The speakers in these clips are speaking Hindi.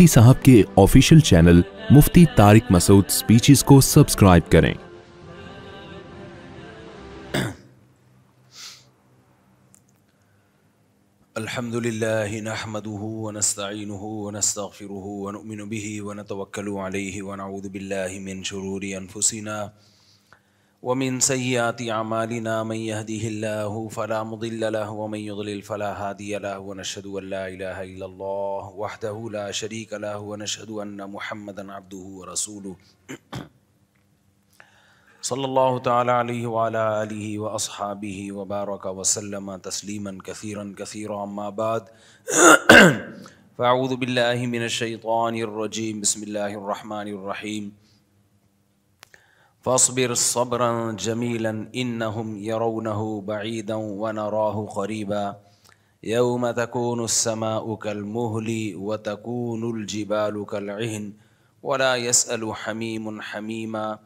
मुफ्ती साहब के official channel Mufti Tariq Masood speeches को सब्सक्राइब करें الحمد لله نحمده ونستعينه ونستغفره ونؤمن به ونتوكل عليه ونعوذ بالله من شرور أنفسنا ومن سيئات أعمالنا من يهده الله فلا مضل له ومن يضلل فلا هادي له ونشهد أن لا إله إلا الله وحده لا شريك له ونشهد أن محمدا عبده ورسوله صلى الله تعالى عليه وعلى آله وأصحابه وبارك وسلم تسليما كثيرا كثيرا أما بعد فأعوذ بالله من الشيطان الرجيم بسم الله الرحمن الرحيم فاصبر صبرا جميلا انهم يرونه بعيدا ونراه قريبا يوم تكون السماء كالمهل وتكون الجبال كالعهن ولا يسال حميم حميما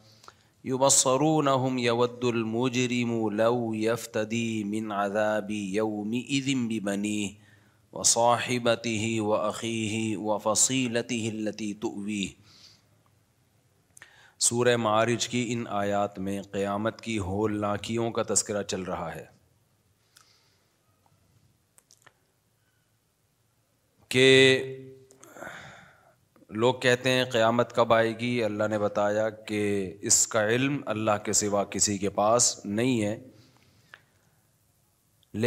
يبصرونهم يود المجرم لو يفتدي من عذاب يومئذ ببنيه وصاحبته واخيه وفصيلته التي تؤويه सूर मारिज की इन आयात में क़यामत की होल होलनाकियों का तस्करा चल रहा है कि लोग कहते हैं क़यामत कब आएगी अल्लाह ने बताया कि इसका इल्म अल्लाह के सिवा किसी के पास नहीं है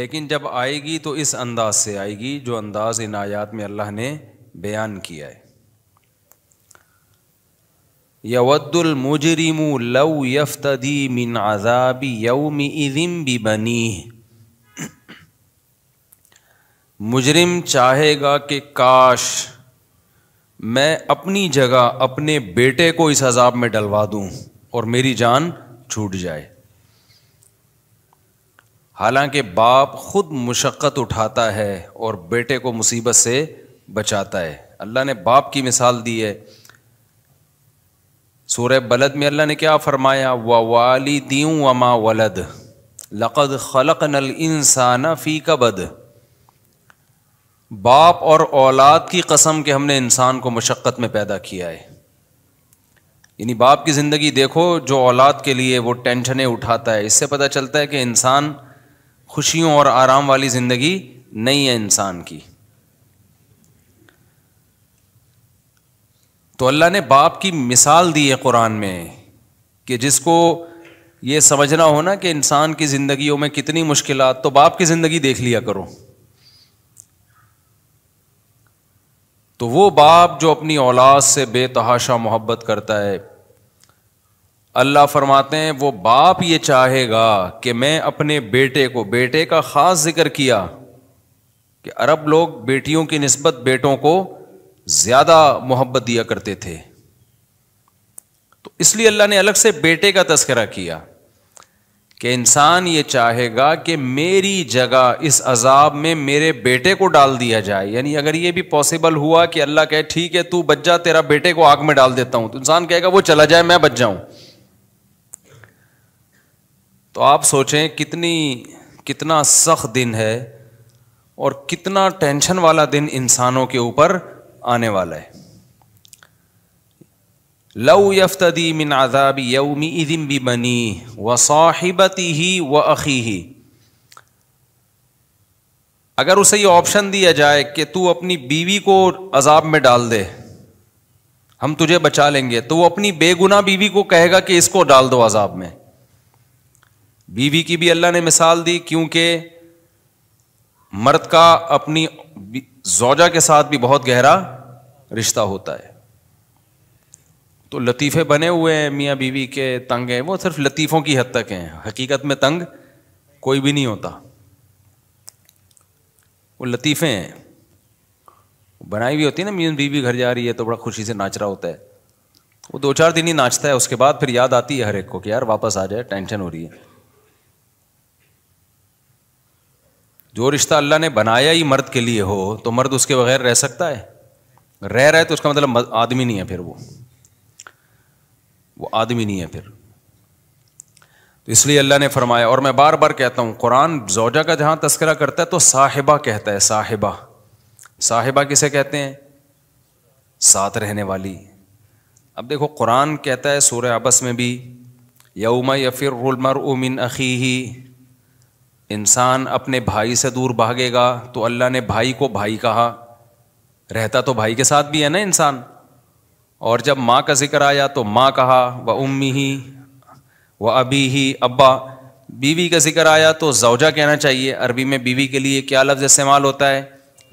लेकिन जब आएगी तो इस अंदाज से आएगी जो अंदाज इन आयात में अल्लाह ने बयान किया है यवद्दुल मुजरिमु लव यफ्तदी मिन अजाबी यौम इदिम भी बनी मुजरिम चाहेगा कि काश मैं अपनी जगह अपने बेटे को इस अजाब में डलवा दूं और मेरी जान छूट जाए हालांकि बाप खुद मुशक्क़त उठाता है और बेटे को मुसीबत से बचाता है अल्लाह ने बाप की मिसाल दी है सूरह बलद में अल्लाह ने क्या फरमाया व वाली दीं वमा वलद लक़द खलक नल इंसान फ़ी कबद बाप और औलाद की कसम के हमने इंसान को मशक्क़त में पैदा किया है यानी बाप की ज़िंदगी देखो जो औलाद के लिए वो टेंशनें उठाता है इससे पता चलता है कि इंसान खुशियों और आराम वाली ज़िंदगी नहीं है इंसान की तो अल्लाह ने बाप की मिसाल दी है कुरान में कि जिसको ये समझना हो ना कि इंसान की ज़िंदगी में कितनी मुश्किल तो बाप की ज़िंदगी देख लिया करो तो वो बाप जो अपनी औलाद से बेतहाशा मोहब्बत करता है अल्लाह फरमाते हैं वो बाप ये चाहेगा कि मैं अपने बेटे को बेटे का ख़ास जिक्र किया कि अरब लोग बेटियों की नस्बत बेटों को ज़्यादा मोहब्बत दिया करते थे तो इसलिए अल्लाह ने अलग से बेटे का तस्करा किया कि इंसान ये चाहेगा कि मेरी जगह इस अजाब में मेरे बेटे को डाल दिया जाए यानी अगर ये भी पॉसिबल हुआ कि अल्लाह कहे ठीक है तू बच जा तेरा बेटे को आग में डाल देता हूं तो इंसान कहेगा वो चला जाए मैं बच जाऊं तो आप सोचें कितनी कितना सख्त दिन है और कितना टेंशन वाला दिन इंसानों के ऊपर आने वाला है लव यफ्तदी मिन आदाब यौमी इदिम भी बनी व साहिबती ही व अखी ही अगर उसे ये ऑप्शन दिया जाए कि तू अपनी बीवी को अजाब में डाल दे हम तुझे बचा लेंगे तो वो अपनी बेगुना बीवी को कहेगा कि इसको डाल दो अजाब में बीवी की भी अल्लाह ने मिसाल दी क्योंकि मर्द का अपनी जोजा के साथ भी बहुत गहरा रिश्ता होता है तो लतीफ़े बने हुए हैं मियाँ बीवी के तंग हैं वो सिर्फ लतीफ़ों की हद तक हैं हकीकत में तंग कोई भी नहीं होता वो लतीफ़े हैं बनाई हुई होती है ना मियाँ बीवी घर जा रही है तो बड़ा खुशी से नाच रहा होता है वो दो चार दिन ही नाचता है उसके बाद फिर याद आती है हर एक को कि यार वापस आ जाए टेंशन हो रही है जो रिश्ता अल्लाह ने बनाया ही मर्द के लिए हो तो मर्द उसके बगैर रह सकता है रह रहा है तो उसका मतलब आदमी नहीं है फिर वो वो आदमी नहीं है फिर तो इसलिए अल्लाह ने फरमाया और मैं बार बार कहता हूँ कुरान जोजा का जहाँ तस्करा करता है तो साहिबा कहता है साहिबा साहिबा किसे कहते हैं साथ रहने वाली अब देखो कुरान कहता है सूर्य आबस में भी या फिर मर उमिन अखी ही इंसान अपने भाई से दूर भागेगा तो अल्लाह ने भाई को भाई कहा रहता तो भाई के साथ भी है ना इंसान और जब माँ का जिक्र आया तो माँ कहा व उम्मी ही व अभी ही अब्बा बीवी का जिक्र आया तो जौजा कहना चाहिए अरबी में बीवी के लिए क्या लफ्ज़ इस्तेमाल होता है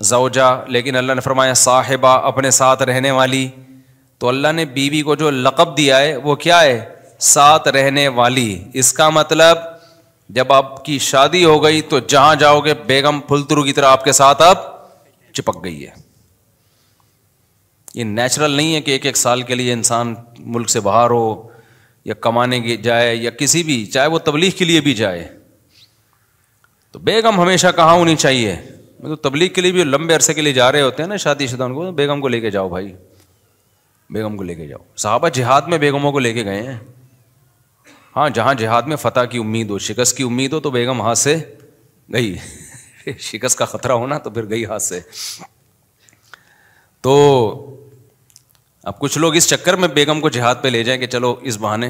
जौजा लेकिन अल्लाह ने फरमाया साहिबा अपने साथ रहने वाली तो अल्लाह ने बीवी को जो लक़ब दिया है वो क्या है साथ रहने वाली इसका मतलब जब आपकी शादी हो गई तो जहाँ जाओगे बेगम फुलतरू की तरह आपके साथ अब चिपक गई है ये नेचुरल नहीं है कि एक एक साल के लिए इंसान मुल्क से बाहर हो या कमाने के जाए या किसी भी चाहे वो तबलीग के लिए भी जाए तो बेगम हमेशा कहाँ होनी चाहिए मैं तो तबलीग के लिए भी लंबे अरसे के लिए जा रहे होते हैं ना शादी शुदा उनको तो बेगम को लेके जाओ भाई बेगम को लेके जाओ साहबा जिहाद में बेगमों को लेके गए हैं हाँ जहाँ जिहाद में फतेह की उम्मीद हो शिकस्त की उम्मीद हो तो बेगम हाथ से गई शिकस्त का ख़तरा होना तो फिर गई हाथ से तो अब कुछ लोग इस चक्कर में बेगम को जिहाद पे ले जाएं कि चलो इस बहाने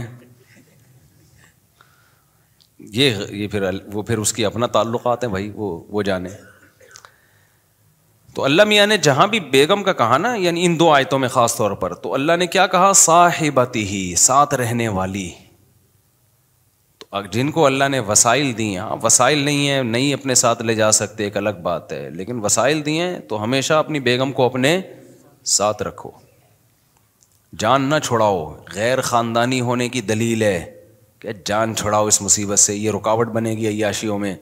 ये ये फिर वो फिर उसकी अपना ताल्लुकात है भाई वो वो जाने तो अल्लाह मियाँ ने जहाँ भी बेगम का कहा ना यानी इन दो आयतों में ख़ास तौर पर तो अल्लाह ने क्या कहा साहिबती ही साथ रहने वाली तो जिनको अल्लाह ने वसाइल दिए हाँ वसाइल नहीं है नहीं अपने साथ ले जा सकते एक अलग बात है लेकिन वसाइल दिए हैं तो हमेशा अपनी बेगम को अपने साथ रखो जान ना छोड़ाओ गैर ख़ानदानी होने की दलील है कि जान छोड़ाओ इस मुसीबत से ये रुकावट बनेगी अयाशियों में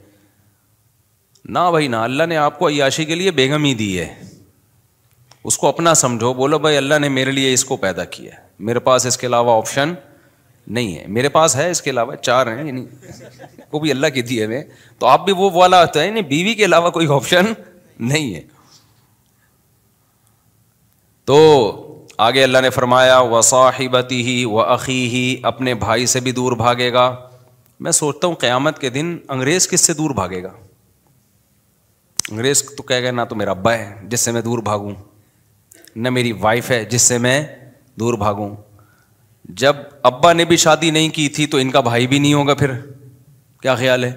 ना भाई ना अल्लाह ने आपको अयाशी के लिए बेगम ही दी है उसको अपना समझो बोलो भाई अल्लाह ने मेरे लिए इसको पैदा किया है मेरे पास इसके अलावा ऑप्शन नहीं है मेरे पास है इसके अलावा चार हैं यानी वो भी अल्लाह के दिए हुए तो आप भी वो वाला होता तो है बीवी के अलावा कोई ऑप्शन नहीं है तो आगे अल्लाह ने फरमाया व साहिबती ही व अखी ही अपने भाई से भी दूर भागेगा मैं सोचता हूँ क़्यामत के दिन अंग्रेज़ किस से दूर भागेगा अंग्रेज़ तो कह गया ना तो मेरा अब्बा है जिससे मैं दूर भागूँ न मेरी वाइफ है जिससे मैं दूर भागूँ जब अब्बा ने भी शादी नहीं की थी तो इनका भाई भी नहीं होगा फिर क्या ख्याल है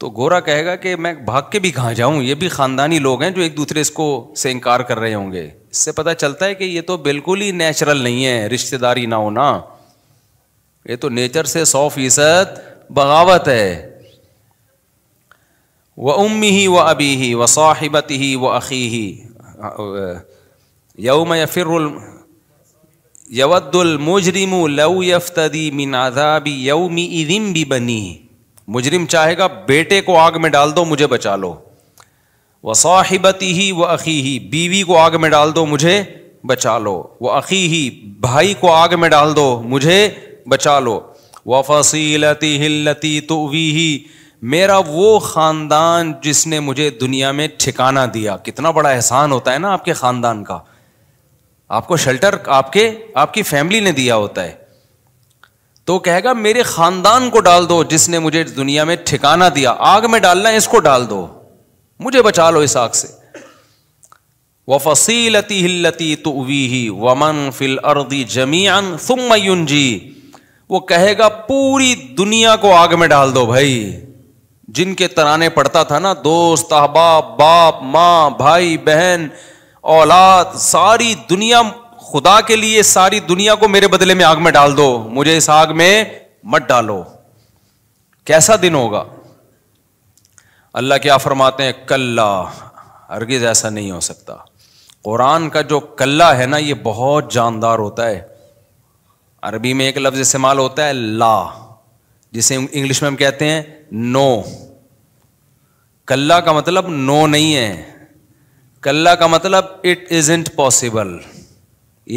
तो गोरा कहेगा कि मैं भाग के भी कहाँ जाऊँ ये भी ख़ानदानी लोग हैं जो एक दूसरे इसको से इनकार कर रहे होंगे इससे पता चलता है कि ये तो बिल्कुल ही नेचुरल नहीं है रिश्तेदारी ना होना ये तो नेचर से सौ फीसद बगावत है वह उम्मी ही वह अभी ही व साहिबत ही व अखी ही यौम यफिर यवद्दुल मुजरिम लव यफ्तदी मिन आदाबी यौमी इदिम भी बनी मुजरिम चाहेगा बेटे को आग में डाल दो मुझे बचा लो व साहिबती ही व अखी ही बीवी को आग में डाल दो मुझे बचा लो व अखी ही भाई को आग में डाल दो मुझे बचा लो व फसीलती हिल्लती तो ही मेरा वो ख़ानदान जिसने मुझे दुनिया में ठिकाना दिया कितना बड़ा एहसान होता है ना आपके ख़ानदान का आपको शेल्टर आपके आपकी फैमिली ने दिया होता है तो कहेगा मेरे ख़ानदान को डाल दो जिसने मुझे दुनिया में ठिकाना दिया आग में डालना इसको डाल दो मुझे बचा लो इस आग से वह फसीलती हिलती तो ही वमन फिल अर्दी जमीन सुमयुन जी वो कहेगा पूरी दुनिया को आग में डाल दो भाई जिनके तराने पड़ता था ना दोस्त अहबाब बाप माँ भाई बहन औलाद सारी दुनिया खुदा के लिए सारी दुनिया को मेरे बदले में आग में डाल दो मुझे इस आग में मत डालो कैसा दिन होगा अल्लाह क्या फरमाते हैं कल्ला हरगिज़ ऐसा नहीं हो सकता कुरान का जो कल्ला है ना ये बहुत जानदार होता है अरबी में एक लफ्ज़ इस्तेमाल होता है ला जिसे इंग्लिश में हम कहते हैं नो कल्ला का मतलब नो नहीं है कल्ला का मतलब इट इज इंट पॉसिबल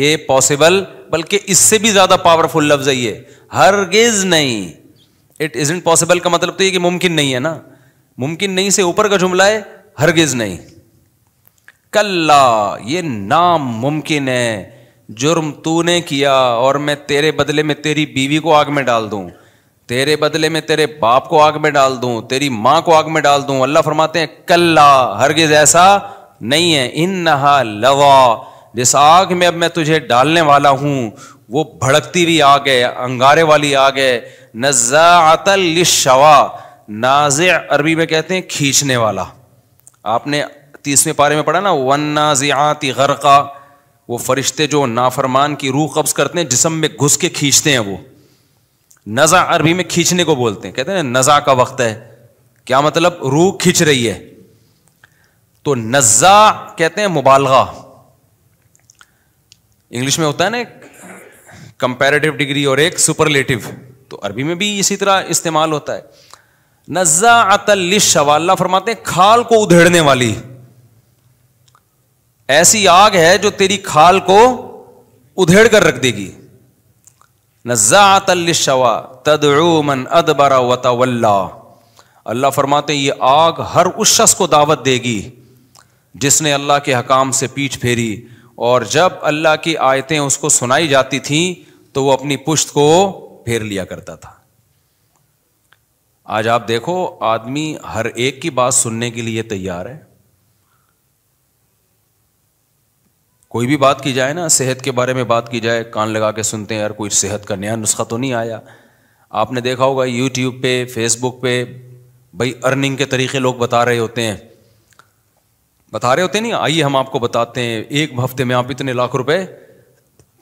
ये पॉसिबल बल्कि इससे भी ज़्यादा पावरफुल लफ्ज़ है ये हरगिज़ नहीं इट इज इंट पॉसिबल का मतलब तो ये कि मुमकिन नहीं है ना मुमकिन नहीं से ऊपर का जुमला है हरगिज नहीं कल्ला ये नाम मुमकिन है जुर्म तूने किया और मैं तेरे बदले में तेरी बीवी को आग में डाल दूं तेरे बदले में तेरे बाप को आग में डाल दूं तेरी माँ को आग में डाल दूं अल्लाह फरमाते हैं कल्ला हरगिज ऐसा नहीं है इन नहा लवा जिस आग में अब मैं तुझे डालने वाला हूं वो भड़कती हुई आग है अंगारे वाली आग है नजातल शवा नाज अरबी में कहते हैं खींचने वाला आपने तीसवें पारे में पढ़ा ना वन नाजियाती गरका वो फरिश्ते जो नाफरमान की रूह कब्ज करते हैं जिसम में घुस के खींचते हैं वो नज़ा अरबी में खींचने को बोलते हैं कहते हैं ना नज़ा का वक्त है क्या मतलब रूह खींच रही है तो नज़ा कहते हैं मुबालगा इंग्लिश में होता है ना कंपैरेटिव डिग्री और एक सुपरलेटिव तो अरबी में भी इसी तरह इस्तेमाल होता है नज्जा अतलशवा अल्लाह फरमाते हैं खाल को उधेड़ने वाली ऐसी आग है जो तेरी खाल को उधेड़ कर रख देगी नज्जा अतलशवा अदबरा वतवल्ला अल्लाह फरमाते ये आग हर उस शख्स को दावत देगी जिसने अल्लाह के हकाम से पीठ फेरी और जब अल्लाह की आयतें उसको सुनाई जाती थीं तो वो अपनी पुश्त को फेर लिया करता था आज आप देखो आदमी हर एक की बात सुनने के लिए तैयार है कोई भी बात की जाए ना सेहत के बारे में बात की जाए कान लगा के सुनते हैं यार कोई सेहत का नया नुस्खा तो नहीं आया आपने देखा होगा यूट्यूब पे फेसबुक पे भाई अर्निंग के तरीके लोग बता रहे होते हैं बता रहे होते नहीं आइए हम आपको बताते हैं एक हफ्ते में आप इतने लाख रुपए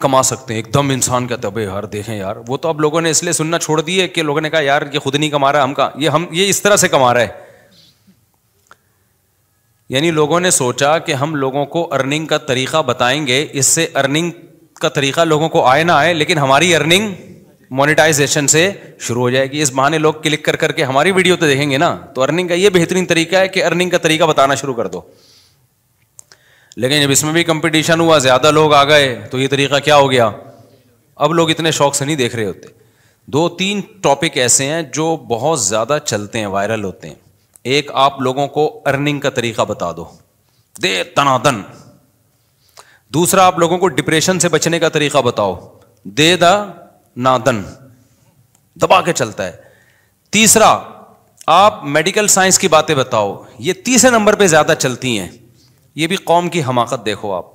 कमा सकते हैं एकदम इंसान कहते अबे यार देखें यार वो तो अब लोगों ने इसलिए सुनना छोड़ दिए कि लोगों ने कहा यार ये खुद नहीं कमा रहा हम ये हम ये इस तरह से कमा रहा है यानी लोगों ने सोचा कि हम लोगों को अर्निंग का तरीका बताएंगे इससे अर्निंग का तरीका लोगों को आए ना आए लेकिन हमारी अर्निंग मोनिटाइजेशन से शुरू हो जाएगी इस बहाने लोग क्लिक कर करके हमारी वीडियो तो देखेंगे ना तो अर्निंग का ये बेहतरीन तरीका है कि अर्निंग का तरीका बताना शुरू कर दो लेकिन जब इसमें भी कंपटीशन हुआ ज़्यादा लोग आ गए तो ये तरीका क्या हो गया अब लोग इतने शौक से नहीं देख रहे होते दो तीन टॉपिक ऐसे हैं जो बहुत ज़्यादा चलते हैं वायरल होते हैं एक आप लोगों को अर्निंग का तरीका बता दो दे तनादन दूसरा आप लोगों को डिप्रेशन से बचने का तरीका बताओ दे द नादन दबा के चलता है तीसरा आप मेडिकल साइंस की बातें बताओ ये तीसरे नंबर पे ज़्यादा चलती हैं ये भी कौम की हमाकत देखो आप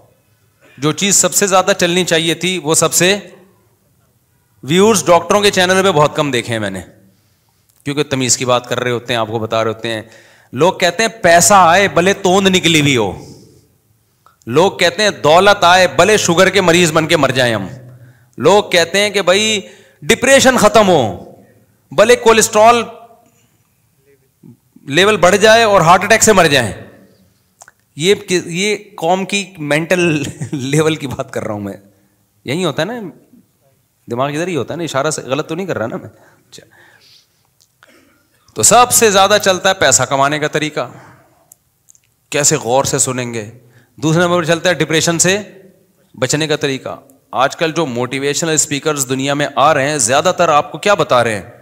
जो चीज़ सबसे ज़्यादा चलनी चाहिए थी वो सबसे व्यूज़ डॉक्टरों के चैनल पे बहुत कम देखे हैं मैंने क्योंकि तमीज़ की बात कर रहे होते हैं आपको बता रहे होते हैं लोग कहते हैं पैसा आए भले तोंद निकली हुई हो लोग कहते हैं दौलत आए भले शुगर के मरीज बन के मर जाए हम लोग कहते हैं कि भाई डिप्रेशन खत्म हो भले कोलेस्ट्रॉल लेवल बढ़ जाए और हार्ट अटैक से मर जाए ये ये कॉम की मेंटल लेवल की बात कर रहा हूं मैं यही होता है ना दिमाग इधर ही होता है ना इशारा से गलत तो नहीं कर रहा ना मैं अच्छा। तो सबसे ज़्यादा चलता है पैसा कमाने का तरीका कैसे गौर से सुनेंगे दूसरे नंबर पर चलता है डिप्रेशन से बचने का तरीका आजकल जो मोटिवेशनल स्पीकर्स दुनिया में आ रहे हैं ज़्यादातर आपको क्या बता रहे हैं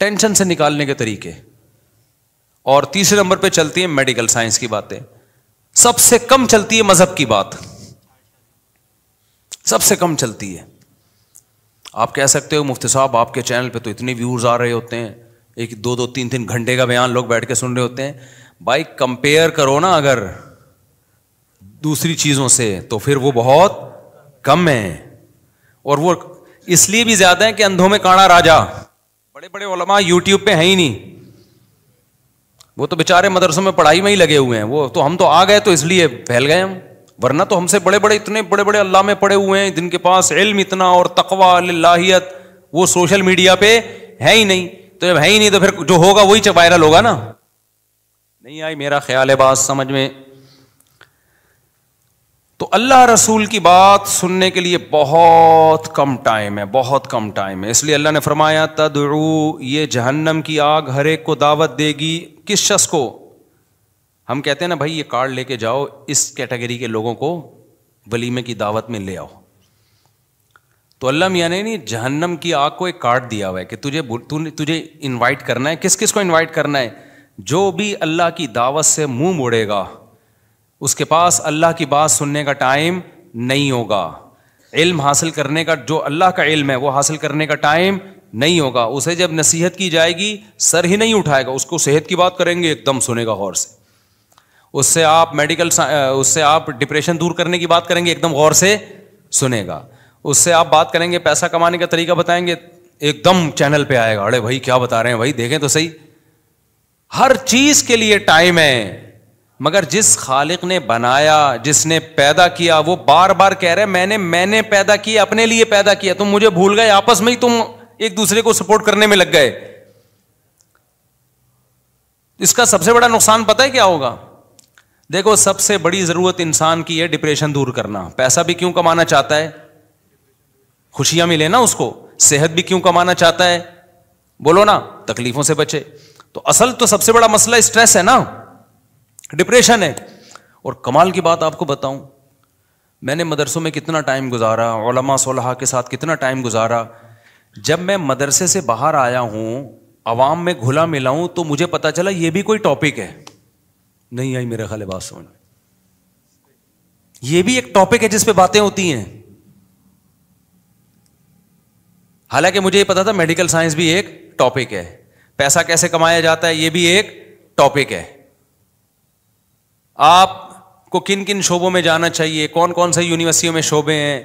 टेंशन से निकालने के तरीके और तीसरे नंबर पे चलती है मेडिकल साइंस की बातें सबसे कम चलती है मजहब की बात सबसे कम चलती है आप कह सकते हो मुफ्ती साहब आपके चैनल पे तो इतने व्यूज़ आ रहे होते हैं एक दो दो तीन तीन घंटे का बयान लोग बैठ के सुन रहे होते हैं भाई कंपेयर करो ना अगर दूसरी चीज़ों से तो फिर वो बहुत कम है और वो इसलिए भी ज़्यादा है कि अंधों में काड़ा राजा बड़े बड़े ओलमा यूट्यूब पे है ही नहीं वो तो बेचारे मदरसों में पढ़ाई में ही लगे हुए हैं वो तो हम तो आ गए तो इसलिए फैल गए हम वरना तो हमसे बड़े बड़े इतने बड़े बड़े अल्लाह में पड़े हुए हैं जिनके पास इल्म इतना और तकवा लाहियत वो सोशल मीडिया पे है ही नहीं तो जब है ही नहीं तो फिर जो होगा वही वायरल होगा ना नहीं आई मेरा ख्याल है बात समझ में तो अल्लाह रसूल की बात सुनने के लिए बहुत कम टाइम है बहुत कम टाइम है इसलिए अल्लाह ने फरमाया तदरू ये जहन्नम की आग हर एक को दावत देगी किस शख्स को हम कहते हैं ना भाई ये कार्ड लेके जाओ इस कैटेगरी के लोगों को वलीमे की दावत में ले आओ तो अल्लाह मियाँ ने नहीं जहन्नम की आग को एक कार्ड दिया हुआ है कि तुझे तुझे इन्वाइट करना है किस किस को इन्वाइट करना है जो भी अल्लाह की दावत से मुंह मोड़ेगा उसके पास अल्लाह की बात सुनने का टाइम नहीं होगा इल्म हासिल करने का जो अल्लाह का इल्म है वो हासिल करने का टाइम नहीं होगा उसे जब नसीहत की जाएगी सर ही नहीं उठाएगा उसको सेहत की बात करेंगे एकदम सुनेगा गौर से उससे आप मेडिकल उससे आप डिप्रेशन दूर करने की बात करेंगे एकदम गौर से सुनेगा उससे आप बात करेंगे पैसा कमाने का तरीका बताएंगे एकदम चैनल पे आएगा अरे भाई क्या बता रहे हैं भाई देखें तो सही हर चीज के लिए टाइम है मगर जिस खालिक ने बनाया जिसने पैदा किया वो बार बार कह रहे मैंने मैंने पैदा किया अपने लिए पैदा किया तुम मुझे भूल गए आपस में ही तुम एक दूसरे को सपोर्ट करने में लग गए इसका सबसे बड़ा नुकसान पता है क्या होगा देखो सबसे बड़ी जरूरत इंसान की है डिप्रेशन दूर करना पैसा भी क्यों कमाना चाहता है खुशियां मिले ना उसको सेहत भी क्यों कमाना चाहता है बोलो ना तकलीफों से बचे तो असल तो सबसे बड़ा मसला स्ट्रेस है ना डिप्रेशन है और कमाल की बात आपको बताऊं मैंने मदरसों में कितना टाइम गुजारा ओलमा सोलह के साथ कितना टाइम गुजारा जब मैं मदरसे से बाहर आया हूं आवाम में घुला मिला हूँ तो मुझे पता चला यह भी कोई टॉपिक है नहीं आई मेरे खाले बात सुन में ये भी एक टॉपिक है जिसपे बातें होती हैं हालांकि मुझे पता था मेडिकल साइंस भी एक टॉपिक है पैसा कैसे कमाया जाता है यह भी एक टॉपिक है आपको किन किन शोबों में जाना चाहिए कौन कौन से यूनिवर्सिटियों में शोबे हैं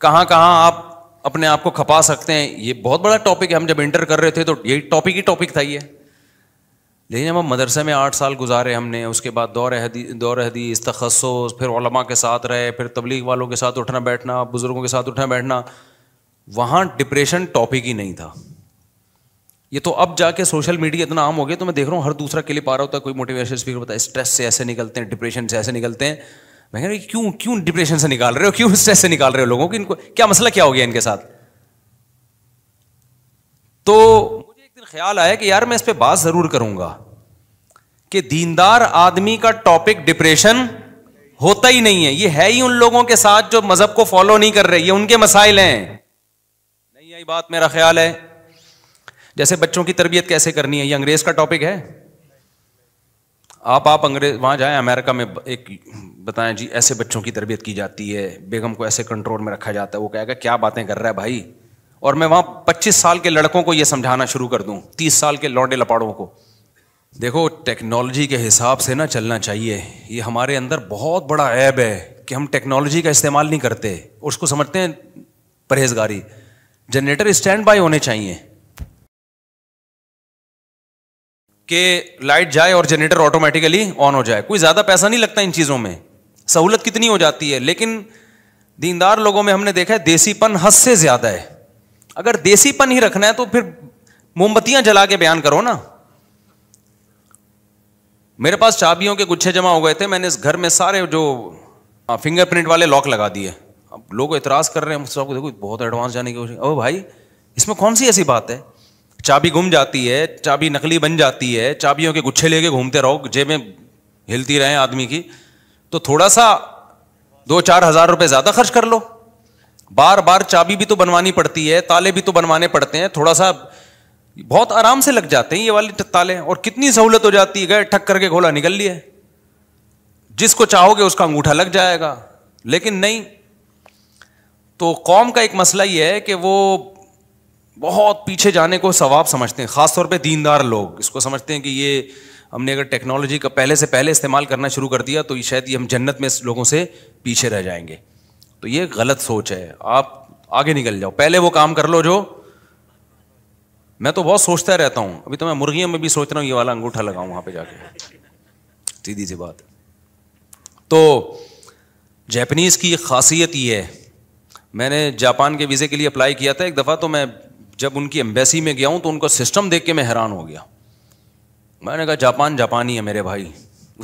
कहाँ कहाँ आप अपने आप को खपा सकते हैं ये बहुत बड़ा टॉपिक है हम जब इंटर कर रहे थे तो यही टॉपिक ही टॉपिक था ये लेकिन जब हम मदरसे में आठ साल गुजारे हमने उसके बाद दौर हदी दौर हदीस तखसस फिर ओलमा के साथ रहे फिर तबलीग वालों के साथ उठना बैठना बुज़ुर्गों के साथ उठना बैठना वहाँ डिप्रेशन टॉपिक ही नहीं था ये तो अब जाके सोशल मीडिया इतना आम हो गया तो मैं देख रहा हूँ हर दूसरा क्लिप आ रहा होता है कोई मोटिवेशन स्पीकर है स्ट्रेस से ऐसे निकलते हैं डिप्रेशन से ऐसे निकलते हैं मैं कह रहा क्यों क्यों डिप्रेशन से निकाल रहे हो क्यों स्ट्रेस से निकाल रहे हो लोगों को इनको क्या मसला क्या हो गया इनके साथ तो मुझे एक दिन ख्याल आया कि यार मैं इस पर बात ज़रूर करूंगा कि दीनदार आदमी का टॉपिक डिप्रेशन होता ही नहीं है ये है ही उन लोगों के साथ जो मज़हब को फॉलो नहीं कर रहे ये उनके मसाइल हैं नहीं आई बात मेरा ख्याल है जैसे बच्चों की तरबियत कैसे करनी है ये अंग्रेज का टॉपिक है आप आप अंग्रेज वहाँ जाएं अमेरिका में एक बताएं जी ऐसे बच्चों की तरबियत की जाती है बेगम को ऐसे कंट्रोल में रखा जाता है वो कहेगा क्या बातें कर रहा है भाई और मैं वहाँ 25 साल के लड़कों को ये समझाना शुरू कर दूँ 30 साल के लौंडे लपाड़ों को देखो टेक्नोलॉजी के हिसाब से ना चलना चाहिए ये हमारे अंदर बहुत बड़ा ऐब है कि हम टेक्नोलॉजी का इस्तेमाल नहीं करते उसको समझते हैं परहेजगारी जनरेटर स्टैंड बाय होने चाहिए कि लाइट जाए और जनरेटर ऑटोमेटिकली ऑन हो जाए कोई ज़्यादा पैसा नहीं लगता इन चीज़ों में सहूलत कितनी हो जाती है लेकिन दीनदार लोगों में हमने देखा है देसीपन हद से ज़्यादा है अगर देसीपन ही रखना है तो फिर मोमबत्तियां जला के बयान करो ना मेरे पास चाबियों के गुच्छे जमा हो गए थे मैंने इस घर में सारे जो फिंगरप्रिंट हाँ, वाले लॉक लगा दिए अब लोग इतराज कर रहे हैं सबको देखो बहुत एडवांस जाने की कोशिश ओ भाई इसमें कौन सी ऐसी बात है चाबी घूम जाती है चाबी नकली बन जाती है चाबियों के गुच्छे लेके घूमते रहो जेब में हिलती रहे आदमी की तो थोड़ा सा दो चार हजार रुपये ज़्यादा खर्च कर लो बार बार चाबी भी तो बनवानी पड़ती है ताले भी तो बनवाने पड़ते हैं थोड़ा सा बहुत आराम से लग जाते हैं ये वाले ताले और कितनी सहूलत हो जाती है गए ठक करके घोला निकल लिए जिसको चाहोगे उसका अंगूठा लग जाएगा लेकिन नहीं तो कौम का एक मसला ये है कि वो बहुत पीछे जाने को सवाब समझते हैं ख़ासतौर पर दीनदार लोग इसको समझते हैं कि ये हमने अगर टेक्नोलॉजी का पहले से पहले इस्तेमाल करना शुरू कर दिया तो शायद ये हम जन्नत में लोगों से पीछे रह जाएंगे तो ये गलत सोच है आप आगे निकल जाओ पहले वो काम कर लो जो मैं तो बहुत सोचता रहता हूं अभी तो मैं मुर्गियों में भी सोच रहा हूं ये वाला अंगूठा लगाऊँ वहां पर जाके सीधी सी बात तो जैपनीज़ की खासियत ये है मैंने जापान के वीज़े के लिए अप्लाई किया था एक दफ़ा तो मैं जब उनकी एम्बेसी में गया हूं तो उनका सिस्टम देख के मैं हैरान हो गया मैंने कहा जापान जापानी है मेरे भाई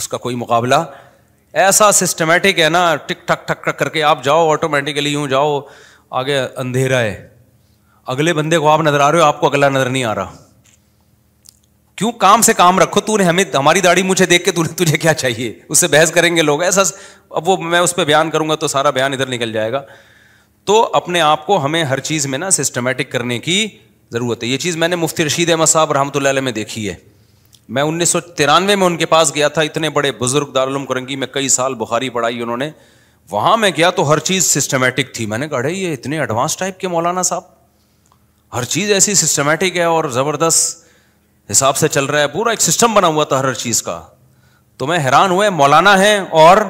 उसका कोई मुकाबला ऐसा सिस्टमेटिक है ना टिक टक टक टक करके आप जाओ ऑटोमेटिकली यूं जाओ आगे अंधेरा है अगले बंदे को आप नज़र आ रहे हो आपको अगला नज़र नहीं आ रहा क्यों काम से काम रखो तूने हमें हमारी दाढ़ी मुझे देख के तूने तुझे क्या चाहिए उससे बहस करेंगे लोग ऐसा अब वो मैं उस पर बयान करूंगा तो सारा बयान इधर निकल जाएगा तो अपने आप को हमें हर चीज़ में ना सिस्टमेटिक करने की ज़रूरत है ये चीज़ मैंने मुफ्ती रशीद अहमद साहब रहमत में देखी है मैं उन्नीस में उनके पास गया था इतने बड़े बुज़ुर्ग दारुल करंगी में कई साल बुखारी पढ़ाई उन्होंने वहाँ मैं गया तो हर चीज़ सिस्टमेटिक थी मैंने कहा ये इतने एडवांस टाइप के मौलाना साहब हर चीज़ ऐसी सिस्टमेटिक है और ज़बरदस्त हिसाब से चल रहा है पूरा एक सिस्टम बना हुआ था हर चीज़ का तो मैं हैरान हुआ मौलाना हैं और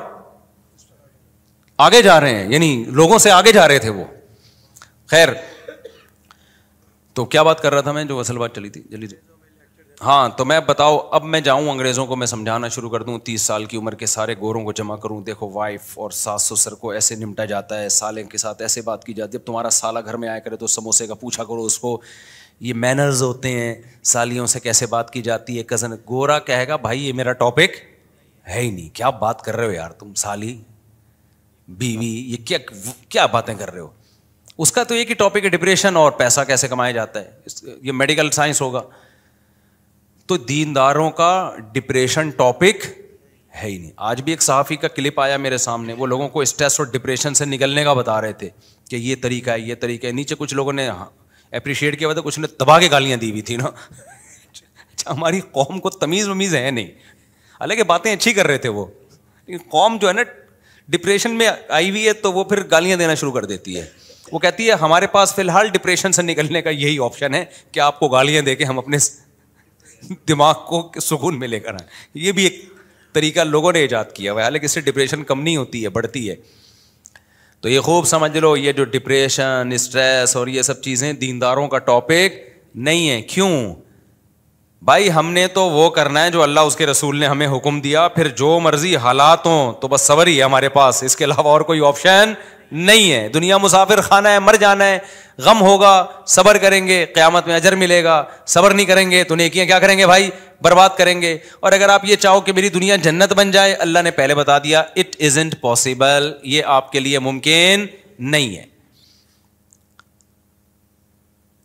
आगे जा रहे हैं यानी लोगों से आगे जा रहे थे वो खैर तो क्या बात कर रहा था मैं जो असल बात चली थी जल्दी हाँ तो मैं बताओ अब मैं जाऊं अंग्रेज़ों को मैं समझाना शुरू कर दूं तीस साल की उम्र के सारे गोरों को जमा करूं देखो वाइफ और सास ससुर को ऐसे निपटा जाता है साले के साथ ऐसे बात की जाती है अब तुम्हारा साला घर में आया करे तो समोसे का पूछा करो उसको ये मैनर्स होते हैं सालियों से कैसे बात की जाती है कज़न गोरा कहेगा भाई ये मेरा टॉपिक है ही नहीं क्या बात कर रहे हो यार तुम साली बीवी ये क्या क्या बातें कर रहे हो उसका तो एक ही टॉपिक है डिप्रेशन और पैसा कैसे कमाया जाता है ये मेडिकल साइंस होगा तो दीनदारों का डिप्रेशन टॉपिक है ही नहीं आज भी एक सहाफ़ी का क्लिप आया मेरे सामने वो लोगों को स्ट्रेस और डिप्रेशन से निकलने का बता रहे थे कि ये तरीका है ये तरीका है नीचे कुछ लोगों ने अप्रिशिएट हाँ, किया हुआ मतलब था कुछ ने दबा के गालियाँ दी हुई थी ना अच्छा हमारी कौम को तमीज़ वमीज़ है नहीं हालांकि बातें अच्छी कर रहे थे वो लेकिन कौम जो है ना डिप्रेशन में आई हुई है तो वो फिर गालियां देना शुरू कर देती है वो कहती है हमारे पास फिलहाल डिप्रेशन से निकलने का यही ऑप्शन है कि आपको गालियां दे के हम अपने दिमाग को सुकून में लेकर आए ये भी एक तरीका लोगों ने ईजाद किया हुआ है हालांकि इससे डिप्रेशन कम नहीं होती है बढ़ती है तो ये खूब समझ लो ये जो डिप्रेशन स्ट्रेस और ये सब चीज़ें दीनदारों का टॉपिक नहीं है क्यों भाई हमने तो वो करना है जो अल्लाह उसके रसूल ने हमें हुक्म दिया फिर जो मर्जी हालात हों तो बस सबर ही है हमारे पास इसके अलावा और कोई ऑप्शन नहीं है दुनिया मुसाफिर खाना है मर जाना है गम होगा सबर करेंगे क़्यामत में अजर मिलेगा सबर नहीं करेंगे तो नेकियां क्या करेंगे भाई बर्बाद करेंगे और अगर आप ये चाहो कि मेरी दुनिया जन्नत बन जाए अल्लाह ने पहले बता दिया इट इज़ पॉसिबल ये आपके लिए मुमकिन नहीं है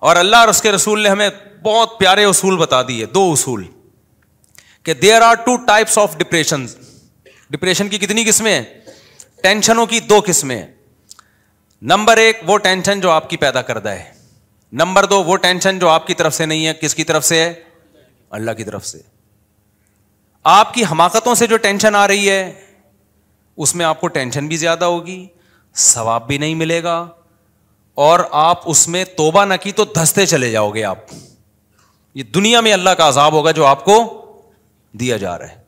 और अल्लाह और उसके रसूल ने हमें बहुत प्यारे उसूल बता दिए दो उसूल कि there are two types of depression depression की कितनी किस्में हैं टेंशनों की दो किस्में हैं नंबर एक वो टेंशन जो आपकी पैदा करता है नंबर दो वो टेंशन जो आपकी तरफ से नहीं है किसकी तरफ से है अल्लाह की तरफ से आपकी हमाकतों से जो टेंशन आ रही है उसमें आपको टेंशन भी ज़्यादा होगी सवाब भी नहीं मिलेगा और आप उसमें तोबा ना की तो धसते चले जाओगे आप ये दुनिया में अल्लाह का अजाब होगा जो आपको दिया जा रहा है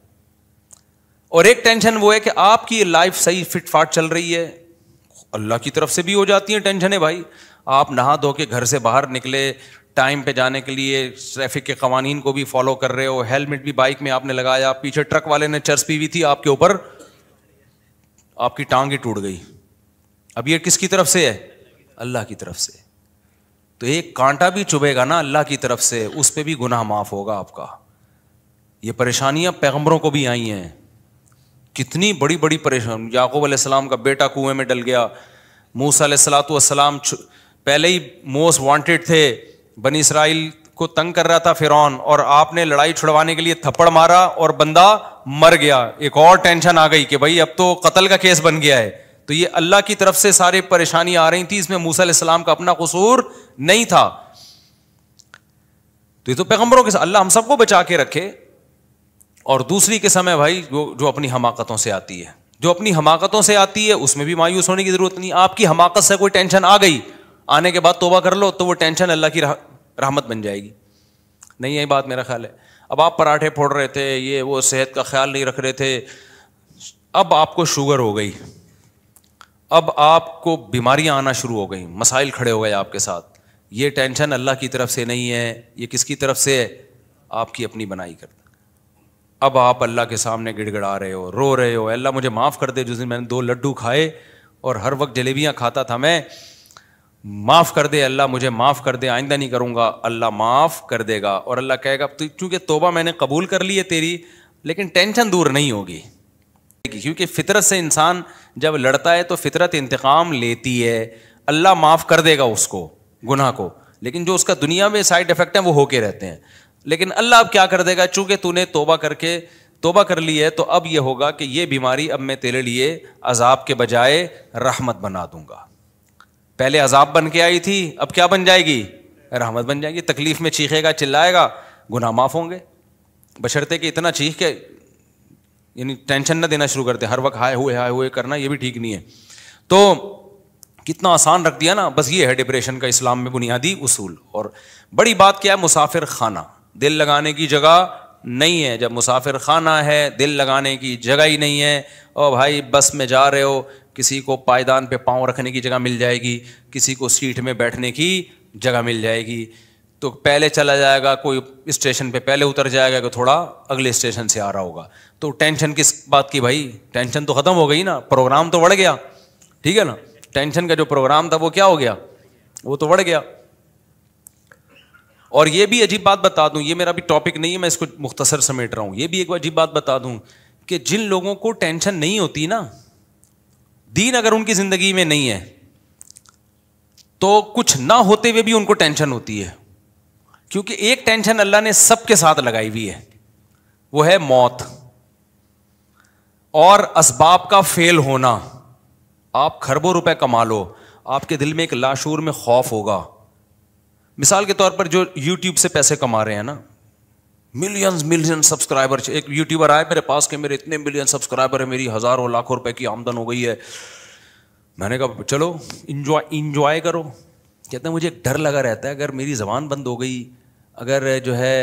और एक टेंशन वो है कि आपकी लाइफ सही फिट फाट चल रही है अल्लाह की तरफ से भी हो जाती है टेंशन है भाई आप नहा धो के घर से बाहर निकले टाइम पे जाने के लिए ट्रैफिक के कवानीन को भी फॉलो कर रहे हो हेलमेट भी बाइक में आपने लगाया पीछे ट्रक वाले ने चर्स पी हुई थी आपके ऊपर आपकी टांग ही टूट गई अब ये किसकी तरफ से है अल्लाह की तरफ से तो एक कांटा भी चुभेगा ना अल्लाह की तरफ से उस पर भी गुनाह माफ़ होगा आपका ये परेशानियां पैगंबरों को भी आई हैं कितनी बड़ी बड़ी परेशानी याकूब अलैहिस्सलाम का बेटा कुएं में डल गया मूसा अलैहिस्सलाम पहले ही मोस्ट वांटेड थे बनी इसराइल को तंग कर रहा था फिरौन और आपने लड़ाई छुड़वाने के लिए थप्पड़ मारा और बंदा मर गया एक और टेंशन आ गई कि भाई अब तो कत्ल का केस बन गया है तो ये अल्लाह की तरफ से सारे परेशानी आ रही थी इसमें मूसा सलाम का अपना कसूर नहीं था तो ये तो पैगंबरों के साथ अल्लाह हम सबको बचा के रखे और दूसरी के समय भाई जो जो अपनी हमाकतों से आती है जो अपनी हमाकतों से आती है उसमें भी मायूस होने की जरूरत नहीं आपकी हमाकत से कोई टेंशन आ गई आने के बाद तोबा कर लो तो वो टेंशन अल्लाह की रह, रहमत बन जाएगी नहीं यही बात मेरा ख्याल है अब आप पराठे फोड़ रहे थे ये वो सेहत का ख्याल नहीं रख रहे थे अब आपको शुगर हो गई अब आपको बीमारियां आना शुरू हो गई मसाइल खड़े हो गए आपके साथ ये टेंशन अल्लाह की तरफ से नहीं है ये किसकी तरफ से है आपकी अपनी बनाई करता अब आप अल्लाह के सामने गिड़गिड़ा रहे हो रो रहे हो अल्लाह मुझे माफ़ कर दे जिस दिन मैंने दो लड्डू खाए और हर वक्त जलेबियाँ खाता था मैं माफ़ कर दे अल्लाह मुझे माफ़ कर दे आइंदा नहीं करूँगा अल्लाह माफ़ कर देगा और अल्लाह कहेगा तो चूँकि तोबा मैंने कबूल कर ली है तेरी लेकिन टेंशन दूर नहीं होगी क्योंकि फितरत से इंसान जब लड़ता है तो फितरत इंतकाम लेती है अल्लाह माफ़ कर देगा उसको गुना को लेकिन जो उसका दुनिया में साइड इफ़ेक्ट है वो होके रहते हैं लेकिन अल्लाह अब क्या कर देगा चूंकि तूने तोबा करके तोबा कर ली है तो अब ये होगा कि ये बीमारी अब मैं तेरे लिए अजाब के बजाय रहमत बना दूंगा पहले अजाब बन के आई थी अब क्या बन जाएगी रहमत बन जाएगी तकलीफ में चीखेगा चिल्लाएगा गुना माफ़ होंगे बशरते कि इतना चीख के यानी टेंशन ना देना शुरू करते हर वक्त हाय हुए हाय हुए करना ये भी ठीक नहीं है तो कितना आसान रख दिया ना बस ये है डिप्रेशन का इस्लाम में बुनियादी उसूल और बड़ी बात क्या है मुसाफिर खाना दिल लगाने की जगह नहीं है जब मुसाफिर खाना है दिल लगाने की जगह ही नहीं है और भाई बस में जा रहे हो किसी को पायदान पे पाँव रखने की जगह मिल जाएगी किसी को सीट में बैठने की जगह मिल जाएगी तो पहले चला जाएगा कोई स्टेशन पे पहले उतर जाएगा कोई थोड़ा अगले स्टेशन से आ रहा होगा तो टेंशन किस बात की भाई टेंशन तो ख़त्म हो गई ना प्रोग्राम तो बढ़ गया ठीक है ना टेंशन का जो प्रोग्राम था वो क्या हो गया वो तो बढ़ गया और ये भी अजीब बात बता दूं ये मेरा भी टॉपिक नहीं है मैं इसको मुख्तसर समेट रहा हूं ये भी एक अजीब बात बता दूं कि जिन लोगों को टेंशन नहीं होती ना दीन अगर उनकी ज़िंदगी में नहीं है तो कुछ ना होते हुए भी उनको टेंशन होती है क्योंकि एक टेंशन अल्लाह ने सबके साथ लगाई हुई है वो है मौत और इसबाब का फेल होना आप खरबों रुपए कमा लो आपके दिल में एक लाशूर में खौफ होगा मिसाल के तौर पर जो यूट्यूब से पैसे कमा रहे हैं ना मिलियंस मिलियन सब्सक्राइबर एक यूट्यूबर आए मेरे पास के मेरे इतने मिलियन सब्सक्राइबर है मेरी हज़ारों लाखों रुपए की आमदन हो गई है मैंने कहा चलो इंजॉय इंजॉय करो कहते हैं मुझे एक डर लगा रहता है अगर मेरी ज़बान बंद हो गई अगर जो है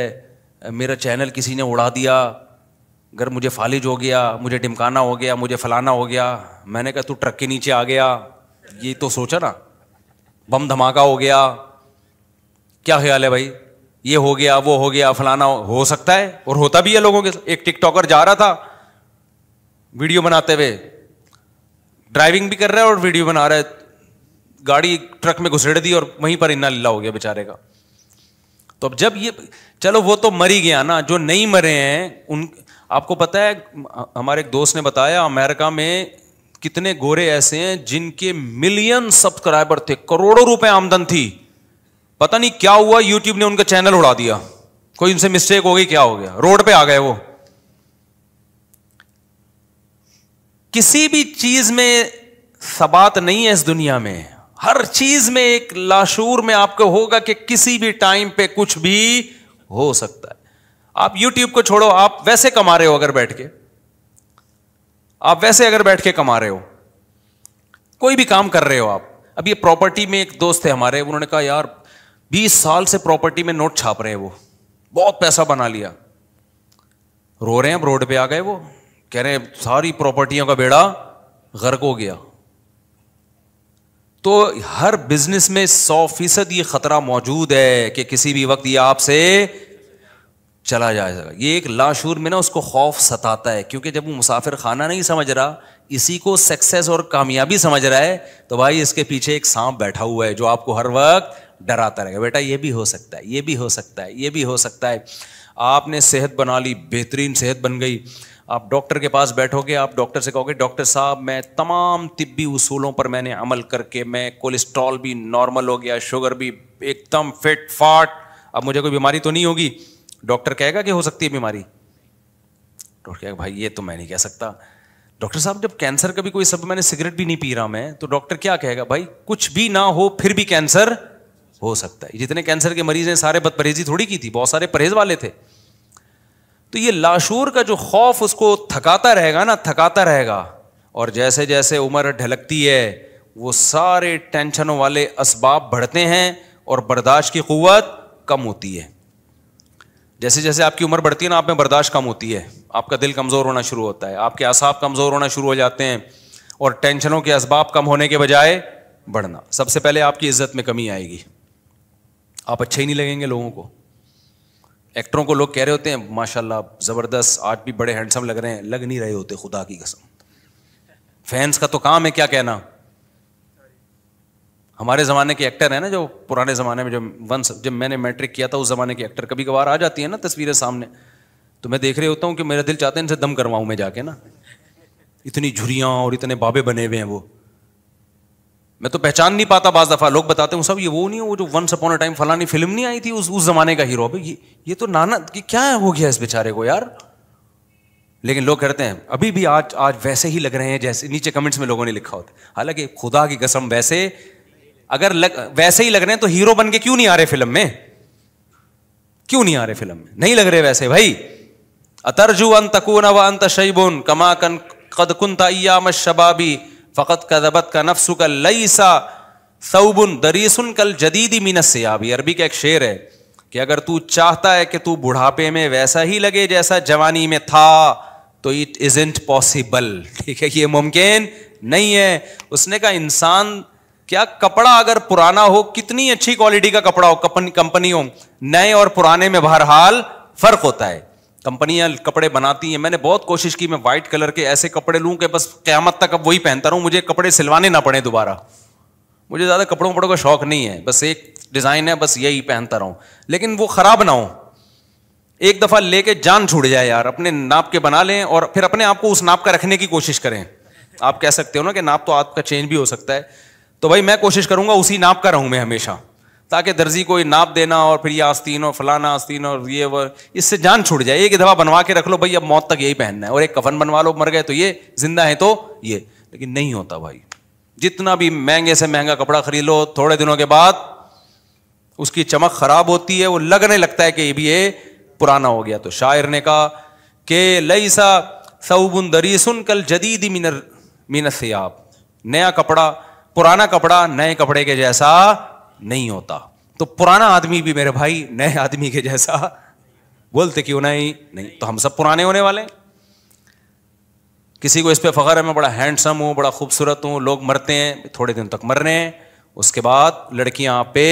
मेरा चैनल किसी ने उड़ा दिया अगर मुझे फालिज हो गया मुझे टिमकाना हो गया मुझे फलाना हो गया मैंने कहा तू ट्रक के नीचे आ गया ये तो सोचा ना बम धमाका हो गया क्या ख्याल है भाई ये हो गया वो हो गया फलाना हो, हो सकता है और होता भी है लोगों के एक टिकटॉकर जा रहा था वीडियो बनाते हुए ड्राइविंग भी कर रहा है और वीडियो बना रहा है गाड़ी ट्रक में घुसेड़ दी और वहीं पर इन्ना लीला हो गया बेचारे का तो अब जब ये चलो वो तो मर ही गया ना जो नहीं मरे हैं उन आपको पता है हमारे एक दोस्त ने बताया अमेरिका में कितने गोरे ऐसे हैं जिनके मिलियन सब्सक्राइबर थे करोड़ों रुपए आमदन थी पता नहीं क्या हुआ यूट्यूब ने उनका चैनल उड़ा दिया कोई उनसे मिस्टेक हो गई क्या हो गया रोड पे आ गए वो किसी भी चीज में सबात नहीं है इस दुनिया में हर चीज में एक लाशूर में आपको होगा कि किसी भी टाइम पे कुछ भी हो सकता है आप यूट्यूब को छोड़ो आप वैसे कमा रहे हो अगर बैठ के आप वैसे अगर बैठ के कमा रहे हो कोई भी काम कर रहे हो आप अब ये प्रॉपर्टी में एक दोस्त है हमारे उन्होंने कहा यार 20 साल से प्रॉपर्टी में नोट छाप रहे हैं वो बहुत पैसा बना लिया रो रहे हैं रोड पे आ गए वो कह रहे हैं सारी प्रॉपर्टियों का बेड़ा गर्क हो गया तो हर बिजनेस में सौ फीसद ये खतरा मौजूद है कि किसी भी वक्त ये आपसे चला जाएगा ये एक लाशूर में ना उसको खौफ सताता है क्योंकि जब वो मुसाफिर खाना नहीं समझ रहा इसी को सक्सेस और कामयाबी समझ रहा है तो भाई इसके पीछे एक सांप बैठा हुआ है जो आपको हर वक्त डराता रहेगा बेटा ये भी हो सकता है ये भी हो सकता है ये भी हो सकता है आपने सेहत बना ली बेहतरीन सेहत बन गई आप डॉक्टर के पास बैठोगे आप डॉक्टर से कहोगे डॉक्टर साहब मैं तमाम तिब्बी उसूलों पर मैंने अमल करके मैं कोलेस्ट्रॉल भी नॉर्मल हो गया शुगर भी एकदम फिट फाट अब मुझे कोई बीमारी तो नहीं होगी डॉक्टर कहेगा कि हो सकती है बीमारी डॉक्टर कहेगा भाई ये तो मैं नहीं कह सकता डॉक्टर साहब जब कैंसर का भी कोई सब मैंने सिगरेट भी नहीं पी रहा मैं तो डॉक्टर क्या कहेगा भाई कुछ भी ना हो फिर भी कैंसर हो सकता है जितने कैंसर के मरीज हैं सारे बदपरहेजी थोड़ी की थी बहुत सारे परहेज वाले थे तो ये लाशूर का जो खौफ उसको थकाता रहेगा ना थकाता रहेगा और जैसे जैसे उम्र ढलकती है वो सारे टेंशनों वाले इसबाब बढ़ते हैं और बर्दाश्त की कुत कम होती है जैसे जैसे आपकी उम्र बढ़ती है ना आप में बर्दाश्त कम होती है आपका दिल कमज़ोर होना शुरू होता है आपके असाब कमज़ोर होना शुरू हो जाते हैं और टेंशनों के इसबाब कम होने के बजाय बढ़ना सबसे पहले आपकी इज्जत में कमी आएगी आप अच्छे ही नहीं लगेंगे लोगों को एक्टरों को लोग कह रहे होते हैं माशाल्लाह ज़बरदस्त आज भी बड़े हैंडसम लग रहे हैं लग नहीं रहे होते खुदा की कसम फैंस का तो काम है क्या कहना हमारे ज़माने के एक्टर हैं ना जो पुराने ज़माने में जब वंस जब मैंने मैट्रिक किया था उस ज़माने के एक्टर कभी कभार आ जाती है ना तस्वीरें सामने तो मैं देख रहे होता हूँ कि मेरा दिल चाहता है इनसे दम करवाऊँ मैं जाके ना इतनी झुरियाँ और इतने बाबे बने हुए हैं वो मैं तो पहचान नहीं पाता बाज दफ़ा लोग बताते हैं सब ये वो नहीं है वो जो वंस अपॉन अ टाइम फलानी फिल्म नहीं आई थी उस उस ज़माने का हीरो अभी ये, ये तो नाना कि क्या हो गया इस बेचारे को यार लेकिन लोग कहते हैं अभी भी आज आज वैसे ही लग रहे हैं जैसे नीचे कमेंट्स में लोगों ने लिखा होता है हालांकि खुदा की कसम वैसे अगर लग, वैसे ही लग रहे हैं तो हीरो बन के क्यों नहीं आ रहे फिल्म में क्यों नहीं आ रहे फिल्म में नहीं लग रहे वैसे भाई अतरजु अंत तकून व अंत शैबुन कमा कन कद कुंता शबाबी फ़कत का दबत का नफ्सु का सऊबुन दरीसुन कल जदीदी मीनस से आबी अरबी का एक शेर है कि अगर तू चाहता है कि तू बुढ़ापे में वैसा ही लगे जैसा जवानी में था तो इट इज इंट पॉसिबल ठीक है ये मुमकिन नहीं है उसने कहा इंसान क्या कपड़ा अगर पुराना हो कितनी अच्छी क्वालिटी का कपड़ा हो कंपनी हो नए और पुराने में बहरहाल फर्क होता है कंपनियां कपड़े बनाती हैं मैंने बहुत कोशिश की मैं व्हाइट कलर के ऐसे कपड़े लूं कि बस क्यामत तक अब वही पहनता रहूं मुझे कपड़े सिलवाने ना पड़े दोबारा मुझे ज़्यादा कपड़ों वपड़ों का शौक नहीं है बस एक डिज़ाइन है बस यही पहनता रहूं लेकिन वो ख़राब ना हो एक दफ़ा लेके जान छूट जाए यार अपने नाप के बना लें और फिर अपने आप को उस नाप का रखने की कोशिश करें आप कह सकते हो ना कि नाप तो आपका चेंज भी हो सकता है तो भाई मैं कोशिश करूंगा उसी नाप का रहूं मैं हमेशा ताकि दर्जी को नाप देना और फिर ये आस्तीन और फलाना आस्तीन और ये वो इससे जान छूट जाए एक दफ़ा बनवा के रख लो भाई अब मौत तक यही पहनना है और एक कफन बनवा लो मर गए तो ये जिंदा है तो ये लेकिन नहीं होता भाई जितना भी महंगे से महंगा कपड़ा खरीद लो थोड़े दिनों के बाद उसकी चमक खराब होती है वो लगने लगता है कि ये भी ये पुराना हो गया तो शायर ने कहा कि लई सा सऊबुन सुन कल जदीदी मीनस से आप नया कपड़ा पुराना कपड़ा नए कपड़े के जैसा नहीं होता तो पुराना आदमी भी मेरे भाई नए आदमी के जैसा बोलते क्यों नहीं नहीं तो हम सब पुराने होने वाले किसी को इस पे फखर है मैं बड़ा हैंडसम हूँ बड़ा खूबसूरत हूँ लोग मरते हैं थोड़े दिन तक मर रहे हैं उसके बाद लड़कियां आप पे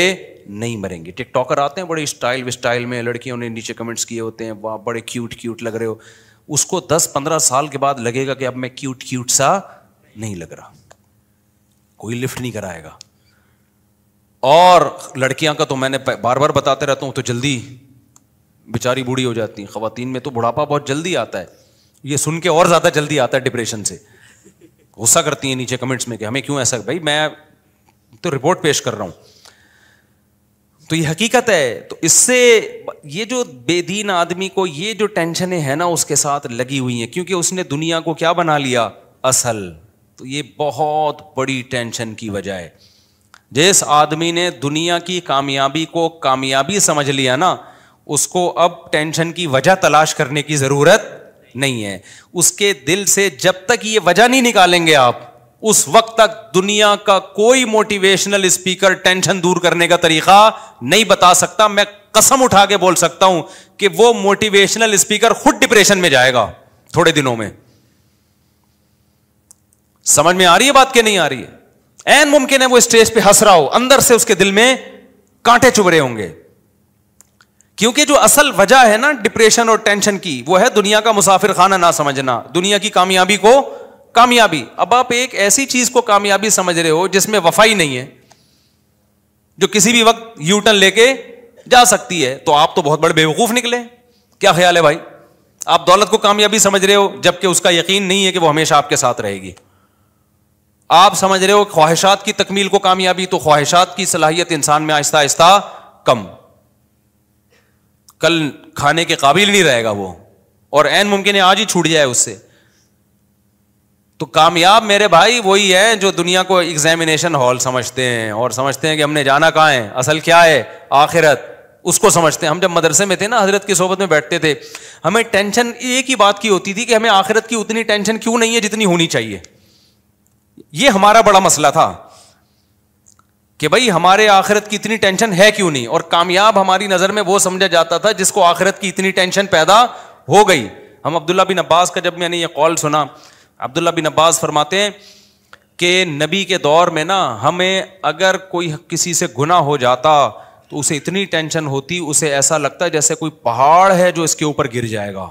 नहीं मरेंगी टिकटॉकर आते हैं बड़े स्टाइल विस्टाइल में लड़कियों ने नीचे कमेंट्स किए होते हैं वाह बड़े क्यूट क्यूट लग रहे हो उसको 10-15 साल के बाद लगेगा कि अब मैं क्यूट क्यूट सा नहीं लग रहा कोई लिफ्ट नहीं कराएगा और लड़कियां का तो मैंने बार बार बताते रहता हूँ तो जल्दी बेचारी बूढ़ी हो जाती है खातन में तो बुढ़ापा बहुत जल्दी आता है ये सुन के और ज़्यादा जल्दी आता है डिप्रेशन से गुस्सा करती हैं नीचे कमेंट्स में कि हमें क्यों ऐसा भाई मैं तो रिपोर्ट पेश कर रहा हूं तो ये हकीकत है तो इससे ये जो बेदीन आदमी को ये जो टेंशनें हैं ना उसके साथ लगी हुई हैं क्योंकि उसने दुनिया को क्या बना लिया असल तो ये बहुत बड़ी टेंशन की वजह है जिस आदमी ने दुनिया की कामयाबी को कामयाबी समझ लिया ना उसको अब टेंशन की वजह तलाश करने की ज़रूरत नहीं है उसके दिल से जब तक ये वजह नहीं निकालेंगे आप उस वक्त तक दुनिया का कोई मोटिवेशनल स्पीकर टेंशन दूर करने का तरीका नहीं बता सकता मैं कसम उठा के बोल सकता हूं कि वो मोटिवेशनल स्पीकर खुद डिप्रेशन में जाएगा थोड़े दिनों में समझ में आ रही है बात के नहीं आ रही है एन मुमकिन है वो स्टेज पे हंस रहा हो अंदर से उसके दिल में कांटे चुभ रहे होंगे क्योंकि जो असल वजह है ना डिप्रेशन और टेंशन की वो है दुनिया का मुसाफिर खाना ना समझना दुनिया की कामयाबी को कामयाबी अब आप एक ऐसी चीज को कामयाबी समझ रहे हो जिसमें वफाई नहीं है जो किसी भी वक्त यूटर्न लेके जा सकती है तो आप तो बहुत बड़े बेवकूफ निकले क्या ख्याल है भाई आप दौलत को कामयाबी समझ रहे हो जबकि उसका यकीन नहीं है कि वो हमेशा आपके साथ रहेगी आप समझ रहे हो ख्वाहिशात की तकमील को कामयाबी तो ख्वाहिशात की सलाहियत इंसान में आहिस्ता आहिस्ता कम कल खाने के काबिल नहीं रहेगा वो और एन मुमकिन है आज ही छूट जाए उससे तो कामयाब मेरे भाई वही है जो दुनिया को एग्जामिनेशन हॉल समझते हैं और समझते हैं कि हमने जाना कहाँ है असल क्या है आखिरत उसको समझते हैं हम जब मदरसे में थे ना हजरत की सोबत में बैठते थे हमें टेंशन एक ही बात की होती थी कि हमें आखिरत की उतनी टेंशन क्यों नहीं है जितनी होनी चाहिए ये हमारा बड़ा मसला था कि भाई हमारे आखिरत की इतनी टेंशन है क्यों नहीं और कामयाब हमारी नज़र में वो समझा जाता था जिसको आखिरत की इतनी टेंशन पैदा हो गई हम अब्दुल्ला बिन अब्बास का जब मैंने ये कॉल सुना अब्दुल्ला बिन अब्बास फरमाते हैं कि नबी के दौर में ना हमें अगर कोई किसी से गुना हो जाता तो उसे इतनी टेंशन होती उसे ऐसा लगता जैसे कोई पहाड़ है जो इसके ऊपर गिर जाएगा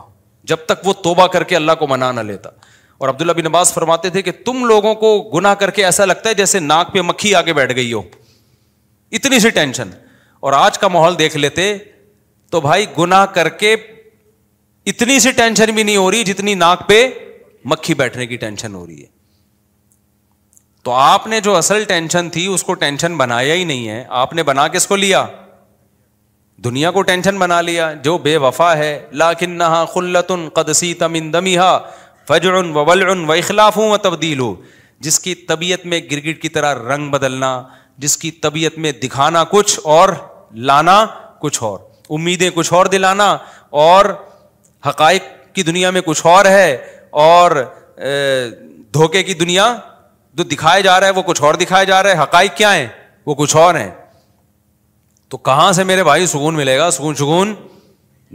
जब तक वो तोबा करके अल्लाह को मना ना लेता और अब्दुल्ला बिन अब्बास फरमाते थे कि तुम लोगों को गुनाह करके ऐसा लगता है जैसे नाक पे मक्खी आगे बैठ गई हो इतनी सी टेंशन और आज का माहौल देख लेते तो भाई गुनाह करके इतनी सी टेंशन भी नहीं हो रही जितनी नाक पे मक्खी बैठने की टेंशन हो रही है तो आपने जो असल टेंशन थी उसको टेंशन बनाया ही नहीं है आपने बना किसको लिया दुनिया को टेंशन बना लिया जो बेवफा है लाकिन नहा खुल्लतुन कदसी तमिन दमिहा फजर वल व अखलाफ़ों व तब्दील हो जिसकी तबीयत में गिरगिट की तरह रंग बदलना जिसकी तबीयत में दिखाना कुछ और लाना कुछ और उम्मीदें कुछ और दिलाना और हकाइक की दुनिया में कुछ और है और धोखे की दुनिया जो दिखाया जा रहा है वो कुछ और दिखाया जा रहा है हकाइक क्या है वो कुछ और हैं तो कहाँ से मेरे भाई सुकून मिलेगा सुकून सुकून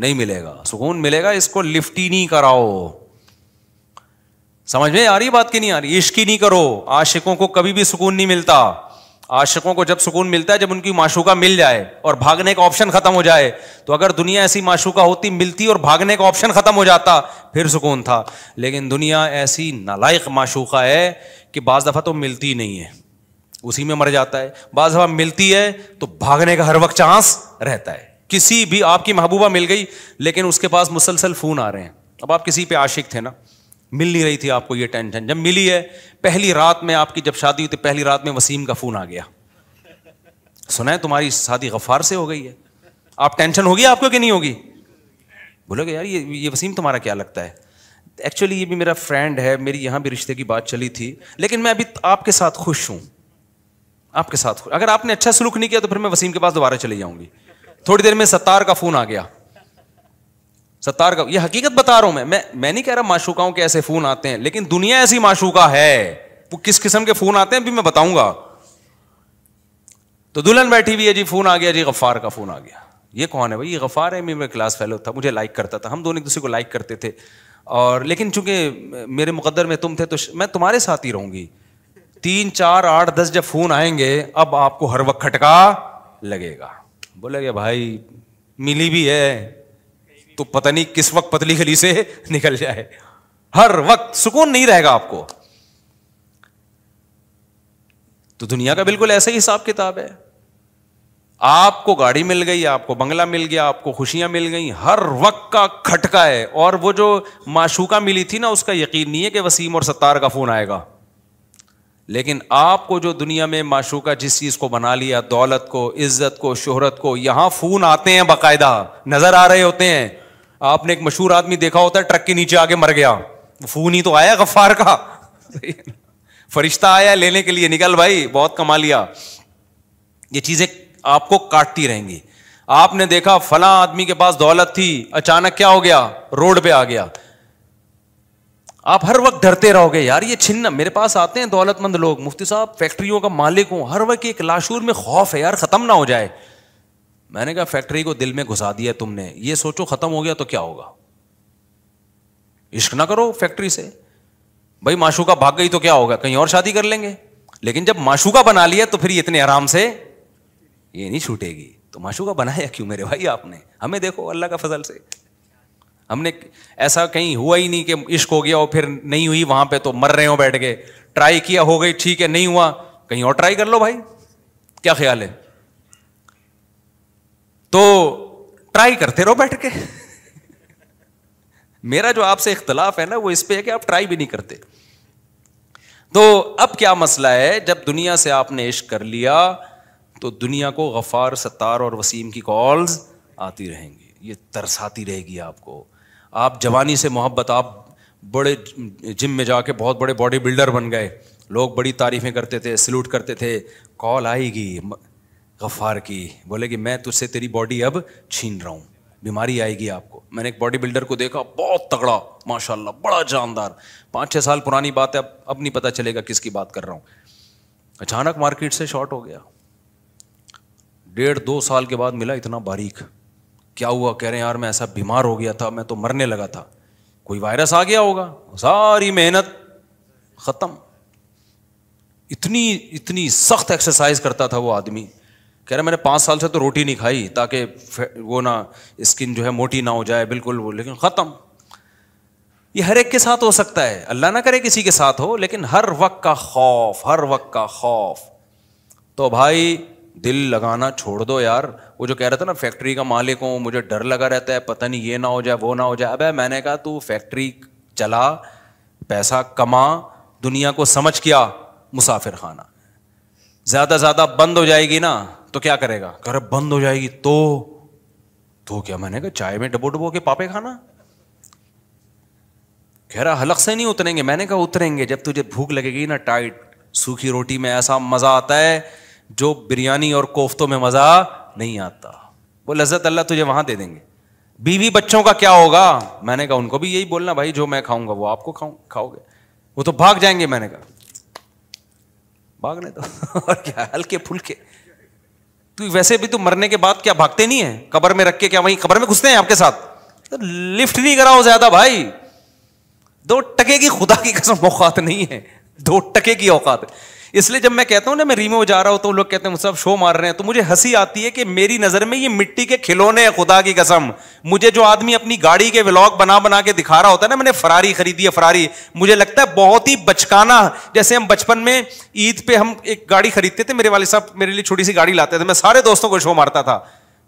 नहीं मिलेगा सुकून मिलेगा इसको लिफ्टीनी कराओ समझ में आ रही बात की नहीं आ रही इश्क ही नहीं करो आशिकों को कभी भी सुकून नहीं मिलता आशिकों को जब सुकून मिलता है जब उनकी माशूका मिल जाए और भागने का ऑप्शन खत्म हो जाए तो अगर दुनिया ऐसी माशूका होती मिलती और भागने का ऑप्शन खत्म हो जाता फिर सुकून था लेकिन दुनिया ऐसी नालायक माशूका है कि बाज़ दफ़ा तो मिलती नहीं है उसी में मर जाता है बाज़ दफ़ा मिलती है तो भागने का हर वक्त चांस रहता है किसी भी आपकी महबूबा मिल गई लेकिन उसके पास मुसलसल फ़ोन आ रहे हैं अब आप किसी पे आशिक थे ना मिल नहीं रही थी आपको ये टेंशन जब मिली है पहली रात में आपकी जब शादी हुई थी पहली रात में वसीम का फ़ोन आ गया सुना है तुम्हारी शादी गफ़ार से हो गई है आप टेंशन होगी आपको कि नहीं होगी बोलोगे यार ये ये वसीम तुम्हारा क्या लगता है एक्चुअली ये भी मेरा फ्रेंड है मेरी यहाँ भी रिश्ते की बात चली थी लेकिन मैं अभी आपके साथ खुश हूं आपके साथ अगर आपने अच्छा सलूक नहीं किया तो फिर मैं वसीम के पास दोबारा चली जाऊँगी थोड़ी देर में सत्तार का फ़ोन आ गया सत्तार का ये हकीकत बता रहा हूं मैं मैं मैं नहीं कह रहा माशूकाओं के ऐसे फोन आते हैं लेकिन दुनिया ऐसी माशूका है वो किस किस्म के फोन आते हैं भी मैं बताऊंगा तो दुल्हन बैठी हुई है जी फोन आ गया जी गफ्फार का फोन आ गया ये कौन है भाई ये गफ्फार है मेरा क्लास फेलो था मुझे लाइक करता था हम दोनों एक दूसरे को लाइक करते थे और लेकिन चूंकि मेरे मुकद्दर में तुम थे तो मैं तुम्हारे साथ ही रहूंगी तीन चार आठ दस जब फोन आएंगे अब आपको हर वक्त खटका लगेगा बोलेगे भाई मिली भी है तो पता नहीं किस वक्त पतली गली से निकल जाए हर वक्त सुकून नहीं रहेगा आपको तो दुनिया का बिल्कुल ऐसा ही हिसाब किताब है आपको गाड़ी मिल गई आपको बंगला मिल गया आपको खुशियां मिल गई हर वक्त का खटका है और वो जो माशूका मिली थी ना उसका यकीन नहीं है कि वसीम और सत्तार का फोन आएगा लेकिन आपको जो दुनिया में माशूका जिस चीज को बना लिया दौलत को इज्जत को शोहरत को यहां फोन आते हैं बाकायदा नजर आ रहे होते हैं आपने एक मशहूर आदमी देखा होता है ट्रक के नीचे आगे मर गया फून ही तो आया गफ्फार का फरिश्ता आया लेने के लिए निकल भाई बहुत कमा लिया ये चीजें आपको काटती रहेंगी आपने देखा फला आदमी के पास दौलत थी अचानक क्या हो गया रोड पे आ गया आप हर वक्त डरते रहोगे यार ये छिन्न मेरे पास आते हैं दौलतमंद लोग मुफ्ती साहब फैक्ट्रियों का मालिक हूं हर वक्त एक लाशूर में खौफ है यार खत्म ना हो जाए मैंने कहा फैक्ट्री को दिल में घुसा दिया तुमने ये सोचो खत्म हो गया तो क्या होगा इश्क ना करो फैक्ट्री से भाई माशूका भाग गई तो क्या होगा कहीं और शादी कर लेंगे लेकिन जब माशूका बना लिया तो फिर इतने आराम से ये नहीं छूटेगी तो माशूका बनाया क्यों मेरे भाई आपने हमें देखो अल्लाह का फजल से हमने ऐसा कहीं हुआ ही नहीं कि इश्क हो गया और फिर नहीं हुई वहां पे तो मर रहे हो बैठ के ट्राई किया हो गई ठीक है नहीं हुआ कहीं और ट्राई कर लो भाई क्या ख्याल है तो ट्राई करते रहो बैठ के मेरा जो आपसे इख्तलाफ है ना वो इस पर है कि आप ट्राई भी नहीं करते तो अब क्या मसला है जब दुनिया से आपने इश्क कर लिया तो दुनिया को गफार सत्तार और वसीम की कॉल्स आती रहेंगी ये तरसाती रहेगी आपको आप जवानी से मोहब्बत आप बड़े जिम में जाके बहुत बड़े बॉडी बिल्डर बन गए लोग बड़ी तारीफें करते थे सल्यूट करते थे कॉल आएगी गफ़ार की बोले कि मैं तुझसे तेरी बॉडी अब छीन रहा हूँ बीमारी आएगी आपको मैंने एक बॉडी बिल्डर को देखा बहुत तगड़ा माशाल्लाह बड़ा जानदार पाँच छः साल पुरानी बात है अब अब नहीं पता चलेगा किसकी बात कर रहा हूँ अचानक मार्केट से शॉर्ट हो गया डेढ़ दो साल के बाद मिला इतना बारीक क्या हुआ कह रहे हैं यार मैं ऐसा बीमार हो गया था मैं तो मरने लगा था कोई वायरस आ गया होगा सारी मेहनत ख़त्म इतनी इतनी सख्त एक्सरसाइज करता था वो आदमी कह रहे मैंने पाँच साल से तो रोटी नहीं खाई ताकि वो ना स्किन जो है मोटी ना हो जाए बिल्कुल वो लेकिन ख़त्म ये हर एक के साथ हो सकता है अल्लाह ना करे किसी के साथ हो लेकिन हर वक्त का खौफ हर वक्त का खौफ तो भाई दिल लगाना छोड़ दो यार वो जो कह रहा था ना फैक्ट्री का मालिक हो मुझे डर लगा रहता है पता नहीं ये ना हो जाए वो ना हो जाए अबे मैंने कहा तू फैक्ट्री चला पैसा कमा दुनिया को समझ किया मुसाफिर खाना ज़्यादा ज़्यादा बंद हो जाएगी ना तो क्या करेगा घर बंद हो जाएगी तो तो क्या मैंने कहा चाय में डबो डबो के पापे खाना कह रहा हलक से नहीं उतरेंगे मैंने कहा उतरेंगे जब तुझे भूख लगेगी ना टाइट सूखी रोटी में ऐसा मज़ा आता है जो बिरयानी और कोफ्तों में मज़ा नहीं आता वो लज्जत अल्लाह तुझे वहां दे देंगे बीवी बच्चों का क्या होगा मैंने कहा उनको भी यही बोलना भाई जो मैं खाऊंगा वो आपको खाऊ खाओगे वो तो भाग जाएंगे मैंने कहा भागने तो और क्या हल्के फुलके तो वैसे भी तो मरने के बाद क्या भागते नहीं है कबर में रख के क्या वहीं कबर में घुसते हैं आपके साथ तो लिफ्ट नहीं कराओ ज्यादा भाई दो टके की खुदा की कसम औकात नहीं है दो टके की औकात है इसलिए जब मैं कहता हूं ना मैं रीमो जा रहा हूं तो लोग कहते हैं सब शो मार रहे हैं तो मुझे हंसी आती है कि मेरी नजर में ये मिट्टी के खिलौने हैं खुदा की कसम मुझे जो आदमी अपनी गाड़ी के व्लॉग बना बना के दिखा रहा होता है ना मैंने फरारी खरीदी है फरारी मुझे लगता है बहुत ही बचकाना जैसे हम बचपन में ईद पे हम एक गाड़ी खरीदते थे मेरे वाले साहब मेरे लिए छोटी सी गाड़ी लाते थे मैं सारे दोस्तों को शो मारता था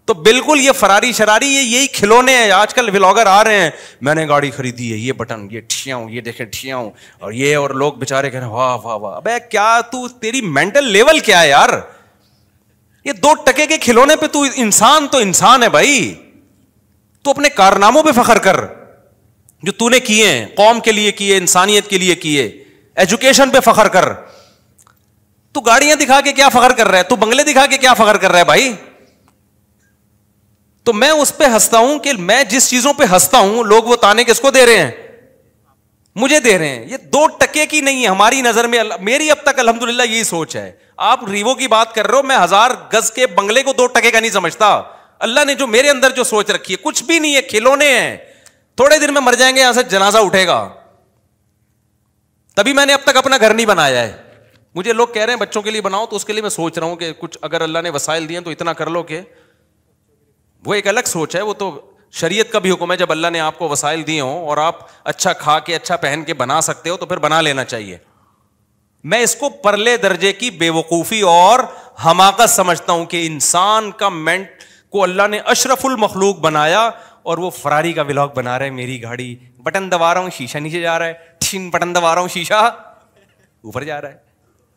तो बिल्कुल ये फरारी शरारी ये यही खिलौने हैं आजकल व्लॉगर आ रहे हैं मैंने गाड़ी खरीदी है ये बटन ये ठिया ये देखे ठिया और ये और लोग बेचारे कह रहे हैं वाह वाह वाह अबे क्या तू तेरी मेंटल लेवल क्या है यार ये दो टके के खिलौने पे तू इंसान तो इंसान है भाई तू अपने कारनामों पे फखर कर जो तूने किए हैं कौम के लिए किए इंसानियत के लिए किए एजुकेशन पे फखर कर तू गाड़ियां दिखा के क्या फखर कर रहा है तू बंगले दिखा के क्या फखर कर रहा है भाई तो मैं उस पर हंसता हूं कि मैं जिस चीजों पर हंसता हूं लोग वो ताने किसको दे रहे हैं मुझे दे रहे हैं ये दो टके की नहीं है हमारी नजर में मेरी अब तक अल्हम्दुलिल्लाह यही सोच है आप रीवो की बात कर रहे हो मैं हजार गज के बंगले को दो टके का नहीं समझता अल्लाह ने जो मेरे अंदर जो सोच रखी है कुछ भी नहीं है खिलौने हैं थोड़े दिन में मर जाएंगे यहां से जनाजा उठेगा तभी मैंने अब तक अपना घर नहीं बनाया है मुझे लोग कह रहे हैं बच्चों के लिए बनाओ तो उसके लिए मैं सोच रहा हूं कि कुछ अगर अल्लाह ने वसाइल दिए तो इतना कर लो कि वो एक अलग सोच है वो तो शरीयत का भी हुक्म है जब अल्लाह ने आपको वसाइल दिए हों और आप अच्छा खा के अच्छा पहन के बना सकते हो तो फिर बना लेना चाहिए मैं इसको परले दर्जे की बेवकूफ़ी और हमाकत समझता हूं कि इंसान का मेंट को अल्लाह ने अशरफुल मखलूक बनाया और वो फरारी का ब्लॉग बना रहे मेरी गाड़ी बटन दबा रहा हूं शीशा नीचे जा रहा है ठीन बटन दबा रहा हूं शीशा ऊपर जा रहा है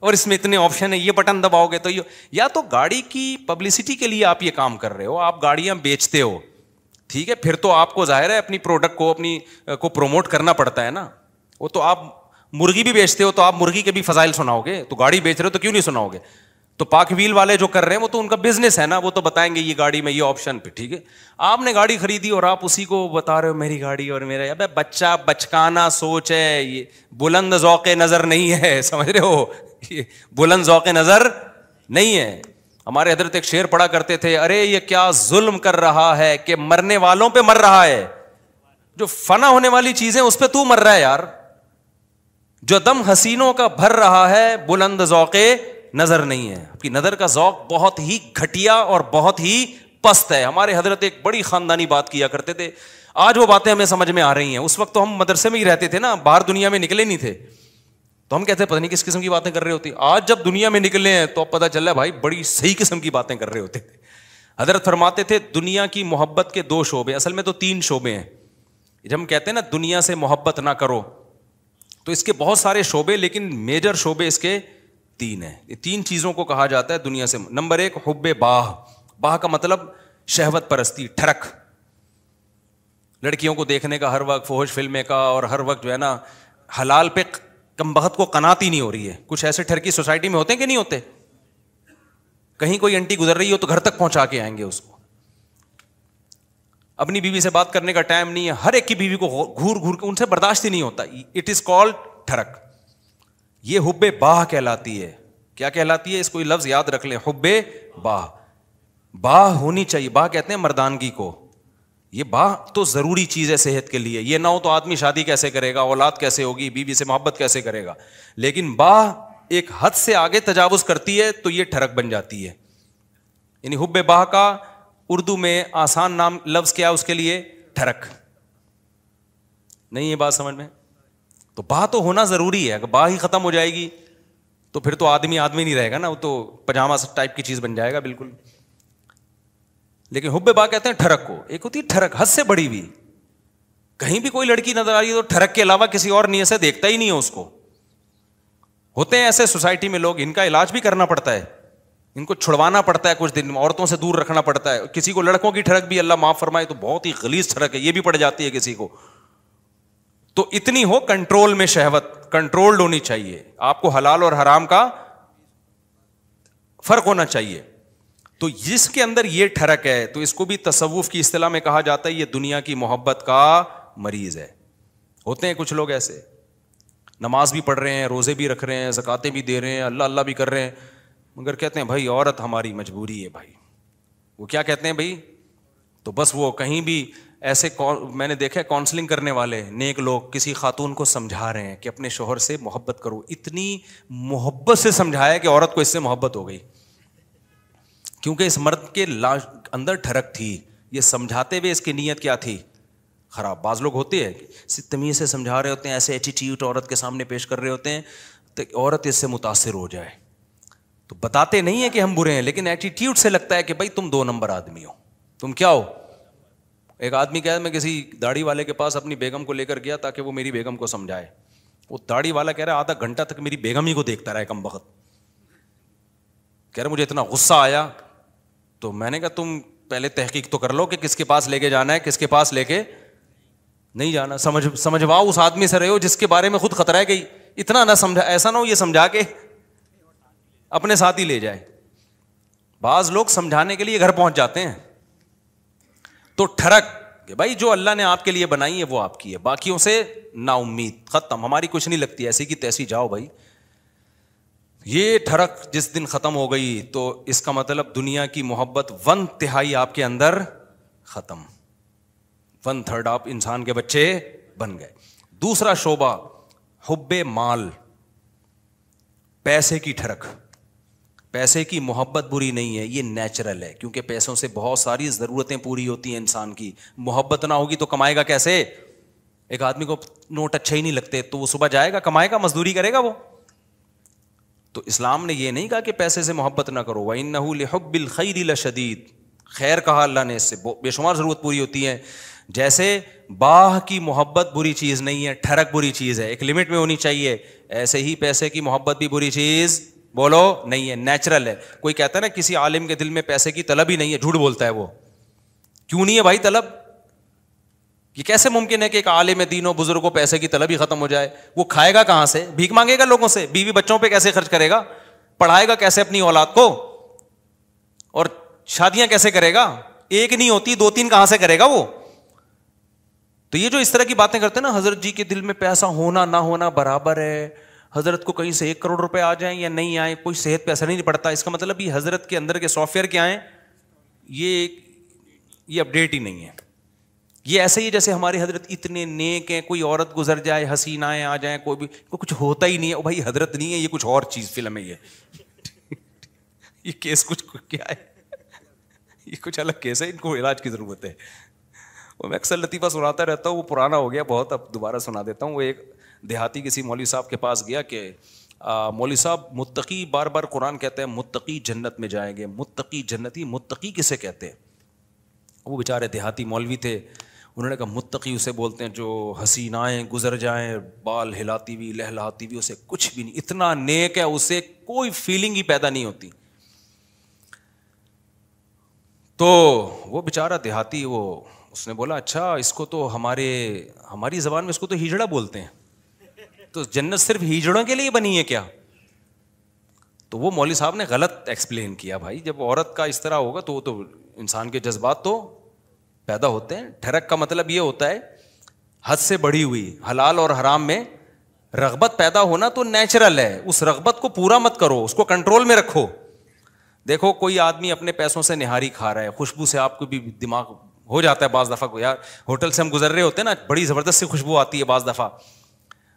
और इसमें इतने ऑप्शन है ये बटन दबाओगे तो या तो गाड़ी की पब्लिसिटी के लिए आप ये काम कर रहे हो आप गाड़ियां बेचते हो ठीक है फिर तो आपको जाहिर है अपनी प्रोडक्ट को अपनी को प्रोमोट करना पड़ता है ना वो तो आप मुर्गी भी बेचते हो तो आप मुर्गी के भी फजाइल सुनाओगे तो गाड़ी बेच रहे हो तो क्यों नहीं सुनाओगे तो पाक व्हील वाले जो कर रहे हैं वो तो उनका बिजनेस है ना वो तो बताएंगे ये गाड़ी में ये ऑप्शन पे ठीक है आपने गाड़ी खरीदी और आप उसी को बता रहे हो मेरी गाड़ी और मेरा अब बच्चा बचकाना सोच है ये बुलंद जौके नज़र नहीं है समझ रहे हो ये बुलंद ओक नज़र नहीं है हमारे हजरत एक शेर पड़ा करते थे अरे ये क्या जुल्म कर रहा है कि मरने वालों पर मर रहा है जो फना होने वाली चीजें उस पर तू मर रहा है यार जो दम हसीनों का भर रहा है बुलंद जौके नजर नहीं है आपकी नजर का जौक बहुत ही घटिया और बहुत ही पस्त है हमारे हजरत एक बड़ी खानदानी बात किया करते थे आज वो बातें हमें समझ में आ रही हैं उस वक्त तो हम मदरसे में ही रहते थे ना बाहर दुनिया में निकले नहीं थे तो हम कहते हैं पता नहीं किस किस्म की बातें कर रहे होती आज जब दुनिया में निकले हैं तो अब पता चल रहा है भाई बड़ी सही किस्म की बातें कर रहे होते थे हजरत फरमाते थे दुनिया की मोहब्बत के दो शोबे असल में तो तीन शोबे हैं जब हम कहते हैं ना दुनिया से मोहब्बत ना करो तो इसके बहुत सारे शोबे लेकिन मेजर शोबे इसके तीन हैं तीन चीज़ों को कहा जाता है दुनिया से नंबर एक हुब्बे बाह बाह का मतलब शहवत परस्ती ठरक लड़कियों को देखने का हर वक्त फोहश फिल्में का और हर वक्त जो है ना हलाल पे कम बहत को कनात ही नहीं हो रही है कुछ ऐसे ठरकी सोसाइटी में होते हैं कि नहीं होते कहीं कोई आंटी गुजर रही हो तो घर तक पहुंचा के आएंगे उसको अपनी बीवी से बात करने का टाइम नहीं है हर एक की बीवी को घूर घूर के उनसे बर्दाश्त ही नहीं होता इट इज कॉल्ड ठरक ये हुब्बे बाह कहलाती है क्या कहलाती है इसको लफ्ज याद रख लें हुब्बे बाह बाह होनी चाहिए बाह कहते हैं मर्दानगी को ये बा तो ज़रूरी चीज़ है सेहत के लिए ये ना हो तो आदमी शादी कैसे करेगा औलाद कैसे होगी बीवी से मोहब्बत कैसे करेगा लेकिन बा एक हद से आगे तजावुज करती है तो ये ठरक बन जाती है यानी हुब बाह का उर्दू में आसान नाम लफ्ज़ क्या उसके लिए ठरक नहीं ये बात समझ में तो बाह तो होना ज़रूरी है अगर बाह ही ख़त्म हो जाएगी तो फिर तो आदमी आदमी नहीं रहेगा ना वो तो पजामा टाइप की चीज़ बन जाएगा बिल्कुल लेकिन हुब्बेबा कहते हैं ठरक को एक होती है ठरक हद से बड़ी हुई कहीं भी कोई लड़की नजर आ रही है तो ठरक के अलावा किसी और नियत से देखता ही नहीं है उसको होते हैं ऐसे सोसाइटी में लोग इनका इलाज भी करना पड़ता है इनको छुड़वाना पड़ता है कुछ दिन में औरतों से दूर रखना पड़ता है किसी को लड़कों की ठड़क भी अल्लाह माफ फरमाए तो बहुत ही गलीज ठड़क है ये भी पड़ जाती है किसी को तो इतनी हो कंट्रोल में शहवत कंट्रोल्ड होनी चाहिए आपको हलाल और हराम का फर्क होना चाहिए तो जिसके अंदर ये ठरक है तो इसको भी तसवुफ की अतलाह में कहा जाता है ये दुनिया की मोहब्बत का मरीज है होते हैं कुछ लोग ऐसे नमाज भी पढ़ रहे हैं रोज़े भी रख रहे हैं ज़क़ातें भी दे रहे हैं अल्लाह अल्लाह भी कर रहे हैं मगर कहते हैं भाई औरत हमारी मजबूरी है भाई वो क्या कहते हैं भाई तो बस वो कहीं भी ऐसे मैंने देखा है काउंसलिंग करने वाले नेक लोग किसी खातून को समझा रहे हैं कि अपने शोहर से मोहब्बत करो इतनी मोहब्बत से समझाया कि औरत को इससे मोहब्बत हो गई क्योंकि इस मर्द के लाश अंदर ठरक थी ये समझाते हुए इसकी नीयत क्या थी ख़राब बाज़ लोग होते हैं सितमी से समझा रहे होते हैं ऐसे एटीट्यूड औरत के सामने पेश कर रहे होते हैं तो औरत इससे मुतासर हो जाए तो बताते नहीं है कि हम बुरे हैं लेकिन एटीट्यूड से लगता है कि भाई तुम दो नंबर आदमी हो तुम क्या हो एक आदमी कह मैं किसी दाढ़ी वाले के पास अपनी बेगम को लेकर गया ताकि वो मेरी बेगम को समझाए वो दाढ़ी वाला कह रहा है आधा घंटा तक मेरी बेगम ही को देखता रहा है कम वक्त कह रहा मुझे इतना गुस्सा आया तो मैंने कहा तुम पहले तहकीक तो कर लो कि किसके पास लेके जाना है किसके पास लेके नहीं जाना समझ समझवाओ उस आदमी से रहे हो जिसके बारे में खुद खतरा है गई इतना ना समझा ऐसा ना हो ये समझा के अपने साथ ही ले जाए बाज लोग समझाने के लिए घर पहुंच जाते हैं तो ठरक भाई जो अल्लाह ने आपके लिए बनाई है वो आपकी है बाकियों से नाउमीद ख़त्म हमारी कुछ नहीं लगती ऐसी कि तैसी जाओ भाई ये ठरक जिस दिन खत्म हो गई तो इसका मतलब दुनिया की मोहब्बत वन तिहाई आपके अंदर खत्म वन थर्ड आप इंसान के बच्चे बन गए दूसरा शोबा हुब्बे माल पैसे की ठरक पैसे की मोहब्बत बुरी नहीं है ये नेचुरल है क्योंकि पैसों से बहुत सारी ज़रूरतें पूरी होती हैं इंसान की मोहब्बत ना होगी तो कमाएगा कैसे एक आदमी को नोट अच्छे ही नहीं लगते तो वो सुबह जाएगा कमाएगा मजदूरी करेगा वो तो इस्लाम ने यह नहीं कहा कि पैसे से मोहब्बत ना करो वही नहबिल खैर शदीद खैर कहा अल्लाह ने इससे बेशुमार ज़रूरत पूरी होती है जैसे बाह की मोहब्बत बुरी चीज़ नहीं है ठरक बुरी चीज़ है एक लिमिट में होनी चाहिए ऐसे ही पैसे की मोहब्बत भी बुरी चीज़ बोलो नहीं है नेचुरल है कोई कहता है ना किसी आलिम के दिल में पैसे की तलब ही नहीं है झूठ बोलता है वो क्यों नहीं है भाई तलब ये कैसे मुमकिन है कि एक आलिम दीन और बुजुर्ग पैसे की तलब ही खत्म हो जाए वो खाएगा कहां से भीख मांगेगा लोगों से बीवी बच्चों पे कैसे खर्च करेगा पढ़ाएगा कैसे अपनी औलाद को और शादियां कैसे करेगा एक नहीं होती दो तीन कहां से करेगा वो तो ये जो इस तरह की बातें करते ना हजरत जी के दिल में पैसा होना ना होना बराबर है हजरत को कहीं से एक करोड़ रुपए आ जाए या नहीं आए कोई सेहत पे असर नहीं पड़ता इसका मतलब हजरत के अंदर के सॉफ्टवेयर क्या है ये ये अपडेट ही नहीं है ये ऐसे ही जैसे हमारे हजरत इतने नेक हैं कोई औरत गुजर जाए हसीनाएं आ जाए कोई भी को कुछ होता ही नहीं है ओ भाई हजरत नहीं है ये कुछ और चीज़ फिल्म है ये ये केस कुछ क्या है ये कुछ अलग केस है इनको इलाज की ज़रूरत है वो मैं अक्सर लतीफ़ा सुनाता रहता हूँ वो पुराना हो गया बहुत अब दोबारा सुना देता हूँ वो एक देहाती किसी मौलवी साहब के पास गया कि मौलवी साहब मुत्तकी बार बार कुरान कहते हैं मुत्तकी जन्नत में जाएंगे मुत्तकी जन्नती मुत्तकी किसे कहते हैं वो बेचारे देहाती मौलवी थे उन्होंने कहा मुत्तकी उसे बोलते हैं जो हसीनाएं गुजर जाएं बाल हिलाती हुई लहलाती हुई उसे कुछ भी नहीं इतना नेक है उसे कोई फीलिंग ही पैदा नहीं होती तो वो बेचारा देहाती वो उसने बोला अच्छा इसको तो हमारे हमारी जबान में इसको तो हिजड़ा बोलते हैं तो जन्नत सिर्फ हिजड़ों के लिए बनी है क्या तो वो मौली साहब ने गलत एक्सप्लेन किया भाई जब औरत का इस तरह होगा तो वो तो इंसान के जज्बात तो पैदा होते हैं ठरक का मतलब ये होता है हद से बढ़ी हुई हलाल और हराम में रगबत पैदा होना तो नेचुरल है उस रगबत को पूरा मत करो उसको कंट्रोल में रखो देखो कोई आदमी अपने पैसों से निहारी खा रहा है खुशबू से आपको भी दिमाग हो जाता है बाज़ दफ़ा को यार होटल से हम गुजर रहे होते हैं ना बड़ी ज़बरदस्त सी खुशबू आती है बाज़ दफ़ा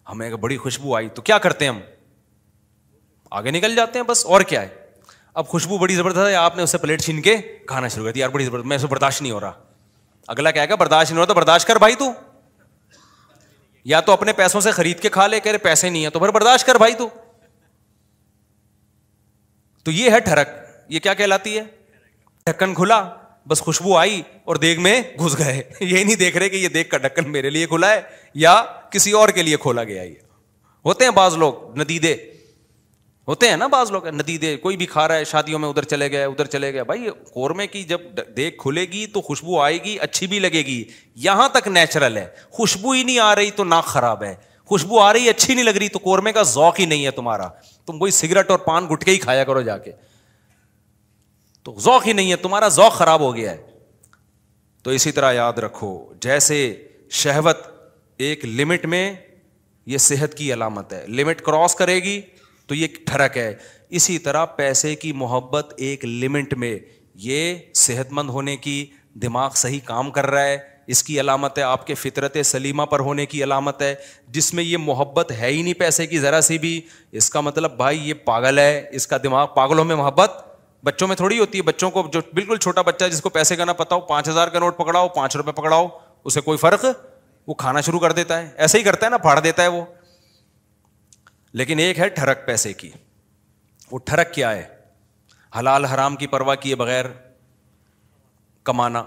हमें बड़ी खुशबू आई तो क्या करते हैं हम आगे निकल जाते हैं बस और क्या है अब खुशबू बड़ी ज़बरदस्त है आपने उसे प्लेट छीन के खाना शुरू कर दिया यार बड़ी ज़बरदस्त मैं उसे बर्दाश्त नहीं हो रहा अगला क्या बर्दाश्त नहीं हो रहा तो बर्दाश्त कर भाई तू या तो अपने पैसों से खरीद के खा ले कह रहे पैसे नहीं है तो फिर बर्दाश्त कर भाई तू तो ये है ठरक ये क्या कहलाती है ढक्कन खुला बस खुशबू आई और देख में घुस गए ये नहीं देख रहे कि ये देख कर ढक्कन मेरे लिए खुला है या किसी और के लिए खोला गया ये होते हैं बाज लोग नदीदे होते हैं ना बाज लोग नदी दे कोई भी खा रहा है शादियों में उधर चले गए उधर चले गए भाई कोरमे की जब देख खुलेगी तो खुशबू आएगी अच्छी भी लगेगी यहां तक नेचुरल है खुशबू ही नहीं आ रही तो नाक खराब है खुशबू आ रही अच्छी नहीं लग रही तो कोरमे का जौक ही नहीं है तुम्हारा तुम वही सिगरेट और पान गुटके ही खाया करो जाके तो जौक ही नहीं है तुम्हारा जौक खराब हो गया है तो इसी तरह याद रखो जैसे शहवत एक लिमिट में यह सेहत की अलामत है लिमिट क्रॉस करेगी तो ये ठरक है इसी तरह पैसे की मोहब्बत एक लिमिट में ये सेहतमंद होने की दिमाग सही काम कर रहा है इसकी अलामत है आपके फितरत सलीमा पर होने की अलामत है जिसमें ये मोहब्बत है ही नहीं पैसे की ज़रा सी भी इसका मतलब भाई ये पागल है इसका दिमाग पागलों में मोहब्बत बच्चों में थोड़ी होती है बच्चों को जो बिल्कुल छोटा बच्चा जिसको पैसे का ना पता हो पाँच हज़ार का नोट पकड़ाओ पाँच रुपये पकड़ाओ उसे कोई फ़र्क वो खाना शुरू कर देता है ऐसे ही करता है ना फाड़ देता है वो लेकिन एक है ठरक पैसे की वो ठरक क्या है हलाल हराम की परवाह किए बगैर कमाना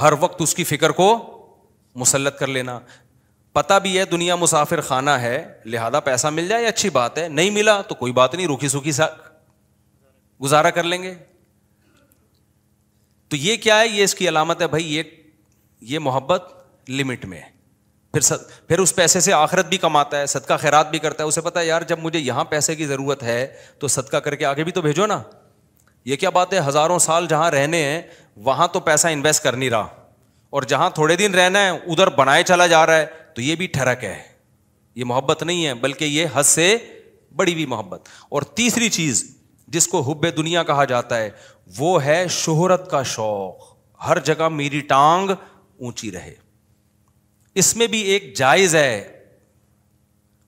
हर वक्त उसकी फिक्र को मुसलत कर लेना पता भी है दुनिया मुसाफिर खाना है लिहाजा पैसा मिल जाए अच्छी बात है नहीं मिला तो कोई बात नहीं रूखी सूखी सा गुजारा कर लेंगे तो ये क्या है ये इसकी अलामत है भाई ये ये मोहब्बत लिमिट में है फिर सद, फिर उस पैसे से आखिरत भी कमाता है सदका खैरात भी करता है उसे पता है यार जब मुझे यहाँ पैसे की ज़रूरत है तो सदका करके आगे भी तो भेजो ना ये क्या बात है हज़ारों साल जहाँ रहने हैं वहाँ तो पैसा इन्वेस्ट कर नहीं रहा और जहाँ थोड़े दिन रहना है उधर बनाए चला जा रहा है तो ये भी ठरक है ये मोहब्बत नहीं है बल्कि ये हद से बड़ी भी मोहब्बत और तीसरी चीज़ जिसको हुब दुनिया कहा जाता है वो है शोहरत का शौक़ हर जगह मेरी टांग ऊंची रहे इसमें भी एक जायज़ है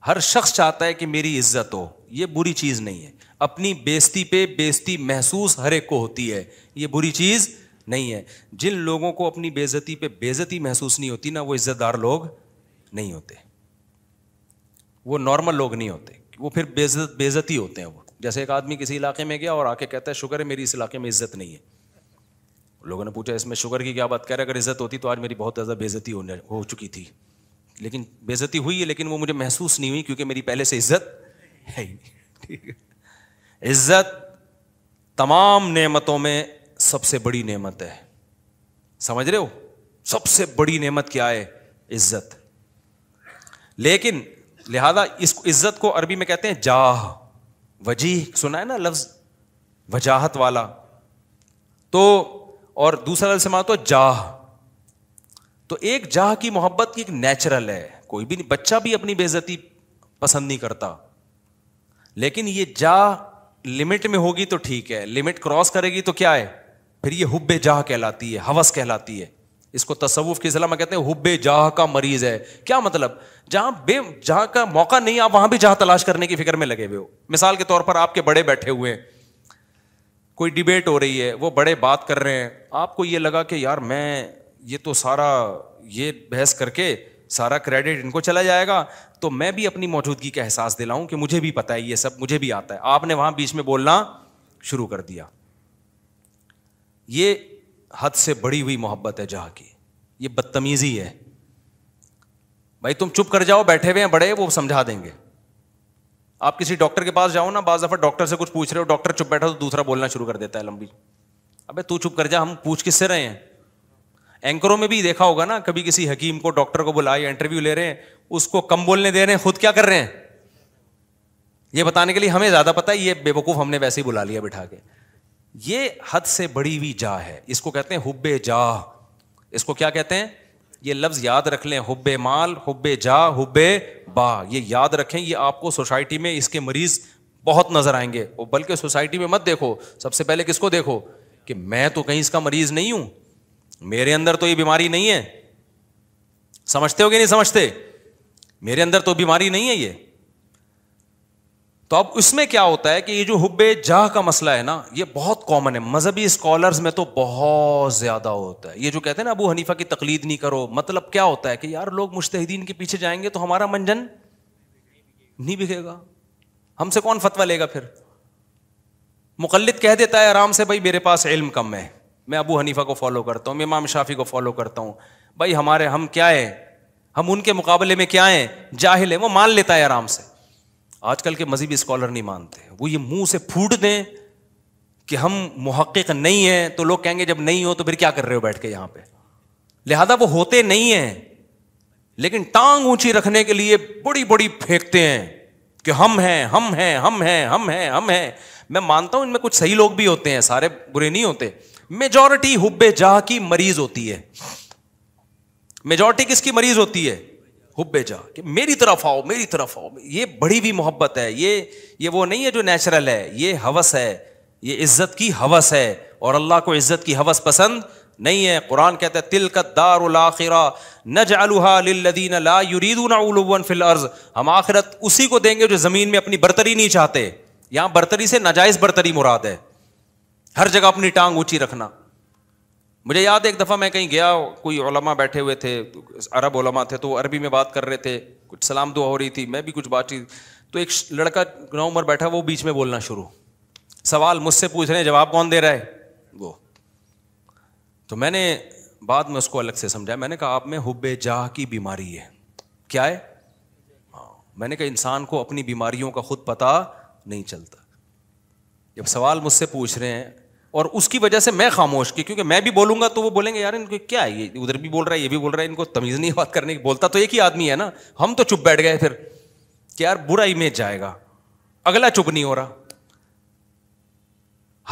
हर शख्स चाहता है कि मेरी इज्जत हो ये बुरी चीज़ नहीं है अपनी बेजती पे बेजती महसूस हर एक को होती है ये बुरी चीज़ नहीं है जिन लोगों को अपनी बेजती पे बेजती महसूस नहीं होती ना वो इज्जतदार लोग नहीं होते वो नॉर्मल लोग नहीं होते वो फिर बेजत बेजती होते हैं वो जैसे एक आदमी किसी इलाके में गया और आके कहता है शुक्र है मेरी इस इलाके में इज्जत नहीं है लोगों ने पूछा इसमें शुगर की क्या बात कह रहे अगर इज्जत होती तो आज मेरी बहुत ज़्यादा बेजती होने हो चुकी थी लेकिन बेजती हुई है लेकिन वो मुझे महसूस नहीं हुई क्योंकि मेरी पहले से इज्जत है ही नहीं ठीक है इज्जत तमाम नेमतों में सबसे बड़ी नेमत है समझ रहे हो सबसे बड़ी नेमत क्या है इज्जत लेकिन लिहाजा इस इज्जत को अरबी में कहते हैं जाह वजीह सुना है ना लफ्ज वजाहत वाला तो और दूसरा लफ्ज इस्तेमाल होता तो है जाह तो एक जाह की मोहब्बत की एक नेचुरल है कोई भी नहीं बच्चा भी अपनी बेजती पसंद नहीं करता लेकिन ये जाह लिमिट में होगी तो ठीक है लिमिट क्रॉस करेगी तो क्या है फिर ये हुब्ब जाह कहलाती है हवस कहलाती है इसको तसवुफ के इस्लाम में कहते हैं हुब्ब जाह का मरीज है क्या मतलब जहां बे जहां का मौका नहीं आप वहां भी जहां तलाश करने की फिक्र में लगे हुए हो मिसाल के तौर पर आपके बड़े बैठे हुए हैं कोई डिबेट हो रही है वो बड़े बात कर रहे हैं आपको ये लगा कि यार मैं ये तो सारा ये बहस करके सारा क्रेडिट इनको चला जाएगा तो मैं भी अपनी मौजूदगी का एहसास दिलाऊं कि मुझे भी पता है ये सब मुझे भी आता है आपने वहां बीच में बोलना शुरू कर दिया ये हद से बड़ी हुई मोहब्बत है जहाँ की ये बदतमीजी है भाई तुम चुप कर जाओ बैठे हुए हैं बड़े वो समझा देंगे आप किसी डॉक्टर के पास जाओ ना बाज दफ़ा डॉक्टर से कुछ पूछ रहे हो डॉक्टर चुप बैठा तो दूसरा बोलना शुरू कर देता है लंबी अबे तू चुप कर जा हम पूछ किससे रहे हैं एंकरों में भी देखा होगा ना कभी किसी हकीम को डॉक्टर को बुलाया इंटरव्यू ले रहे हैं उसको कम बोलने दे रहे हैं खुद क्या कर रहे हैं ये बताने के लिए हमें ज़्यादा पता है ये बेवकूफ़ हमने वैसे ही बुला लिया बिठा के ये हद से बड़ी हुई जा है इसको कहते हैं हुब्बे जा इसको क्या कहते हैं ये लफ्ज याद रख लें हुब्बे माल हुब्बे जा हुब्बे बा ये याद रखें ये आपको सोसाइटी में इसके मरीज बहुत नजर आएंगे और बल्कि सोसाइटी में मत देखो सबसे पहले किसको देखो कि मैं तो कहीं इसका मरीज नहीं हूं मेरे अंदर तो ये बीमारी नहीं है समझते हो कि नहीं समझते मेरे अंदर तो बीमारी नहीं है ये तो अब उसमें क्या होता है कि ये जो हुब्बे जाह का मसला है ना ये बहुत कॉमन है मजहबी स्कॉलर्स में तो बहुत ज़्यादा होता है ये जो कहते हैं ना अबू हनीफा की तकलीद नहीं करो मतलब क्या होता है कि यार लोग मुश्तदीन के पीछे जाएंगे तो हमारा मंजन नहीं बिकेगा हमसे कौन फतवा लेगा फिर मुकलद कह देता है आराम से भाई मेरे पास इल्म कम है मैं अबू हनीफा को फॉलो करता हूँ मैं इमाम शाफी को फॉलो करता हूँ भाई हमारे हम क्या है हम उनके मुकाबले में क्या है जाहिल है वो मान लेता है आराम से आजकल के मजहबी स्कॉलर नहीं मानते वो ये मुंह से फूट दें कि हम महक्क नहीं है तो लोग कहेंगे जब नहीं हो तो फिर क्या कर रहे हो बैठ के यहां पर लिहाजा वो होते नहीं है लेकिन टांग ऊंची रखने के लिए बड़ी बड़ी फेंकते हैं कि हम हैं हम हैं हम हैं हम हैं हम हैं मैं मानता हूं इनमें कुछ सही लोग भी होते हैं सारे बुरे नहीं होते मेजॉरिटी हुब्बे जहा की मरीज होती है मेजॉरिटी किसकी मरीज होती है हुब्बेजा कि मेरी तरफ आओ मेरी तरफ आओ ये बड़ी हुई मोहब्बत है ये ये वो नहीं है जो नेचुरल है ये हवस है ये इज्जत की हवस है और अल्लाह को इज्जत की हवस पसंद नहीं है कुरान कहता है तिल का दारखिरा न जालुहादीन ला युरीदन फिल अर्ज हम आखिरत उसी को देंगे जो ज़मीन में अपनी बरतरी नहीं चाहते यहाँ बरतरी से नाजायज़ बरतरी मुराद है हर जगह अपनी टांग ऊंची रखना मुझे याद एक दफ़ा मैं कहीं गया कोई ओलमा बैठे हुए थे अरब ओलमा थे तो अरबी में बात कर रहे थे कुछ सलाम दुआ हो रही थी मैं भी कुछ बातचीत तो एक लड़का नौ उम्र बैठा वो बीच में बोलना शुरू सवाल मुझसे पूछ रहे हैं जवाब कौन दे रहा है वो तो मैंने बाद में उसको अलग से समझाया मैंने कहा आप में हुब जाह की बीमारी है क्या है हाँ मैंने कहा इंसान को अपनी बीमारियों का खुद पता नहीं चलता जब सवाल मुझसे पूछ रहे हैं और उसकी वजह से मैं खामोश की क्योंकि मैं भी बोलूंगा तो वो बोलेंगे यार इनको क्या है ये उधर भी बोल रहा है ये भी बोल रहा है इनको तमीज़ नहीं बात करने की बोलता तो एक ही आदमी है ना हम तो चुप बैठ गए फिर कि यार बुरा इमेज जाएगा अगला चुप नहीं हो रहा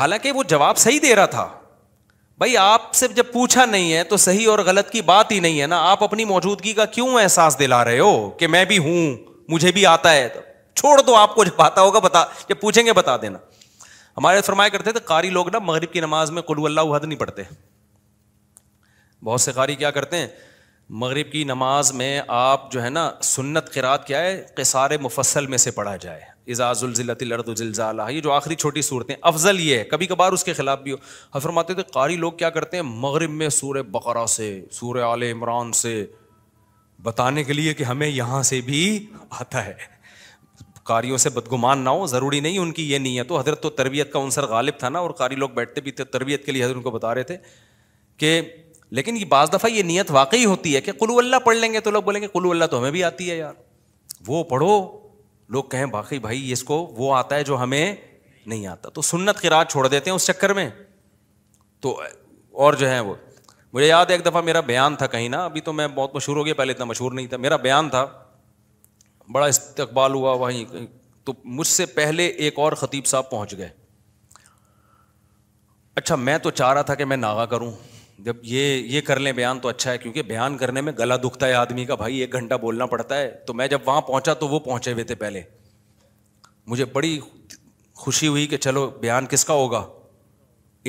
हालांकि वो जवाब सही दे रहा था भाई आपसे जब पूछा नहीं है तो सही और गलत की बात ही नहीं है ना आप अपनी मौजूदगी का क्यों एहसास दिला रहे हो कि मैं भी हूं मुझे भी आता है तो छोड़ दो आपको जब आता होगा बता जब पूछेंगे बता देना हमारे फरमाए करते थे कारी लोग ना मग़रब की नमाज में कुल्ला हद नहीं पढ़ते बहुत से कारी क्या करते हैं मग़रब की नमाज में आप जो है ना सुन्नत किरात क्या है सारे मुफसल में से पढ़ा जाए इजाजुलजिलतिलर्दुलजाला ये जो आखिरी छोटी सूरतें अफजल ये है कभी कभार उसके खिलाफ भी हो हम फरमाते थे कारी लोग क्या करते हैं मगरब में सूर बकर से सूर आल इमरान से बताने के लिए कि हमें यहाँ से भी आता है कार्यों से बदगुमान ना हो ज़रूरी नहीं उनकी ये नहीं है तो हजरत तो तरबियत का उनसर गालिब था ना और कारी लोग बैठते भी थे तरबियत के लिए हजरत उनको बता रहे थे कि लेकिन ये बाज़ दफ़ा ये नीयत वाकई होती है कि कुल्ला पढ़ लेंगे तो लोग बोलेंगे कुल्ला तो हमें भी आती है यार वो पढ़ो लोग कहें बाकी भाई इसको वो आता है जो हमें नहीं आता तो सुन्नत की रात छोड़ देते हैं उस चक्कर में तो और जो है वो मुझे याद है एक दफ़ा मेरा बयान था कहीं ना अभी तो मैं बहुत मशहूर हो गया पहले इतना मशहूर नहीं था मेरा बयान था बड़ा इस्तबाल हुआ वहीं तो मुझसे पहले एक और ख़तीब साहब पहुंच गए अच्छा मैं तो चाह रहा था कि मैं नागा करूं जब ये ये कर लें बयान तो अच्छा है क्योंकि बयान करने में गला दुखता है आदमी का भाई एक घंटा बोलना पड़ता है तो मैं जब वहाँ पहुँचा तो वो पहुँचे हुए थे पहले मुझे बड़ी खुशी हुई कि चलो बयान किसका होगा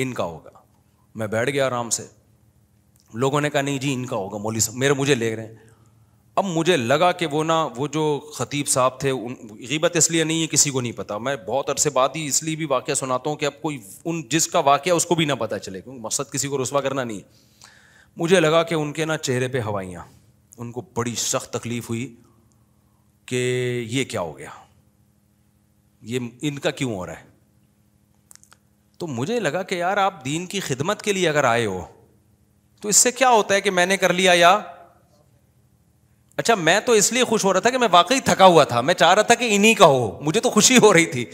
इनका होगा मैं बैठ गया आराम से लोगों ने कहा नहीं जी इनका होगा मोली साहब मेरे मुझे ले रहे हैं अब मुझे लगा कि वो ना वो जो ख़तीब साहब थे उन इसलिए नहीं है किसी को नहीं पता मैं बहुत अरसे बाद ही इसलिए भी वाक़ सुनाता हूँ कि अब कोई उन जिसका वाक़ उसको भी ना पता चले क्योंकि मकसद किसी को रसवा करना नहीं मुझे लगा कि उनके ना चेहरे पर हवाइयाँ उनको बड़ी सख्त तकलीफ़ हुई कि ये क्या हो गया ये इनका क्यों हो रहा है तो मुझे लगा कि यार आप दीन की खिदमत के लिए अगर आए हो तो इससे क्या होता है कि मैंने कर लिया या अच्छा मैं तो इसलिए खुश हो रहा था कि मैं वाकई थका हुआ था मैं चाह रहा था कि इन्हीं का हो मुझे तो खुशी हो रही थी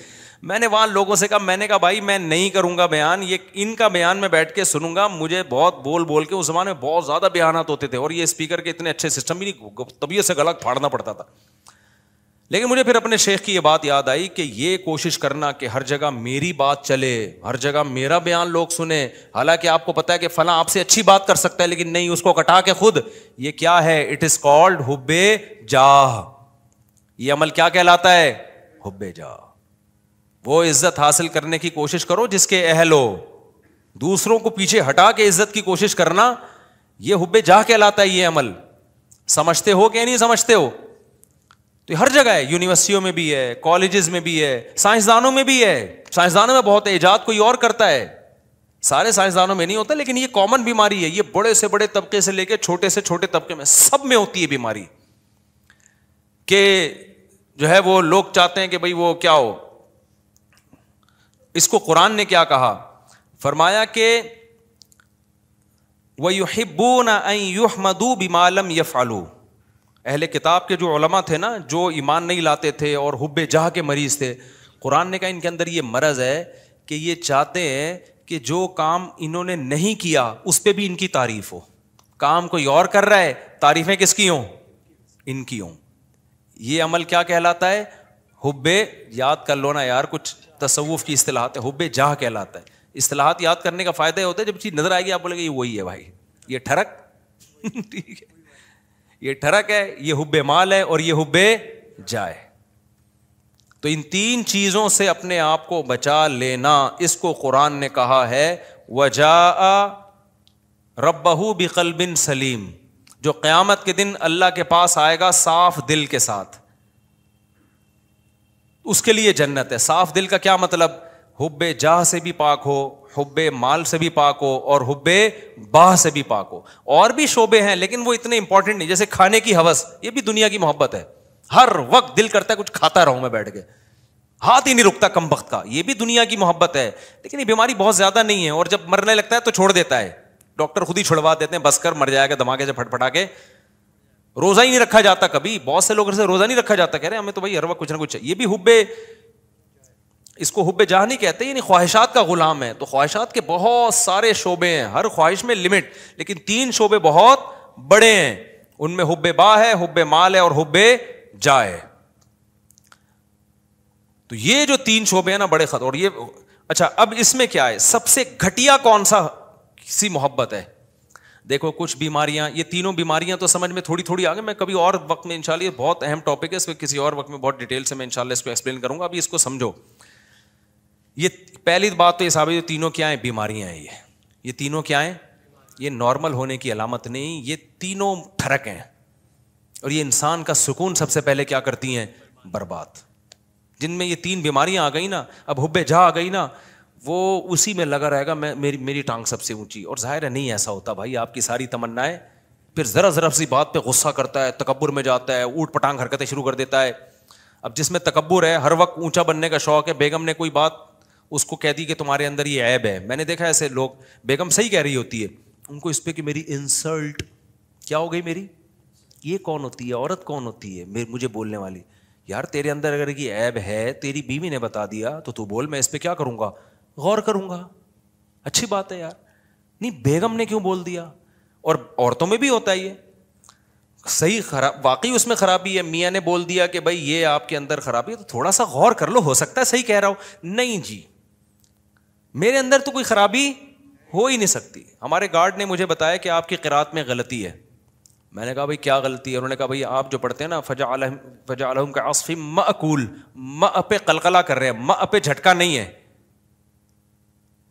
मैंने वहाँ लोगों से कहा मैंने कहा भाई मैं नहीं करूंगा बयान ये इनका बयान मैं बैठ के सुनूंगा मुझे बहुत बोल बोल के उस जमाने में बहुत ज़्यादा बयान होते थे और ये स्पीकर के इतने अच्छे सिस्टम भी नहीं तबीयत से गलत फाड़ना पड़ता था लेकिन मुझे फिर अपने शेख की यह बात याद आई कि ये कोशिश करना कि हर जगह मेरी बात चले हर जगह मेरा बयान लोग सुने हालांकि आपको पता है कि फला आपसे अच्छी बात कर सकता है लेकिन नहीं उसको कटा के खुद ये क्या है इट इज कॉल्ड हुबे जाह ये अमल क्या कहलाता है हुबे जाह वो इज्जत हासिल करने की कोशिश करो जिसके अहलो दूसरों को पीछे हटा के इज्जत की कोशिश करना यह हुबे जाह कहलाता है ये अमल समझते हो कि नहीं समझते हो तो हर जगह है यूनिवर्सिटियों में भी है कॉलेजेस में भी है साइंसदानों में भी है साइंसदानों में बहुत है ईजाद कोई और करता है सारे साइंसदानों में नहीं होता लेकिन ये कॉमन बीमारी है ये बड़े से बड़े तबके से लेकर छोटे से छोटे तबके में सब में होती है बीमारी के जो है वो लोग चाहते हैं कि भाई वो क्या हो इसको कुरान ने क्या कहा फरमाया कि वह युहिबून युहमदू बिमालम यफ़ालू अहले किताब के जो उलमा थे ना जो ईमान नहीं लाते थे और हुब जहाँ के मरीज़ थे कुरान ने कहा इनके अंदर ये मरज़ है कि ये चाहते हैं कि जो काम इन्होंने नहीं किया उस पर भी इनकी तारीफ़ हो काम कोई और कर रहा है तारीफ़ें किसकी हों इनकी हों ये अमल क्या कहलाता है हुब्बे याद कर लो ना यार कुछ तसवुफ़ की असलाहत है हुब जहा कहलाता है असलाहत याद करने का फ़ायदा होता है जब चीज़ नज़र आएगी आप बोलेंगे ये वही है भाई ये ठरक ठीक है ये ठरक है ये हुब्बे माल है और ये हुब्बे जाए तो इन तीन चीज़ों से अपने आप को बचा लेना इसको कुरान ने कहा है वजा रबहू बिन सलीम जो क्यामत के दिन अल्लाह के पास आएगा साफ दिल के साथ उसके लिए जन्नत है साफ दिल का क्या मतलब हुब्ब जाह से भी पाक हो हुब्ब माल से भी पाक हो और हुब्ब बाह से भी पाक हो और भी शोबे हैं लेकिन वो इतने इंपॉर्टेंट नहीं जैसे खाने की हवस ये भी दुनिया की मोहब्बत है हर वक्त दिल करता है कुछ खाता रहूं मैं बैठ के हाथ ही नहीं रुकता कम वक्त का ये भी दुनिया की मोहब्बत है लेकिन ये बीमारी बहुत ज्यादा नहीं है और जब मरने लगता है तो छोड़ देता है डॉक्टर खुद ही छुड़वा देते हैं बस कर मर जाएगा धमाके से फटफटा के रोजा ही नहीं रखा जाता कभी बहुत से लोग रोजा नहीं रखा जाता कह रहे हैं हमें तो भाई हर वक्त कुछ ना कुछ ये भी हुब्बे इसको हुब जहानी कहते यानी ख्वाहिशात का गुलाम है तो ख्वाहिशात के बहुत सारे शोबे हैं हर ख्वाहिश में लिमिट लेकिन तीन शोबे बहुत बड़े हैं उनमें हुब बा है हुब माल है और हुब जा है तो ये जो तीन शोबे हैं ना बड़े खत और ये अच्छा अब इसमें क्या है सबसे घटिया कौन सा सी मोहब्बत है देखो कुछ बीमारियां ये तीनों बीमारियां तो समझ में थोड़ी थोड़ी आ गई मैं कभी और वक्त में इंशाल्लाह बहुत अहम टॉपिक है इसमें किसी और वक्त में बहुत डिटेल से मैं इंशाल्लाह इसको एक्सप्लेन करूंगा अभी इसको समझो ये पहली बात तो ये साबित है तीनों क्या है बीमारियां हैं ये ये तीनों क्या है ये नॉर्मल होने की अलामत नहीं ये तीनों फर्क हैं और ये इंसान का सुकून सबसे पहले क्या करती हैं बर्बाद जिनमें ये तीन बीमारियां आ गई ना अब हुबे जा आ गई ना वो उसी में लगा रहेगा मैं मेरी मेरी टांग सबसे ऊंची और जाहिर है नहीं ऐसा होता भाई आपकी सारी तमन्नाएं फिर ज़रा ज़रा सी बात पे गुस्सा करता है तकबर में जाता है ऊट पटांग हरकतें शुरू कर देता है अब जिसमें तकबर है हर वक्त ऊंचा बनने का शौक है बेगम ने कोई बात उसको कह दी कि तुम्हारे अंदर ये ऐब है मैंने देखा ऐसे लोग बेगम सही कह रही होती है उनको इस पर कि मेरी इंसल्ट क्या हो गई मेरी ये कौन होती है औरत कौन होती है मुझे बोलने वाली यार तेरे अंदर अगर ये ऐब है तेरी बीवी ने बता दिया तो तू बोल मैं इस पर क्या करूँगा गौर करूँगा अच्छी बात है यार नहीं बेगम ने क्यों बोल दिया और औरतों में भी होता है ये सही खराब वाकई उसमें खराबी है मियाँ ने बोल दिया कि भाई ये आपके अंदर खराबी है तो थोड़ा सा गौर कर लो हो सकता है सही कह रहा हो नहीं जी मेरे अंदर तो कोई ख़राबी हो ही नहीं सकती हमारे गार्ड ने मुझे बताया कि आपकी किरात में गलती है मैंने कहा भाई क्या गलती है उन्होंने कहा भाई आप जो पढ़ते हैं ना फजा फजा आलम का आसफ़ी मकूल म पे कलकला कर रहे हैं म अपे झटका नहीं है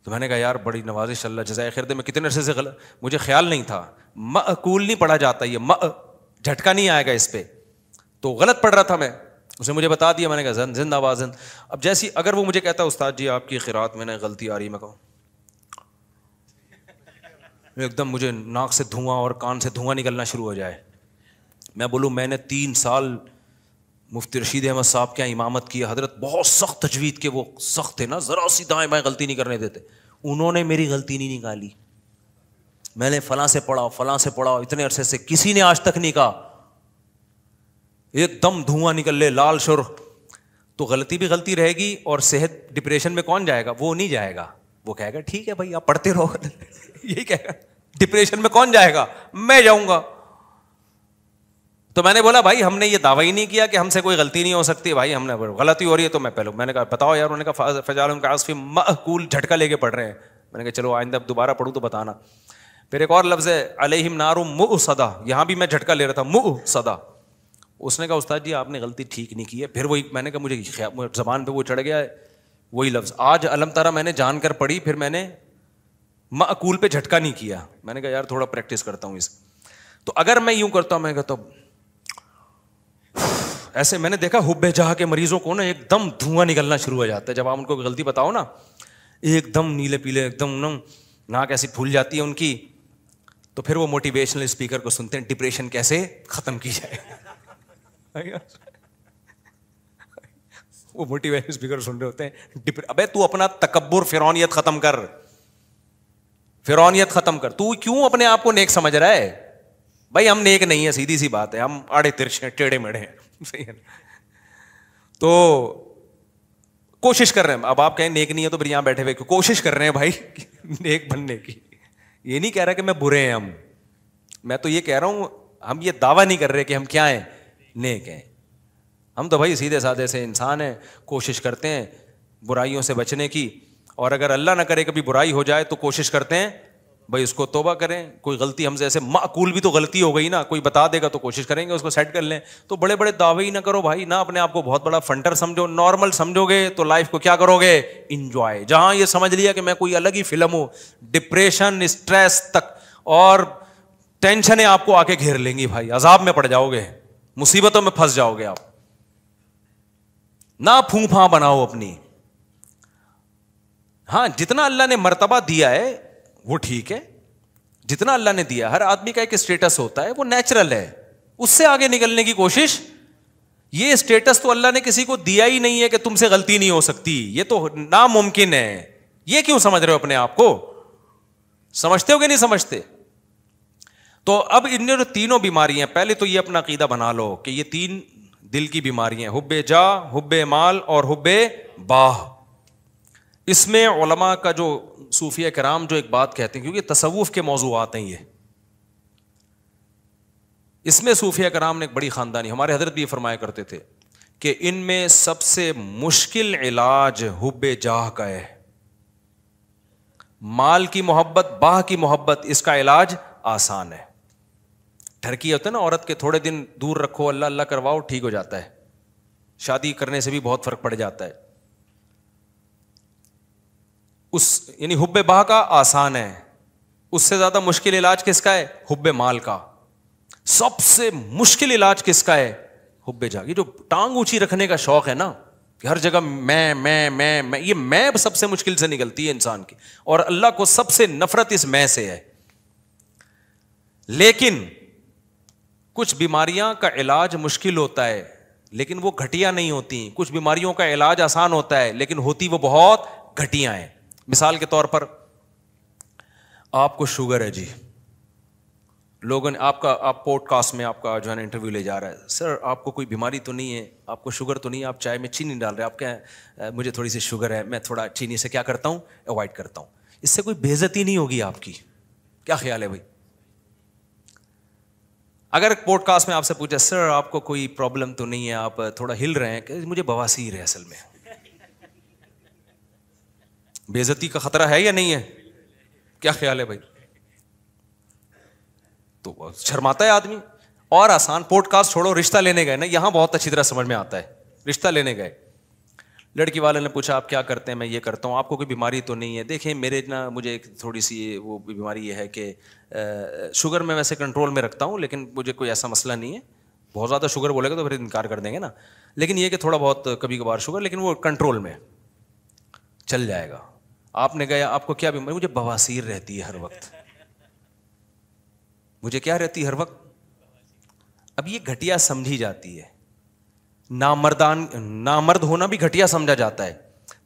तो मैंने कहा यार बड़ी नवाजिश अल्लाह जजाय खैर में कितने अरसे से गलत मुझे ख्याल नहीं था मकूल नहीं पढ़ा जाता ये म झटका नहीं आएगा इस पर तो गलत पढ़ रहा था मैं उसने मुझे बता दिया मैंने कहा जिंदाबाद जिंद अब जैसी अगर वो मुझे कहता उस्ताद जी आपकी खिरात में गलती आ रही मैं कहूँ एकदम मुझे नाक से धुआं और कान से धुआं निकलना शुरू हो जाए मैं बोलूँ मैंने तीन साल मुफ्ती रशीद अहमद साहब के यहाँ इमामत की हजरत बहुत सख्त तजवीद के वो सख्त थे ना ज़रा सी दाएँ बाएँ गलती नहीं करने देते उन्होंने मेरी गलती नहीं निकाली मैंने फलां से पढ़ा फलां से पढ़ा इतने अरसे से किसी ने आज तक नहीं कहा एकदम धुआं निकल ले लाल शुर तो गलती भी गलती रहेगी और सेहत डिप्रेशन में कौन जाएगा वो नहीं जाएगा वो कहेगा ठीक है भाई आप पढ़ते रहो यही कहेगा डिप्रेशन में कौन जाएगा मैं जाऊंगा तो मैंने बोला भाई हमने ये दावा ही नहीं किया कि हमसे कोई गलती नहीं हो सकती भाई हमने गलती हो रही है तो मैं पहले मैंने कहा बताओ यार उन्होंने कहा फजाल का आसफी मकूल झटका लेके पढ़ रहे हैं मैंने कहा चलो आइंदा दोबारा पढ़ू तो बताना फिर एक और लफ्ज़ है अलहिम नारू मुह सदा यहाँ भी मैं झटका ले रहा था मुह सदा उसने कहा उस्ताद जी आपने गलती ठीक नहीं की है फिर वही मैंने कहा मुझे ज़बान पे वो चढ़ गया है वही लफ्ज़ आज अलम तारा मैंने जान कर पढ़ी फिर मैंने मकूल पे झटका नहीं किया मैंने कहा यार थोड़ा प्रैक्टिस करता हूँ इस तो अगर मैं यूं करता हूँ मैं कहता तो ऐसे मैंने देखा हुब्बे जहाँ के मरीजों को ना एकदम धुआं निकलना शुरू हो जाता है जब आप उनको गलती बताओ ना एकदम नीले पीले एकदम नम नाक ऐसी फूल जाती है उनकी तो फिर वो मोटिवेशनल स्पीकर को सुनते हैं डिप्रेशन कैसे ख़त्म की जाए वो मोटिवेशन स्पीकर सुन रहे होते हैं अबे तू अपना तकबर फिरौनियत खत्म कर फिरौनियत खत्म कर तू क्यों अपने आप को नेक समझ रहा है भाई हम नेक नहीं है सीधी सी बात है हम आड़े तिरछे टेढ़े मेढ़े हैं सही है तो कोशिश कर रहे हैं अब आप कहें नेक नहीं है तो फिर यहां बैठे हुए कोशिश कर रहे हैं भाई नेक बनने की ये नहीं कह रहा कि मैं बुरे हैं हम मैं तो ये कह रहा हूं हम ये दावा नहीं कर रहे कि हम क्या हैं नेक हैं हम तो भाई सीधे साधे से इंसान हैं कोशिश करते हैं बुराइयों से बचने की और अगर अल्लाह ना करे कभी बुराई हो जाए तो कोशिश करते हैं भाई उसको तोबा करें कोई गलती हमसे ऐसे माकूल भी तो गलती हो गई ना कोई बता देगा तो कोशिश करेंगे उसको सेट कर लें तो बड़े बड़े दावे ही ना करो भाई ना अपने आप को बहुत बड़ा फंटर समझो नॉर्मल समझोगे तो लाइफ को क्या करोगे इंजॉय जहां ये समझ लिया कि मैं कोई अलग ही फिल्म हूँ डिप्रेशन स्ट्रेस तक और टेंशनें आपको आके घेर लेंगी भाई अजाब में पड़ जाओगे मुसीबतों में फंस जाओगे आप ना फां बनाओ अपनी हां जितना अल्लाह ने मर्तबा दिया है वो ठीक है जितना अल्लाह ने दिया हर आदमी का एक स्टेटस होता है वो नेचुरल है उससे आगे निकलने की कोशिश ये स्टेटस तो अल्लाह ने किसी को दिया ही नहीं है कि तुमसे गलती नहीं हो सकती ये तो नामुमकिन है ये क्यों समझ रहे हो अपने आप को समझते हो कि नहीं समझते तो अब इनने जो तीनों बीमारियां पहले तो ये अपना अकीदा बना लो कि ये तीन दिल की बीमारियां हुब्बे जा हुब्बे माल और हुब्बे बाह इसमें ओलमा का जो सूफिया कराम जो एक बात कहते हैं क्योंकि तसवुफ के मौजू आते हैं ये इसमें सूफिया कराम ने एक बड़ी ख़ानदानी हमारे हजरत भी फरमाया करते थे कि इनमें सबसे मुश्किल इलाज हुब जाह का है माल की मोहब्बत बाह की मोहब्बत इसका इलाज आसान है ठरकी होता है ना औरत के थोड़े दिन दूर रखो अल्लाह अल्लाह करवाओ ठीक हो जाता है शादी करने से भी बहुत फर्क पड़ जाता है उस यानी हुब्ब बाह का आसान है उससे ज़्यादा मुश्किल इलाज किसका है हुब्ब माल का सबसे मुश्किल इलाज किसका है हुब्बे जागी जो टांग ऊंची रखने का शौक है ना हर जगह मैं मैं मैं मैं ये मैं सबसे मुश्किल से निकलती है इंसान की और अल्लाह को सबसे नफरत इस मैं से है लेकिन कुछ बीमारियां का इलाज मुश्किल होता है लेकिन वो घटिया नहीं होती कुछ बीमारियों का इलाज आसान होता है लेकिन होती वो बहुत घटिया हैं मिसाल के तौर पर आपको शुगर है जी लोगों ने आपका आप पॉडकास्ट में आपका जो है ना इंटरव्यू ले जा रहा है सर आपको कोई बीमारी तो नहीं है आपको शुगर तो नहीं है आप चाय में चीनी डाल रहे हैं आप क्या मुझे थोड़ी सी शुगर है मैं थोड़ा चीनी से क्या करता हूँ अवॉइड करता हूँ इससे कोई बेजती नहीं होगी आपकी क्या ख्याल है भाई अगर पॉडकास्ट में आपसे पूछा सर आपको कोई प्रॉब्लम तो नहीं है आप थोड़ा हिल रहे हैं मुझे बवासीर है असल में बेजती का खतरा है या नहीं है क्या ख्याल है भाई तो शर्माता है आदमी और आसान पॉडकास्ट छोड़ो रिश्ता लेने गए ना यहां बहुत अच्छी तरह समझ में आता है रिश्ता लेने गए लड़की वाले ने पूछा आप क्या करते हैं मैं ये करता हूँ आपको कोई बीमारी तो नहीं है देखें मेरे ना मुझे एक थोड़ी सी वो बीमारी ये है कि शुगर मैं वैसे कंट्रोल में रखता हूँ लेकिन मुझे कोई ऐसा मसला नहीं है बहुत ज़्यादा शुगर बोलेगा तो फिर इनकार कर देंगे ना लेकिन ये कि थोड़ा बहुत कभी कभार शुगर लेकिन वो कंट्रोल में चल जाएगा आपने गया आपको क्या बीमारी मुझे बवासीर रहती है हर वक्त मुझे क्या रहती है हर वक्त अब ये घटिया समझी जाती है नामर्दान नामर्द होना भी घटिया समझा जाता है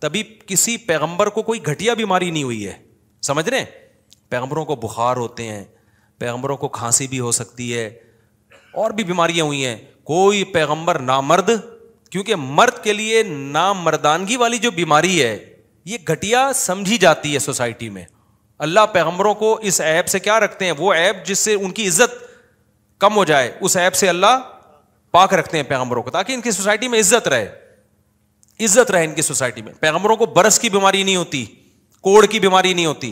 तभी किसी पैगंबर को कोई घटिया बीमारी नहीं हुई है समझ रहे पैगंबरों को बुखार होते हैं पैगंबरों को खांसी भी हो सकती है और भी बीमारियां हुई हैं कोई पैगंबर नामर्द क्योंकि मर्द के लिए नामर्दानगी वाली जो बीमारी है ये घटिया समझी जाती है सोसाइटी में अल्लाह पैगंबरों को इस ऐप से क्या रखते हैं वो ऐप जिससे उनकी इज्जत कम हो जाए उस ऐप से अल्लाह पाक रखते हैं पैगम्बरों को ताकि इनकी सोसाइटी में इज्जत रहे इज्जत रहे इनकी सोसाइटी में पैगम्बरों को बरस की बीमारी नहीं होती कोड़ की बीमारी नहीं होती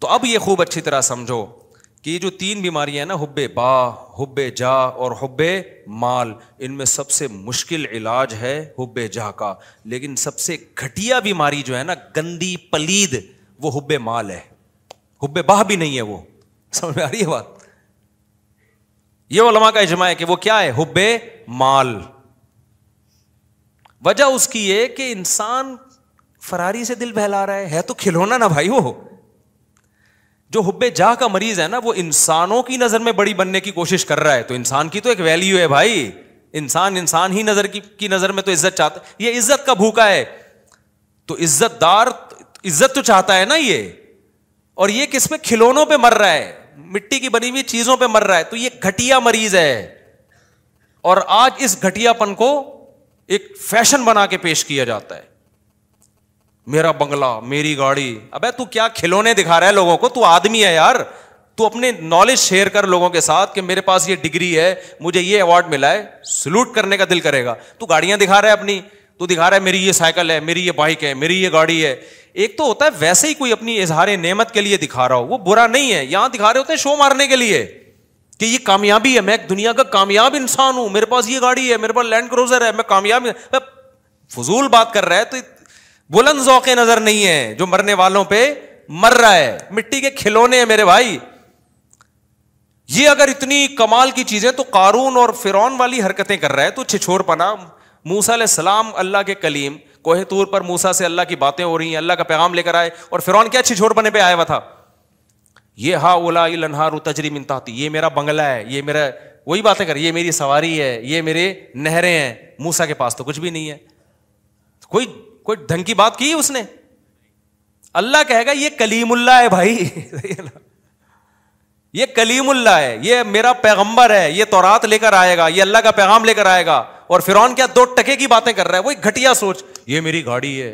तो अब ये खूब अच्छी तरह समझो कि ये जो तीन बीमारियां ना हुब्बे बा हुब्बे जा और हुब्बे माल इनमें सबसे मुश्किल इलाज है हुब्बे जा का लेकिन सबसे घटिया बीमारी जो है ना गंदी पलीद वो हुब्बे माल है हुब्बे बाह भी नहीं है वो समझ में आ रही है बात यह ओलमा का इजमा है कि वो क्या है हुब्बे माल वजह उसकी ये कि इंसान फरारी से दिल बहला रहा है, है तो खिलौना ना भाई वो जो हुब्बे जाह का मरीज है ना वो इंसानों की नजर में बड़ी बनने की कोशिश कर रहा है तो इंसान की तो एक वैल्यू है भाई इंसान इंसान ही नजर की, की नजर में तो इज्जत चाहता है ये इज्जत का भूखा है तो इज्जतदार इज्जत तो चाहता है ना ये और ये किस पे खिलौनों पे मर रहा है मिट्टी की बनी हुई चीजों पे मर रहा है तो ये घटिया मरीज है और आज इस घटियापन को एक फैशन बना के पेश किया जाता है मेरा बंगला मेरी गाड़ी अबे तू क्या खिलौने दिखा रहा है लोगों को तू आदमी है यार तू अपने नॉलेज शेयर कर लोगों के साथ कि मेरे पास ये डिग्री है मुझे ये अवार्ड मिला है सल्यूट करने का दिल करेगा तू गाड़ियां दिखा रहा है अपनी तो दिखा रहा है मेरी ये साइकिल है मेरी ये बाइक है मेरी ये गाड़ी है एक तो होता है वैसे ही कोई अपनी इजहार नेमत के लिए दिखा रहा हो वो बुरा नहीं है यहां दिखा रहे होते हैं शो मारने के लिए कि ये कामयाबी है मैं एक दुनिया का कामयाब इंसान हूं मेरे पास ये गाड़ी है मेरे पास लैंड क्रोजर है मैं कामयाब फजूल बात कर रहा है तो बुलंद जौके नजर नहीं है जो मरने वालों पे मर रहा है मिट्टी के खिलौने हैं मेरे भाई ये अगर इतनी कमाल की चीजें तो कारून और फिरौन वाली हरकतें कर रहा है तो छिछोर पना मूसा सलाम अल्लाह के कलीम कोहेतूर पर मूसा से अल्लाह की बातें हो रही हैं अल्लाह का पैगाम लेकर आए और फिरौन क्या छिछोर बने पे आया हुआ था ये हा ओला लनहारू तजरी मिनताती ये मेरा बंगला है ये मेरा वही बातें कर ये मेरी सवारी है ये मेरे नहरें हैं मूसा के पास तो कुछ भी नहीं है कोई कोई ढंग की बात की उसने अल्लाह कहेगा ये कलीमुल्ला है भाई ये कलीमुल्ला है ये मेरा पैगंबर है ये तौरात लेकर आएगा ये अल्लाह का पैगाम लेकर आएगा और फिर क्या दो टके की बातें कर रहा है वो एक घटिया सोच ये मेरी गाड़ी है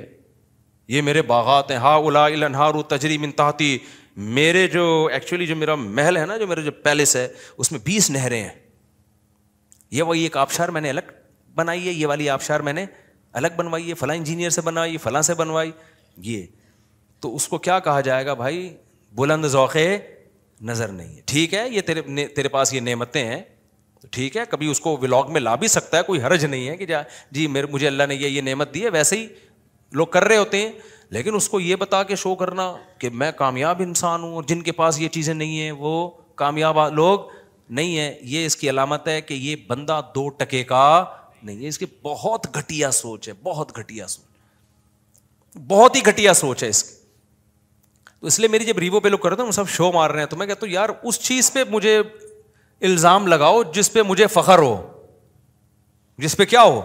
ये मेरे बागात हैं हा उला इलनहारू तजरी मिनताती मेरे जो एक्चुअली जो मेरा महल है ना जो मेरा जो पैलेस है उसमें बीस नहरें हैं ये वही एक आबशार मैंने अलग बनाई है ये वाली आबशार मैंने अलग बनवाई है फला इंजीनियर से बनवाई फला से बनवाई ये तो उसको क्या कहा जाएगा भाई बुलंद नज़र नहीं है ठीक है ये तेरे तेरे पास ये नेमतें हैं तो ठीक है कभी उसको व्लॉग में ला भी सकता है कोई हर्ज नहीं है कि जा जी मेरे मुझे अल्लाह ने ये ये नेमत दी है वैसे ही लोग कर रहे होते हैं लेकिन उसको ये बता के शो करना कि मैं कामयाब इंसान हूँ और जिनके पास ये चीज़ें नहीं हैं वो कामयाब लोग नहीं है ये इसकी अलामत है कि ये बंदा दो टके का नहीं है इसकी बहुत घटिया सोच है बहुत घटिया सोच बहुत ही घटिया सोच है इसकी तो इसलिए मेरी जब रिवो पे लोग कर रहे थे तो सब शो मार रहे हैं तो मैं कहता हूँ यार उस चीज़ पे मुझे इल्ज़ाम लगाओ जिस पे मुझे फ़खर हो जिस पे क्या हो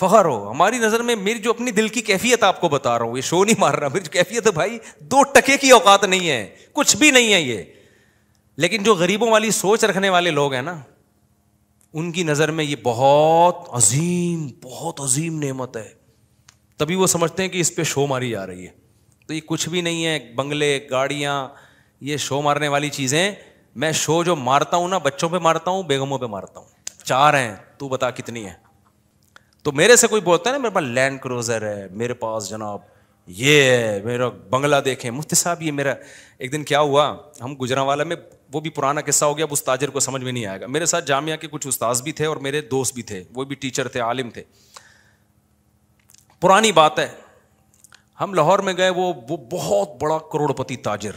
फ़खर हो हमारी नज़र में मेरी जो अपनी दिल की कैफियत आपको बता रहा हूँ ये शो नहीं मार रहा मेरी जो कैफियत है भाई दो टके की औकात नहीं है कुछ भी नहीं है ये लेकिन जो गरीबों वाली सोच रखने वाले लोग हैं ना उनकी नज़र में ये बहुत अजीम बहुत अजीम नेमत है तभी वो समझते हैं कि इस पर शो मारी जा रही है तो ये कुछ भी नहीं है बंगले गाड़ियाँ ये शो मारने वाली चीज़ें मैं शो जो मारता हूँ ना बच्चों पे मारता हूँ बेगमों पे मारता हूँ चार हैं तू बता कितनी है तो मेरे से कोई बोलता है ना मेरे पास लैंड क्रूजर है मेरे पास जनाब ये है मेरा बंगला देखे मुफ्ती साहब ये मेरा एक दिन क्या हुआ हम गुजरा वाला में वो भी पुराना किस्सा हो गया अब उस ताजर को समझ में नहीं आएगा मेरे साथ जामिया के कुछ उस्ताद भी थे और मेरे दोस्त भी थे वो भी टीचर थे आलिम थे पुरानी बात है हम लाहौर में गए वो वो बहुत बड़ा करोड़पति ताजर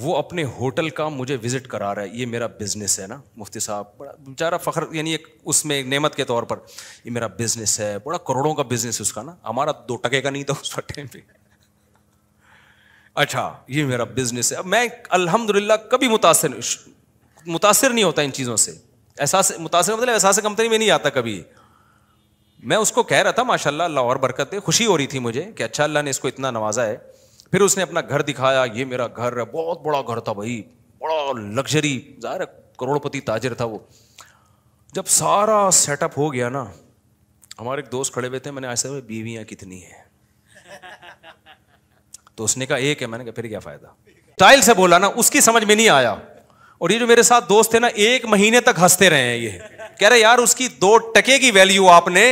वो अपने होटल का मुझे विजिट करा रहा है ये मेरा बिजनेस है ना मुफ्ती साहब बड़ा बेचारा फ़ख्र यानी एक उसमें नेमत के तौर पर ये मेरा बिजनेस है बड़ा करोड़ों का बिजनेस है उसका ना हमारा दो टके का नहीं था उस टाइम पे अच्छा ये मेरा बिजनेस है अब मैं अलहमदिल्ला कभी मुतासर मुतासर नहीं होता इन चीज़ों से एहसास मुतासर मतलब एहसास कंपनी में नहीं आता कभी मैं उसको कह रहा था माशाल्लाह अल्लाह और बरकत है खुशी हो रही थी मुझे कि अच्छा अल्लाह ने इसको इतना नवाजा है फिर उसने अपना घर दिखाया ये मेरा घर है बहुत बड़ा घर था भाई बड़ा लग्जरी ज़ाहिर करोड़पति ताजर था वो जब सारा सेटअप हो गया ना हमारे एक दोस्त खड़े हुए थे मैंने ऐसे बीवियां कितनी है तो उसने कहा एक है मैंने कहा फिर क्या फ़ायदा टाइल से बोला ना उसकी समझ में नहीं आया और ये जो मेरे साथ दोस्त थे ना एक महीने तक हंसते रहे हैं ये कह रहे यार उसकी दो टके की वैल्यू आपने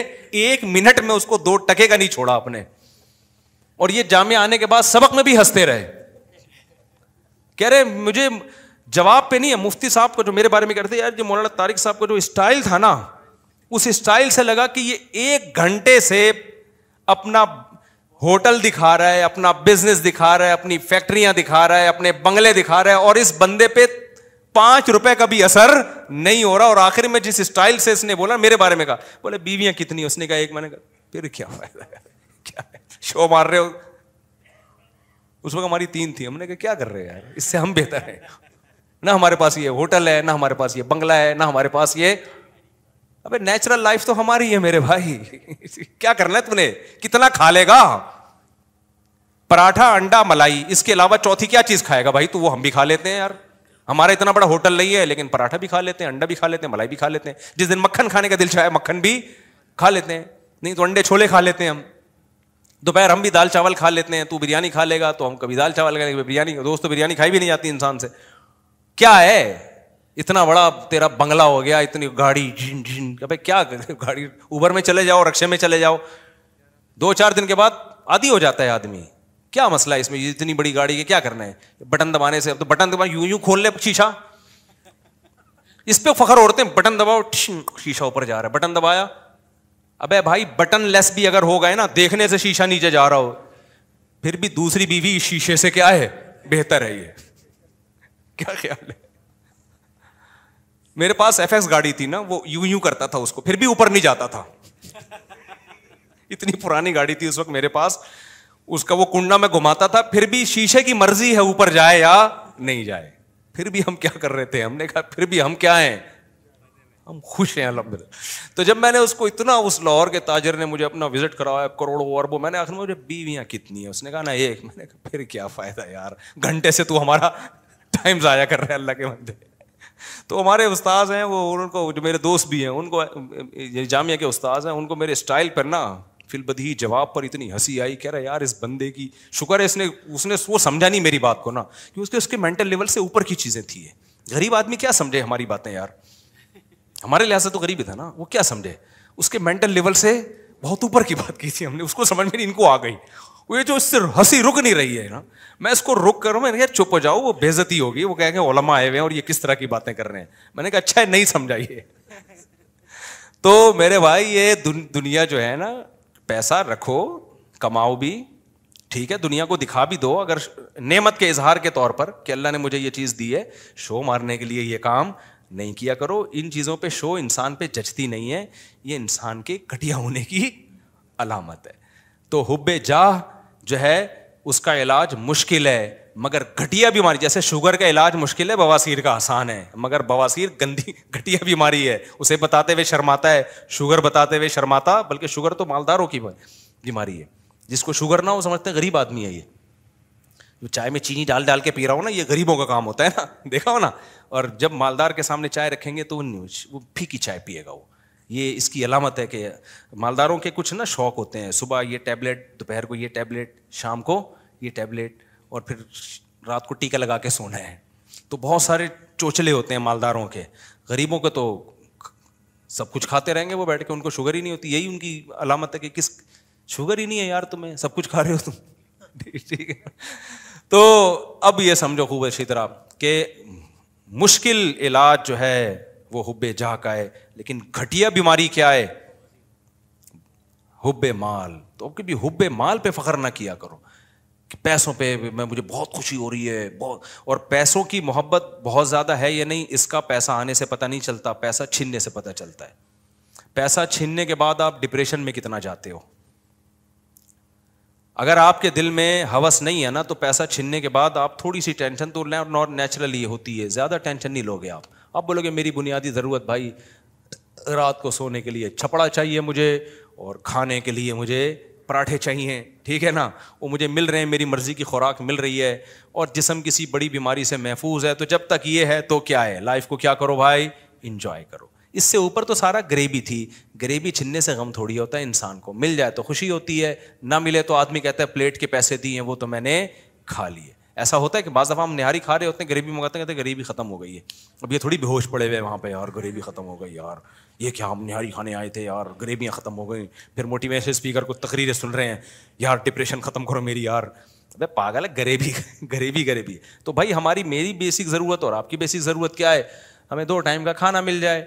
एक मिनट में उसको दो टके का नहीं छोड़ा आपने और ये जामे आने के बाद सबक में भी हंसते रहे कह रहे मुझे जवाब पे नहीं है मुफ्ती साहब को जो मेरे बारे में कहते यार जो मौलाना तारिक साहब का जो स्टाइल था ना उस स्टाइल से लगा कि ये एक घंटे से अपना होटल दिखा रहा है अपना बिजनेस दिखा रहा है अपनी फैक्ट्रियां दिखा रहा है अपने बंगले दिखा रहा है और इस बंदे पे पांच रुपए का भी असर नहीं हो रहा और आखिर में जिस स्टाइल से इसने बोला मेरे बारे में कहा बोले बीवियां कितनी उसने कहा एक मैंने कहा फिर क्या फायदा क्या है शो मार रहे हो उस वक्त हमारी तीन थी हमने कहा क्या कर रहे हैं यार इससे हम बेहतर हैं ना हमारे पास ये होटल है ना हमारे पास ये बंगला है ना हमारे पास ये अबे नेचुरल लाइफ तो हमारी है मेरे भाई क्या करना है तुमने कितना खा लेगा पराठा अंडा मलाई इसके अलावा चौथी क्या चीज खाएगा भाई तो वो हम भी खा लेते हैं यार हमारा इतना बड़ा होटल नहीं है लेकिन पराठा भी खा लेते हैं अंडा भी खा लेते हैं मलाई भी खा लेते हैं जिस दिन मक्खन खाने का दिल चाहे मक्खन भी खा लेते हैं नहीं तो अंडे छोले खा लेते हैं हम दोपहर हम भी दाल चावल खा लेते हैं तू बिरयानी खा लेगा तो हम कभी दाल चावल खाएंगे बिरयानी दोस्त तो बिरयानी खाई भी नहीं जाती इंसान से क्या है इतना बड़ा तेरा बंगला हो गया इतनी गाड़ी झिन झिन भाई क्या गाड़ी उबर में चले जाओ रक्शे में चले जाओ दो चार दिन के बाद आदि हो जाता है आदमी क्या मसला है इसमें इतनी बड़ी गाड़ी के क्या करना है बटन दबाने से अब तो बटन दबा यूं यूं खोल ले शीशा इस पर फखर ओढ़ते हैं बटन दबाओ शीशा ऊपर जा रहा है बटन दबाया अबे भाई बटन लेस भी अगर हो गए ना देखने से शीशा नीचे जा रहा हो फिर भी दूसरी बीवी शीशे से क्या है बेहतर है ये क्या ख्याल है मेरे पास एफ गाड़ी थी ना वो यू यू करता था उसको फिर भी ऊपर नहीं जाता था इतनी पुरानी गाड़ी थी उस वक्त मेरे पास उसका वो कुंडा में घुमाता था फिर भी शीशे की मर्जी है ऊपर जाए या नहीं जाए फिर भी हम क्या कर रहे थे हमने कहा फिर भी हम क्या हैं हम खुश हैं अलहमद तो जब मैंने उसको इतना उस लाहौर के ताजर ने मुझे अपना विजिट करवाया करोड़ों और वो मैंने आखिर मुझे बीवियाँ कितनी है उसने कहा ना एक मैंने कहा फिर क्या फ़ायदा यार घंटे से तू हमारा टाइम ज़ाया कर रहे अल्लाह के बंदे तो हमारे उस्ताद हैं वो उनको जो मेरे दोस्त भी हैं उनको जामिया के उस्ताद हैं उनको मेरे स्टाइल पर ना फिल बदही जवाब पर इतनी हंसी आई कह रहा यार इस बंदे की शुक्र है इसने उसने वो समझा नहीं मेरी बात को ना कि उसके उसके मेंटल लेवल से ऊपर की चीज़ें थी गरीब आदमी क्या समझे हमारी बातें यार हमारे लिहाज से तो गरीब ही था ना वो क्या समझे उसके मेंटल लेवल से बहुत ऊपर की बात की थी हमने उसको समझ में इनको आ गई वो ये जो इससे हंसी रुक नहीं रही है ना मैं इसको रुक करूँ मैंने कहा चुप हो जाओ वो बेजती होगी वो कहेंगे ओलमा आए हुए हैं और ये किस तरह की बातें कर रहे हैं मैंने कहा अच्छा है नहीं समझाइए तो मेरे भाई ये दुन, दुनिया जो है ना पैसा रखो कमाओ भी ठीक है दुनिया को दिखा भी दो अगर नेमत के इजहार के तौर पर कि अल्लाह ने मुझे ये चीज़ दी है शो मारने के लिए ये काम नहीं किया करो इन चीज़ों पे शो इंसान पे जचती नहीं है ये इंसान के घटिया होने की अलामत है तो हुब जाह जो है उसका इलाज मुश्किल है मगर घटिया बीमारी जैसे शुगर का इलाज मुश्किल है बवासीर का आसान है मगर बवासीर गंदी घटिया बीमारी है उसे बताते हुए शर्माता है शुगर बताते हुए शर्माता बल्कि शुगर तो मालदारों की बीमारी है जिसको शुगर ना हो समझते गरीब आदमी है ये जो चाय में चीनी डाल डाल के पी रहा हो ना ये गरीबों का काम होता है ना देखा हो ना और जब मालदार के सामने चाय रखेंगे तो वो वो फीकी चाय पिएगा वो ये इसकी अलामत है कि मालदारों के कुछ ना शौक होते हैं सुबह ये टैबलेट दोपहर को ये टैबलेट शाम को ये टैबलेट और फिर रात को टीका लगा के सोना है तो बहुत सारे चोचले होते हैं मालदारों के गरीबों के तो सब कुछ खाते रहेंगे वो बैठ के उनको शुगर ही नहीं होती यही उनकी अलामत है कि किस शुगर ही नहीं है यार तुम्हें सब कुछ खा रहे हो तुम ठीक है तो अब ये समझो खूब अच्छी तरह कि मुश्किल इलाज जो है वो हुब्बे जा का है लेकिन घटिया बीमारी क्या है हुब्बे माल तो कभी हुब्बे माल पे फख्र ना किया करो कि पैसों पे मैं मुझे बहुत खुशी हो रही है बहुत और पैसों की मोहब्बत बहुत ज़्यादा है या नहीं इसका पैसा आने से पता नहीं चलता पैसा छीनने से पता चलता है पैसा छीनने के बाद आप डिप्रेशन में कितना जाते हो अगर आपके दिल में हवस नहीं है ना तो पैसा छीनने के बाद आप थोड़ी सी टेंशन तो लें और नेचुरली ये होती है ज़्यादा टेंशन नहीं लोगे आप आप बोलोगे मेरी बुनियादी ज़रूरत भाई रात को सोने के लिए छपड़ा चाहिए मुझे और खाने के लिए मुझे पराठे चाहिए ठीक है ना वो मुझे मिल रहे हैं मेरी मर्ज़ी की खुराक मिल रही है और जिसम किसी बड़ी बीमारी से महफूज है तो जब तक ये है तो क्या है लाइफ को क्या करो भाई इन्जॉय करो इससे ऊपर तो सारा ग्रेवी थी गरीबी छिनने से गम थोड़ी होता है इंसान को मिल जाए तो खुशी होती है ना मिले तो आदमी कहता है प्लेट के पैसे दिए वो तो मैंने खा लिए ऐसा होता है कि बाज़ दफ़ा हम निहारी खा रहे होते हैं गरीबी मंगाते हैं कहते हैं गरीबी ख़त्म हो गई है अब ये थोड़ी बेहोश पड़े हुए वहाँ पे यार गरीबी ख़त्म हो गई यार ये क्या हम निहारी खाने आए थे यार गरीबियाँ ख़त्म हो गई फिर मोटिवेशन स्पीकर को तकरीरें सुन रहे हैं यार डिप्रेशन ख़त्म करो मेरी यार अबे पागल है गरीबी गरीबी गरीबी तो भाई हमारी मेरी बेसिक ज़रूरत और आपकी बेसिक ज़रूरत क्या है हमें दो टाइम का खाना मिल जाए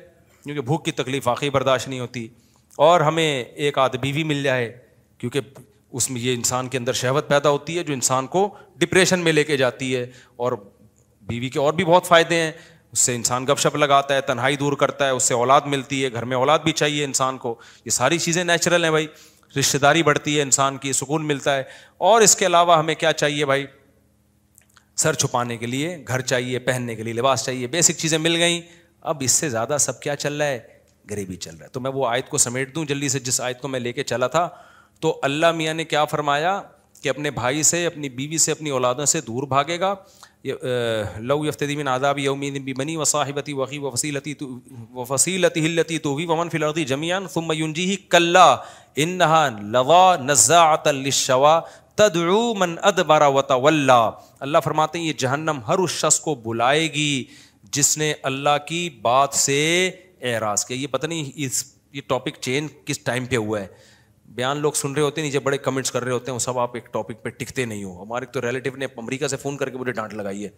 क्योंकि भूख की तकलीफ वाकई बर्दाश्त नहीं होती और हमें एक आध बीवी मिल जाए क्योंकि उसमें ये इंसान के अंदर शहवत पैदा होती है जो इंसान को डिप्रेशन में लेके जाती है और बीवी के और भी बहुत फ़ायदे हैं उससे इंसान गपशप लगाता है तन्हाई दूर करता है उससे औलाद मिलती है घर में औलाद भी चाहिए इंसान को ये सारी चीज़ें नेचुरल हैं भाई रिश्तेदारी बढ़ती है इंसान की सुकून मिलता है और इसके अलावा हमें क्या चाहिए भाई सर छुपाने के लिए घर चाहिए पहनने के लिए लिबास चाहिए बेसिक चीज़ें मिल गई अब इससे ज़्यादा सब क्या चल रहा है गरीबी चल रहा है तो मैं वो आयत को समेट दूं जल्दी से जिस आयत को मैं लेके चला था तो अल्लाह मियाँ ने क्या फरमाया कि अपने भाई से अपनी बीवी से अपनी औलादों से दूर भागेगा लऊ यफ्तदी बिन आदाब यौमिन बी बनी व साहिबती वही व फसीलती व तो भी वमन फिलती जमियान सुम ही कल्ला इन नहा लवा नज़ातलशवा तदरू मन अदबरा वल्ला अल्लाह फरमाते हैं ये जहन्नम हर उस शख्स को बुलाएगी जिसने अल्लाह की बात से एराज किया ये पता नहीं इस ये टॉपिक चेंज किस टाइम पे हुआ है बयान लोग सुन रहे होते हैं नीचे बड़े कमेंट्स कर रहे होते हैं वो सब आप एक टॉपिक पे टिकते नहीं हो हमारे तो रिलेटिव ने अमरीका से फ़ोन करके मुझे डांट लगाई है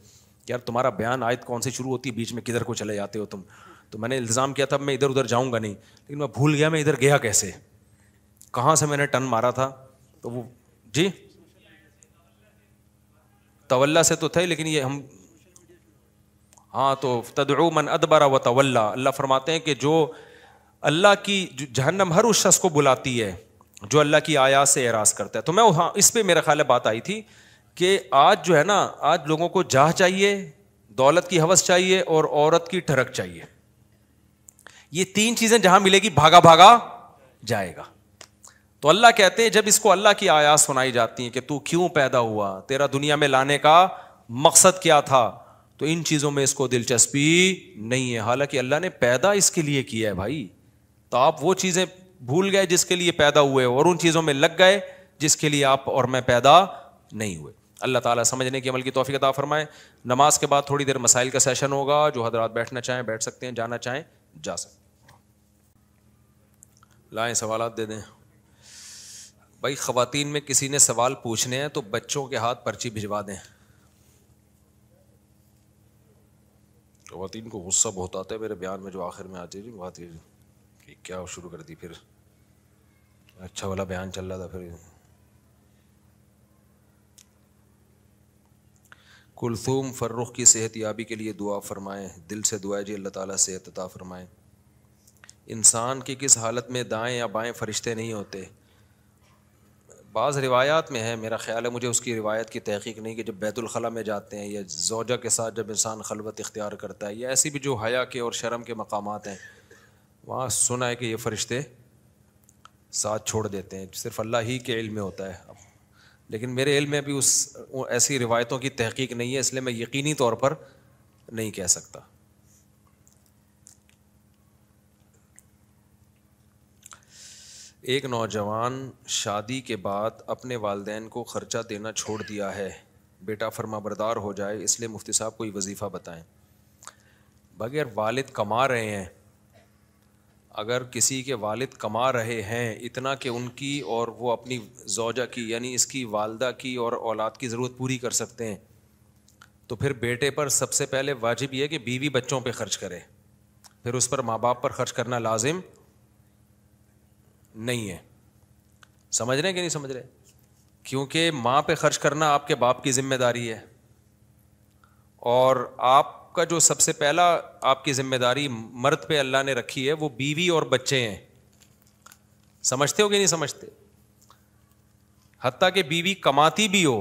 यार तुम्हारा बयान आयत कौन सी शुरू होती है बीच में किधर को चले जाते हो तुम तो मैंने इल्ज़ाम किया था मैं इधर उधर जाऊँगा नहीं लेकिन मैं भूल गया मैं इधर गया कैसे कहाँ से मैंने टन मारा था तो वो जी तवल्ला से तो थे लेकिन ये हम हाँ तो तदऊ मन अदबरा व तवल्ला अल्लाह फरमाते हैं कि जो अल्लाह की जहन्नम हर उस शख्स को बुलाती है जो अल्लाह की आया से एराज करता है तो मैं हाँ इस पर मेरा ख्याल बात आई थी कि आज जो है ना आज लोगों को जाह चाहिए दौलत की हवस चाहिए और औरत की ठरक चाहिए ये तीन चीज़ें जहां मिलेगी भागा भागा जाएगा तो अल्लाह कहते हैं जब इसको अल्लाह की आयात सुनाई जाती है कि तू क्यों पैदा हुआ तेरा दुनिया में लाने का मकसद क्या था तो इन चीज़ों में इसको दिलचस्पी नहीं है हालांकि अल्लाह ने पैदा इसके लिए किया है भाई तो आप वो चीज़ें भूल गए जिसके लिए पैदा हुए और उन चीज़ों में लग गए जिसके लिए आप और मैं पैदा नहीं हुए अल्लाह ताला समझने की अमल की तोफ़ी अदा फरमाए नमाज के बाद थोड़ी देर मसाइल का सेशन होगा जो हजरात बैठना चाहें बैठ सकते हैं जाना चाहें जा सकते लाएँ सवाल दे दें भाई ख़वान में किसी ने सवाल पूछने हैं तो बच्चों के हाथ पर्ची भिजवा दें खातन को गुस्सा बहुत आता है मेरे बयान में जो आखिर में आती थी बात ये कि क्या शुरू कर दी फिर अच्छा वाला बयान चल रहा था फिर कुलसूम फ़र्रुख की सेहत याबी के लिए दुआ फरमाएँ दिल से दुआ जी अल्लाह ताला सेहत अता फरमाएँ इंसान की किस हालत में दाएं या बाएं फरिश्ते नहीं होते बाज़ रिवायात में है मेरा ख्याल है मुझे उसकी रिवायत की तहकीक नहीं कि जब बैतुलखला में जाते हैं या जोजा के साथ जब इंसान खलबत इख्तियार करता है या ऐसी भी जो हया के और शर्म के मकाम हैं वहाँ सुना है कि ये फ़रिश्ते साथ छोड़ देते हैं सिर्फ अल्लाह ही के इल्म में होता है अब लेकिन मेरे इल्म में भी उस ऐसी रिवायतों की तहकीक नहीं है इसलिए मैं यकीनी तौर पर नहीं कह सकता एक नौजवान शादी के बाद अपने वालदे को ख़र्चा देना छोड़ दिया है बेटा फर्मा बरदार हो जाए इसलिए मुफ्ती साहब कोई वजीफ़ा बताएँ बगैर वालिद कमा रहे हैं अगर किसी के वालिद कमा रहे हैं इतना कि उनकी और वो अपनी जौजा की यानी इसकी वालदा की और औलाद की ज़रूरत पूरी कर सकते हैं तो फिर बेटे पर सबसे पहले वाजिब यह कि बीवी बच्चों पर खर्च करे फिर उस पर माँ बाप पर खर्च करना लाजिम नहीं है समझ रहे हैं कि नहीं समझ रहे क्योंकि माँ पे खर्च करना आपके बाप की जिम्मेदारी है और आपका जो सबसे पहला आपकी जिम्मेदारी मर्द पे अल्लाह ने रखी है वो बीवी और बच्चे हैं समझते हो कि नहीं समझते हती कि बीवी कमाती भी हो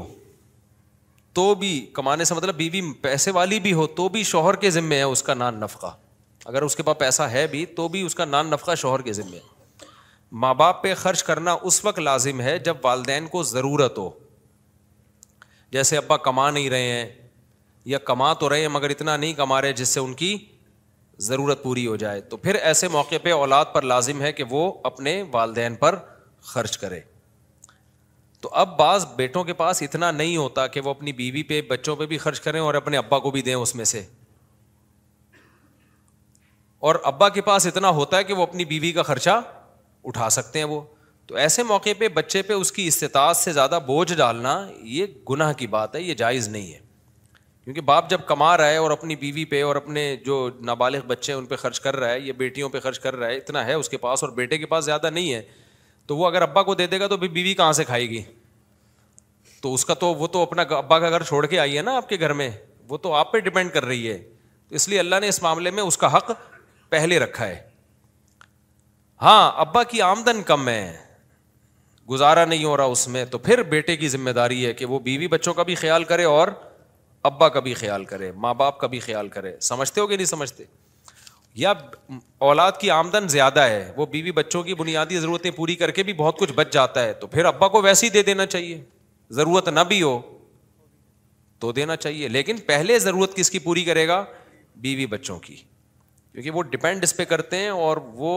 तो भी कमाने से मतलब बीवी पैसे वाली भी हो तो भी शोहर के ज़िम्मे है उसका नान नफका अगर उसके पास पैसा है भी तो भी उसका नान नफका शोहर के ज़िम्मे है माँ बाप पे खर्च करना उस वक्त लाजिम है जब वालदेन को ज़रूरत हो जैसे अब्बा कमा नहीं रहे हैं या कमा तो रहे हैं मगर इतना नहीं कमा रहे जिससे उनकी ज़रूरत पूरी हो जाए तो फिर ऐसे मौके पे औलाद पर लाजिम है कि वो अपने वालदेन पर खर्च करे तो अब बाज़ बेटों के पास इतना नहीं होता कि वो अपनी बीवी पे बच्चों पे भी खर्च करें और अपने अब्बा को भी दें उसमें से और अब्बा के पास इतना होता है कि वो अपनी बीवी का खर्चा उठा सकते हैं वो तो ऐसे मौके पे बच्चे पे उसकी इस्तात से ज़्यादा बोझ डालना ये गुनाह की बात है ये जायज़ नहीं है क्योंकि बाप जब कमा रहा है और अपनी बीवी पे और अपने जो नाबालिग बच्चे हैं उन पर खर्च कर रहा है ये बेटियों पे खर्च कर रहा है इतना है उसके पास और बेटे के पास ज़्यादा नहीं है तो वो अगर अब्बा को दे देगा तो भी बीवी कहाँ से खाएगी तो उसका तो वो तो अपना अब्बा का घर छोड़ के आई है ना आपके घर में वो तो आप पे डिपेंड कर रही है तो इसलिए अल्लाह ने इस मामले में उसका हक पहले रखा है हाँ अब्बा की आमदन कम है गुजारा नहीं हो रहा उसमें तो फिर बेटे की जिम्मेदारी है कि वो बीवी बच्चों का भी ख्याल करे और अब्बा का भी ख्याल करे माँ बाप का भी ख्याल करे समझते हो कि नहीं समझते या औलाद की आमदन ज़्यादा है वो बीवी बच्चों की बुनियादी ज़रूरतें पूरी करके भी बहुत कुछ बच जाता है तो फिर अब्बा को वैसे ही दे देना चाहिए ज़रूरत ना भी हो तो देना चाहिए लेकिन पहले ज़रूरत किसकी पूरी करेगा बीवी बच्चों की क्योंकि वो डिपेंड इस पर करते हैं और वो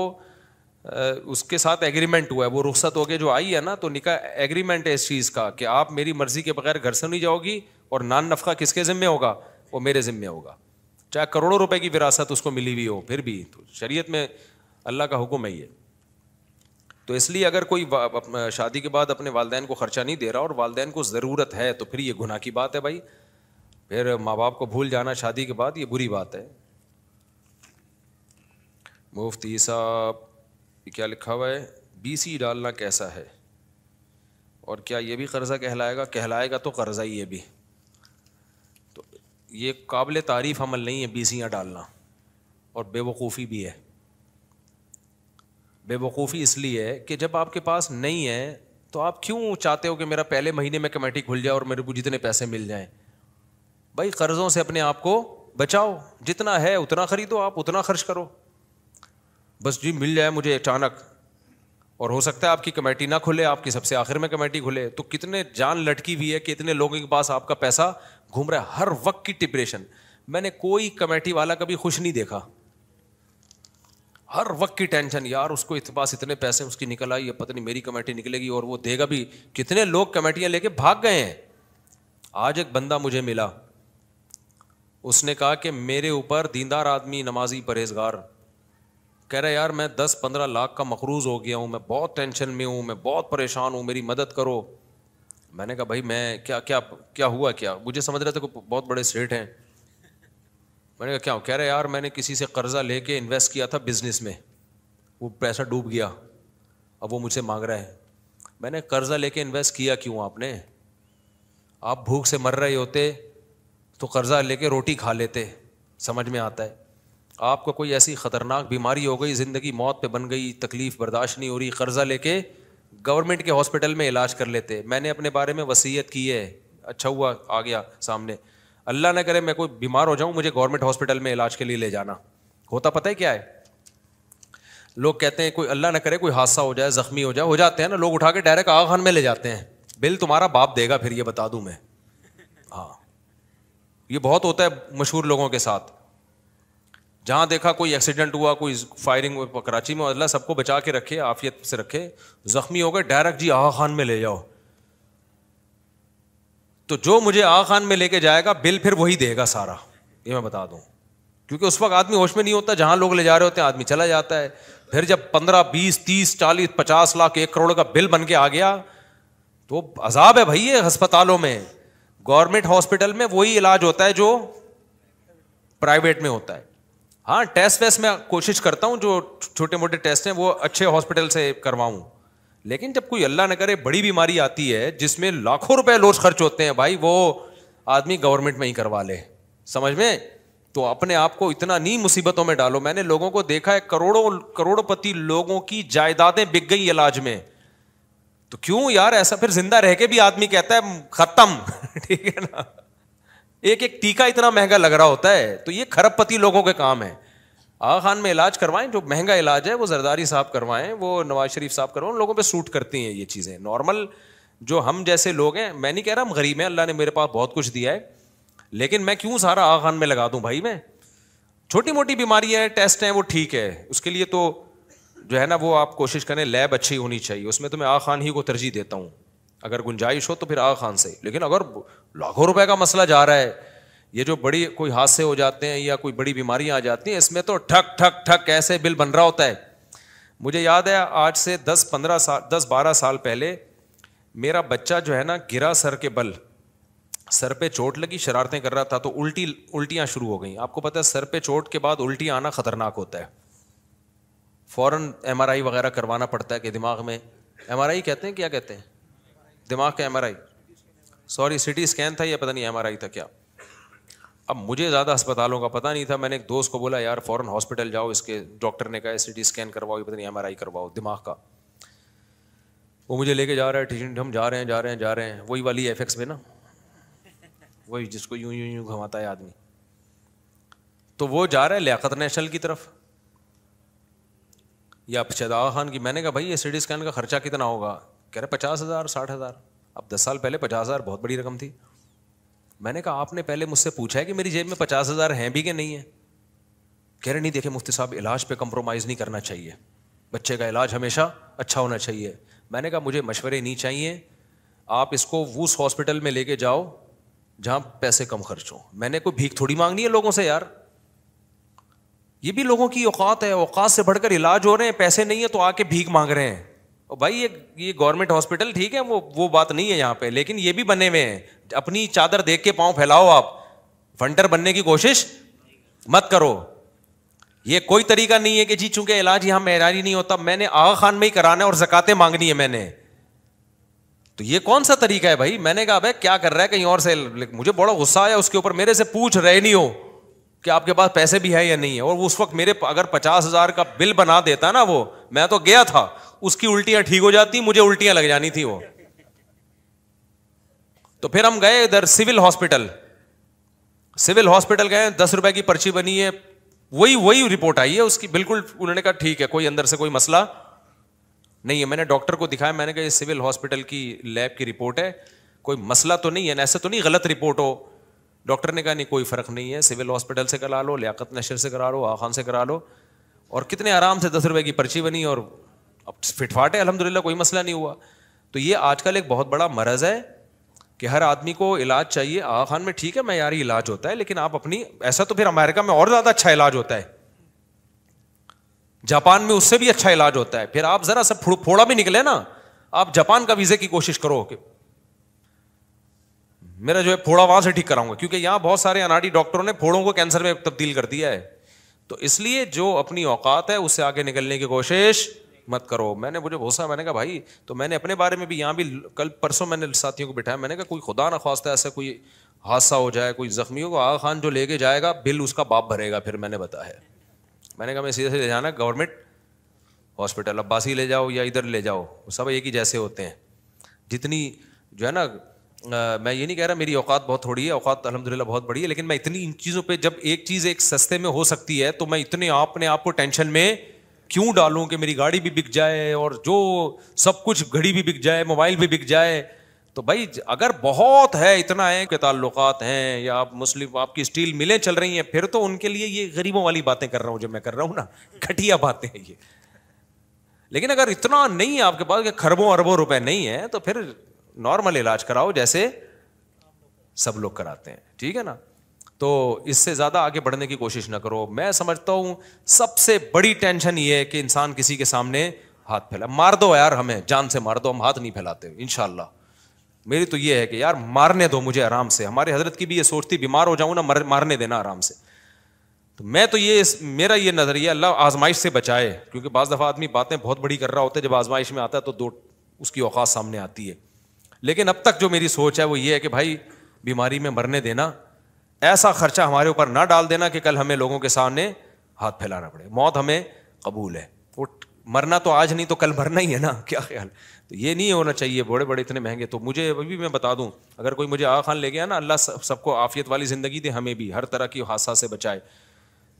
उसके साथ एग्रीमेंट हुआ है वो रुख्सत हो गया जो आई है ना तो निका एग्रीमेंट है इस चीज़ का कि आप मेरी मर्ज़ी के बगैर घर से नहीं जाओगी और नान नफका किसके ज़िम्मे होगा वो मेरे ज़िम्मे होगा चाहे करोड़ों रुपए की विरासत उसको मिली हुई हो फिर भी तो शरीयत में अल्लाह का हुक्म है ये तो इसलिए अगर कोई शादी के बाद अपने वालदेन को ख़र्चा नहीं दे रहा और वालदेन को ज़रूरत है तो फिर ये गुनाह की बात है भाई फिर माँ बाप को भूल जाना शादी के बाद ये बुरी बात है मुफ्ती साहब ये क्या लिखा हुआ है बीसी डालना कैसा है और क्या ये भी कर्ज़ा कहलाएगा कहलाएगा तो कर्ज़ा ही ये भी तो ये काबिल तारीफ़ अमल नहीं है बीसियाँ डालना और बेवकूफ़ी भी है बेवकूफ़ी इसलिए है कि जब आपके पास नहीं है तो आप क्यों चाहते हो कि मेरा पहले महीने में कमेटी खुल जाए और मेरे को जितने पैसे मिल जाएं भाई कर्ज़ों से अपने आप को बचाओ जितना है उतना ख़रीदो आप उतना खर्च करो बस जी मिल जाए मुझे अचानक और हो सकता है आपकी कमेटी ना खुले आपकी सबसे आखिर में कमेटी खुले तो कितने जान लटकी हुई है कि इतने लोगों के पास आपका पैसा घूम रहा है हर वक्त की टिप्रेशन मैंने कोई कमेटी वाला कभी खुश नहीं देखा हर वक्त की टेंशन यार उसको इस पास इतने पैसे उसकी निकल आई ये पता नहीं मेरी कमेटी निकलेगी और वो देगा भी कितने लोग कमेटियाँ लेके भाग गए हैं आज एक बंदा मुझे मिला उसने कहा कि मेरे ऊपर दींदार आदमी नमाजी परहेजगार कह रहा है यार मैं दस पंद्रह लाख का मकरूज हो गया हूँ मैं बहुत टेंशन में हूँ मैं बहुत परेशान हूँ मेरी मदद करो मैंने कहा भाई मैं क्या क्या क्या हुआ क्या मुझे समझ रहा था कि बहुत बड़े सेठ हैं मैंने कहा क्या कह रहे यार मैंने किसी से कर्ज़ा लेके इन्वेस्ट किया था बिज़नेस में वो पैसा डूब गया अब वो मुझसे मांग रहा है मैंने कर्ज़ा लेके इन्वेस्ट किया क्यों आपने आप भूख से मर रहे होते तो कर्ज़ा लेके रोटी खा लेते समझ में आता है आपको कोई ऐसी ख़तरनाक बीमारी हो गई ज़िंदगी मौत पे बन गई तकलीफ़ बर्दाश्त नहीं हो रही कर्ज़ा लेके गवर्नमेंट के हॉस्पिटल में इलाज कर लेते मैंने अपने बारे में वसीयत की है अच्छा हुआ आ गया सामने अल्लाह ना करे मैं कोई बीमार हो जाऊँ मुझे गवर्नमेंट हॉस्पिटल में इलाज के लिए ले जाना होता पता है क्या है लोग कहते हैं कोई अल्लाह ना करे कोई हादसा हो जाए ज़ख्मी हो जाए हो जाते हैं ना लोग उठा के डायरेक्ट आगहान में ले जाते हैं बिल तुम्हारा बाप देगा फिर ये बता दूँ मैं हाँ ये बहुत होता है मशहूर लोगों के साथ जहाँ देखा कोई एक्सीडेंट हुआ कोई फायरिंग हुआ कराची में अल्लाह सबको बचा के रखे आफियत से रखे ज़ख्मी हो गए डायरेक्ट जी आगा खान में ले जाओ तो जो मुझे आगा खान में लेके जाएगा बिल फिर वही देगा सारा ये मैं बता दूँ क्योंकि उस वक्त आदमी होश में नहीं होता जहाँ लोग ले जा रहे होते हैं आदमी चला जाता है फिर जब पंद्रह बीस तीस चालीस पचास लाख एक करोड़ का बिल बन के आ गया तो अजाब है भाई ये अस्पतालों में गवर्नमेंट हॉस्पिटल में वही इलाज होता है जो प्राइवेट में होता है हाँ टेस्ट वेस्ट में कोशिश करता हूँ जो छोटे मोटे टेस्ट हैं वो अच्छे हॉस्पिटल से करवाऊँ लेकिन जब कोई अल्लाह न करे बड़ी बीमारी आती है जिसमें लाखों रुपए रोज खर्च होते हैं भाई वो आदमी गवर्नमेंट में ही करवा ले समझ में तो अपने आप को इतना नहीं मुसीबतों में डालो मैंने लोगों को देखा है करोड़ों करोड़पति लोगों की जायदादें बिक गई इलाज में तो क्यों यार ऐसा फिर जिंदा रह के भी आदमी कहता है खत्म ठीक है ना एक एक टीका इतना महंगा लग रहा होता है तो ये खरबपति लोगों के काम है आ खान में इलाज करवाएं जो महंगा इलाज है वो जरदारी साहब करवाएं वो नवाज शरीफ साहब करवाएं उन लोगों पे सूट करती हैं ये चीज़ें नॉर्मल जो हम जैसे लोग हैं मैं नहीं कह रहा हम गरीब हैं अल्लाह ने मेरे पास बहुत कुछ दिया है लेकिन मैं क्यों सारा आ खान में लगा दूँ भाई मैं छोटी मोटी बीमारी है टेस्ट हैं वो ठीक है उसके लिए तो जो है ना वो आप कोशिश करें लैब अच्छी होनी चाहिए उसमें तो मैं आ खान ही को तरजीह देता हूँ अगर गुंजाइश हो तो फिर आगा खान से लेकिन अगर लाखों रुपए का मसला जा रहा है ये जो बड़ी कोई हादसे हो जाते हैं या कोई बड़ी बीमारियां आ जाती हैं इसमें तो ठक ठक ठक कैसे बिल बन रहा होता है मुझे याद है आज से दस पंद्रह साल दस बारह साल पहले मेरा बच्चा जो है ना गिरा सर के बल सर पे चोट लगी शरारतें कर रहा था तो उल्टी उल्टियां शुरू हो गई आपको पता है सर पे चोट के बाद उल्टी आना खतरनाक होता है फ़ौरन एमआरआई वगैरह करवाना पड़ता है कि दिमाग में एमआरआई कहते हैं क्या कहते हैं दिमाग का एम सॉरी सिटी स्कैन था या पता नहीं एम था क्या अब मुझे ज़्यादा अस्पतालों का पता नहीं था मैंने एक दोस्त को बोला यार फ़ौरन हॉस्पिटल जाओ इसके डॉक्टर ने कहा सिटी स्कैन करवाओ ये पता नहीं एम करवाओ दिमाग का वो मुझे लेके जा रहा है टीजेंट हम जा रहे हैं जा रहे हैं जा रहे हैं वही वाली एफ में ना वही जिसको यूं यूं यूं घुमाता है आदमी तो वो जा रहा है लियात नेशनल की तरफ या शदाह खान की मैंने कहा भाई ये सिटी स्कैन का खर्चा कितना होगा कह रहे पचास हज़ार साठ हज़ार अब दस साल पहले पचास हज़ार बहुत बड़ी रकम थी मैंने कहा आपने पहले मुझसे पूछा है कि मेरी जेब में पचास हज़ार हैं भी कि नहीं है कह रहे नहीं देखे मुफ्ती साहब इलाज पर कंप्रोमाइज़ नहीं करना चाहिए बच्चे का इलाज हमेशा अच्छा होना चाहिए मैंने कहा मुझे मशवरे नहीं चाहिए आप इसको उस हॉस्पिटल में लेके जाओ जहाँ पैसे कम खर्च हों मैंने कोई भीख थोड़ी मांगनी है लोगों से यार ये भी लोगों की औकात है औकात से बढ़कर इलाज हो रहे हैं पैसे नहीं है तो आके भीख मांग रहे हैं और भाई ये ये गवर्नमेंट हॉस्पिटल ठीक है वो वो बात नहीं है यहाँ पे लेकिन ये भी बने हुए हैं अपनी चादर देख के पाँव फैलाओ आप फंटर बनने की कोशिश मत करो ये कोई तरीका नहीं है कि जी चूंकि इलाज यहां मेरारी नहीं होता मैंने आगा खान में ही कराना है और जकते मांगनी है मैंने तो ये कौन सा तरीका है भाई मैंने कहा भाई क्या कर रहा है कहीं और से मुझे बड़ा गुस्सा आया उसके ऊपर मेरे से पूछ रहे नहीं हो कि आपके पास पैसे भी है या नहीं है और उस वक्त मेरे अगर पचास हजार का बिल बना देता ना वो मैं तो गया था उसकी उल्टियां ठीक हो जाती मुझे उल्टियां लग जानी थी वो तो फिर हम गए इधर सिविल हॉस्पिटल सिविल हॉस्पिटल गए दस रुपए की पर्ची बनी है वही वही रिपोर्ट आई है उसकी बिल्कुल उन्होंने कहा ठीक है कोई अंदर से कोई मसला नहीं है मैंने डॉक्टर को दिखाया मैंने कहा सिविल हॉस्पिटल की लैब की रिपोर्ट है कोई मसला तो नहीं है ऐसे तो नहीं गलत रिपोर्ट हो डॉक्टर ने कहा नहीं कोई फ़र्क नहीं है सिविल हॉस्पिटल से करा लो लियाकत नशर से करा लो आखान से करा लो और कितने आराम से दस रुपये की पर्ची बनी और अब फिटफाट है अलहमदिल्ला कोई मसला नहीं हुआ तो ये आजकल एक बहुत बड़ा मरज़ है कि हर आदमी को इलाज चाहिए आगा खान में ठीक है मैं यार इलाज होता है लेकिन आप अपनी ऐसा तो फिर अमेरिका में और ज़्यादा अच्छा इलाज होता है जापान में उससे भी अच्छा इलाज होता है फिर आप ज़रा सा फोड़ा भी निकले ना आप जापान का वीज़े की कोशिश करो कि मेरा जो है फोड़ा वहां से ठीक कराऊंगा क्योंकि यहाँ बहुत सारे अनाड़ी डॉक्टरों ने फोड़ों को कैंसर में तब्दील कर दिया है तो इसलिए जो अपनी औकात है उससे आगे निकलने की कोशिश मत करो मैंने मुझे भरोसा मैंने कहा भाई तो मैंने अपने बारे में भी यहाँ भी कल परसों मैंने साथियों को बिठाया मैंने कहा कोई खुदा ना खास्ता ऐसा कोई हादसा हो जाए कोई जख्मियों को आ खान जो लेके जाएगा बिल उसका बाप भरेगा फिर मैंने बताया है मैंने कहा मैं सीधे से ले जाना गवर्नमेंट हॉस्पिटल अब्बासी ले जाओ या इधर ले जाओ सब एक ही जैसे होते हैं जितनी जो है ना मैं ये नहीं कह रहा मेरी औकात बहुत थोड़ी है औकात अलहमदिल्ला बहुत बड़ी है लेकिन मैं इतनी इन चीज़ों पर जब एक चीज़ एक सस्ते में हो सकती है तो मैं इतने आपने आप को टेंशन में क्यों डालूं कि मेरी गाड़ी भी बिक जाए और जो सब कुछ घड़ी भी बिक जाए मोबाइल भी बिक जाए तो भाई अगर बहुत है इतना है कि ताल्लुक हैं या आप मुस्लिम आपकी स्टील मिलें चल रही हैं फिर तो उनके लिए ये गरीबों वाली बातें कर रहा हूँ जब मैं कर रहा हूँ ना घटिया बातें हैं ये लेकिन अगर इतना नहीं है आपके पास कि खरबों अरबों रुपए नहीं है तो फिर नॉर्मल इलाज कराओ जैसे सब लोग कराते हैं ठीक है ना तो इससे ज़्यादा आगे बढ़ने की कोशिश ना करो मैं समझता हूं सबसे बड़ी टेंशन ये है कि इंसान किसी के सामने हाथ फैला मार दो यार हमें जान से मार दो हम हाथ नहीं फैलाते इनशाला मेरी तो ये है कि यार मारने दो मुझे आराम से हमारे हजरत की भी ये सोचती बीमार हो जाऊं ना मर, मारने देना आराम से तो मैं तो ये मेरा ये नज़रिया अल्लाह आजमाइश से बचाए क्योंकि बज़ दफ़ा आदमी बातें बहुत बड़ी कर रहा होता है जब आजमाइश में आता है तो दो उसकी औकात सामने आती है लेकिन अब तक जो मेरी सोच है वो ये है कि भाई बीमारी में मरने देना ऐसा खर्चा हमारे ऊपर ना डाल देना कि कल हमें लोगों के सामने हाथ फैलाना पड़े मौत हमें कबूल है वो मरना तो आज नहीं तो कल मरना ही है ना क्या ख्याल तो ये नहीं होना चाहिए बड़े बड़े इतने महंगे तो मुझे अभी भी मैं बता दूं अगर कोई मुझे आगा खान ले गया ना अल्लाह सबको आफियत वाली ज़िंदगी दे हमें भी हर तरह की हादसा से बचाए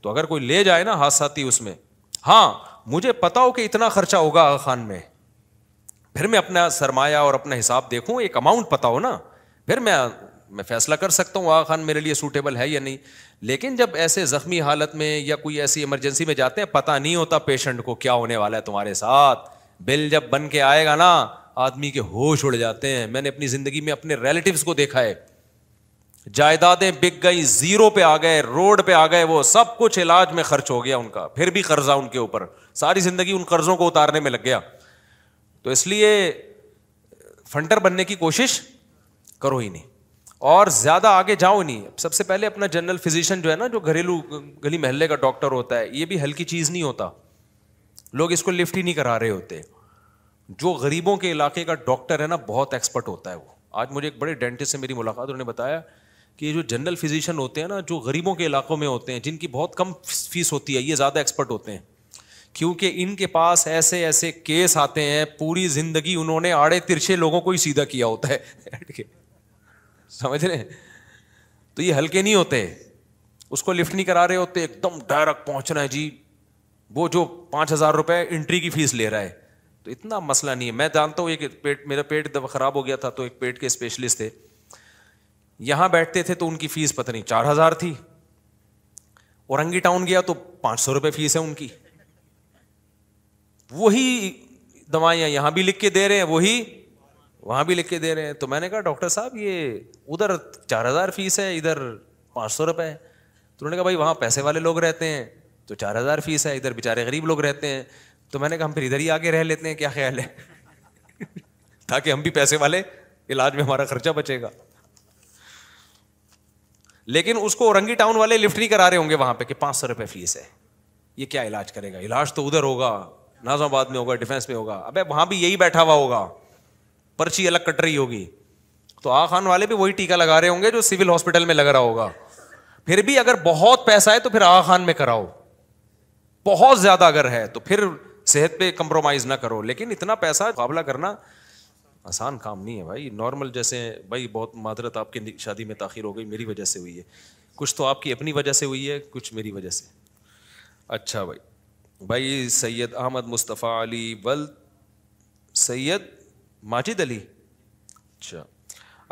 तो अगर कोई ले जाए ना हादसाती उसमें हाँ मुझे पता हो कि इतना खर्चा होगा आ खान में फिर मैं अपना सरमाया और अपना हिसाब देखूँ एक अमाउंट पता हो ना फिर मैं मैं फैसला कर सकता हूँ आगा खान मेरे लिए सूटेबल है या नहीं लेकिन जब ऐसे ज़ख्मी हालत में या कोई ऐसी इमरजेंसी में जाते हैं पता नहीं होता पेशेंट को क्या होने वाला है तुम्हारे साथ बिल जब बन के आएगा ना आदमी के होश उड़ जाते हैं मैंने अपनी ज़िंदगी में अपने रिलेटिव्स को देखा है जायदादें बिक गई जीरो पे आ गए रोड पे आ गए वो सब कुछ इलाज में खर्च हो गया उनका फिर भी कर्जा उनके ऊपर सारी ज़िंदगी उन कर्ज़ों को उतारने में लग गया तो इसलिए फंटर बनने की कोशिश करो ही नहीं और ज़्यादा आगे जाओ ही नहीं सबसे पहले अपना जनरल फिजिशियन जो है ना जो घरेलू गली महल्ले का डॉक्टर होता है ये भी हल्की चीज़ नहीं होता लोग इसको लिफ्ट ही नहीं करा रहे होते जो गरीबों के इलाके का डॉक्टर है ना बहुत एक्सपर्ट होता है वो आज मुझे एक बड़े डेंटिस्ट से मेरी मुलाकात उन्होंने बताया कि जो जनरल फिजिशियन होते हैं ना जो गरीबों के इलाकों में होते हैं जिनकी बहुत कम फीस होती है ये ज़्यादा एक्सपर्ट होते हैं क्योंकि इनके पास ऐसे ऐसे केस आते हैं पूरी जिंदगी उन्होंने आड़े तिरछे लोगों को ही सीधा किया होता है समझ रहे तो ये हल्के नहीं होते उसको लिफ्ट नहीं करा रहे होते एकदम डायरेक्ट पहुंचना है जी वो जो पाँच हज़ार रुपये एंट्री की फीस ले रहा है तो इतना मसला नहीं है मैं जानता हूँ एक पेट मेरा पेट दवा ख़राब हो गया था तो एक पेट के स्पेशलिस्ट थे यहाँ बैठते थे तो उनकी फ़ीस पता नहीं चार हज़ार थी औरंगी टाउन गया तो पाँच सौ रुपये फीस है उनकी वही दवाइयाँ यहां भी लिख के दे रहे हैं वही वहां भी लिख के दे रहे हैं तो मैंने कहा डॉक्टर साहब ये उधर चार हज़ार फीस है इधर पांच सौ रुपए है तो उन्होंने कहा भाई वहां पैसे वाले लोग रहते हैं तो चार हज़ार फीस है इधर बेचारे गरीब लोग रहते हैं तो मैंने कहा हम फिर इधर ही आगे रह लेते हैं क्या ख्याल है ताकि हम भी पैसे वाले इलाज में हमारा खर्चा बचेगा लेकिन उसको औरंगी टाउन वाले लिफ्ट नहीं करा रहे होंगे वहां पे कि पाँच सौ रुपए फीस है ये क्या इलाज करेगा इलाज तो उधर होगा नाजमाबाद में होगा डिफेंस में होगा अबे वहाँ भी यही बैठा हुआ होगा पर्ची अलग कट रही होगी तो आ खान वाले भी वही टीका लगा रहे होंगे जो सिविल हॉस्पिटल में लग रहा होगा फिर भी अगर बहुत पैसा है तो फिर आ खान में कराओ बहुत ज़्यादा अगर है तो फिर सेहत पे कंप्रोमाइज़ ना करो लेकिन इतना पैसा मुकाबला करना आसान काम नहीं है भाई नॉर्मल जैसे भाई बहुत मादरत आपकी शादी में ताखिर हो गई मेरी वजह से हुई है कुछ तो आपकी अपनी वजह से हुई है कुछ मेरी वजह से अच्छा भाई भाई सैयद अहमद मुस्तफ़ा अली वल सैयद माजिद अली अच्छा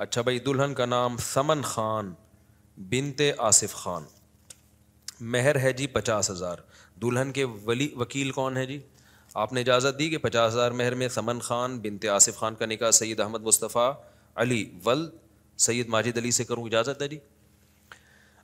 अच्छा भाई दुल्हन का नाम समन ख़ान बिनते आसिफ ख़ान महर है जी पचास हज़ार दुल्हन के वली वकील कौन है जी आपने इजाज़त दी कि पचास हज़ार महर में समन ख़ान बिनते आसिफ ख़ान का निकाह सैयद अहमद मुस्तफ़ा अली वल सैयद माजिद अली से करूँ इजाज़त है जी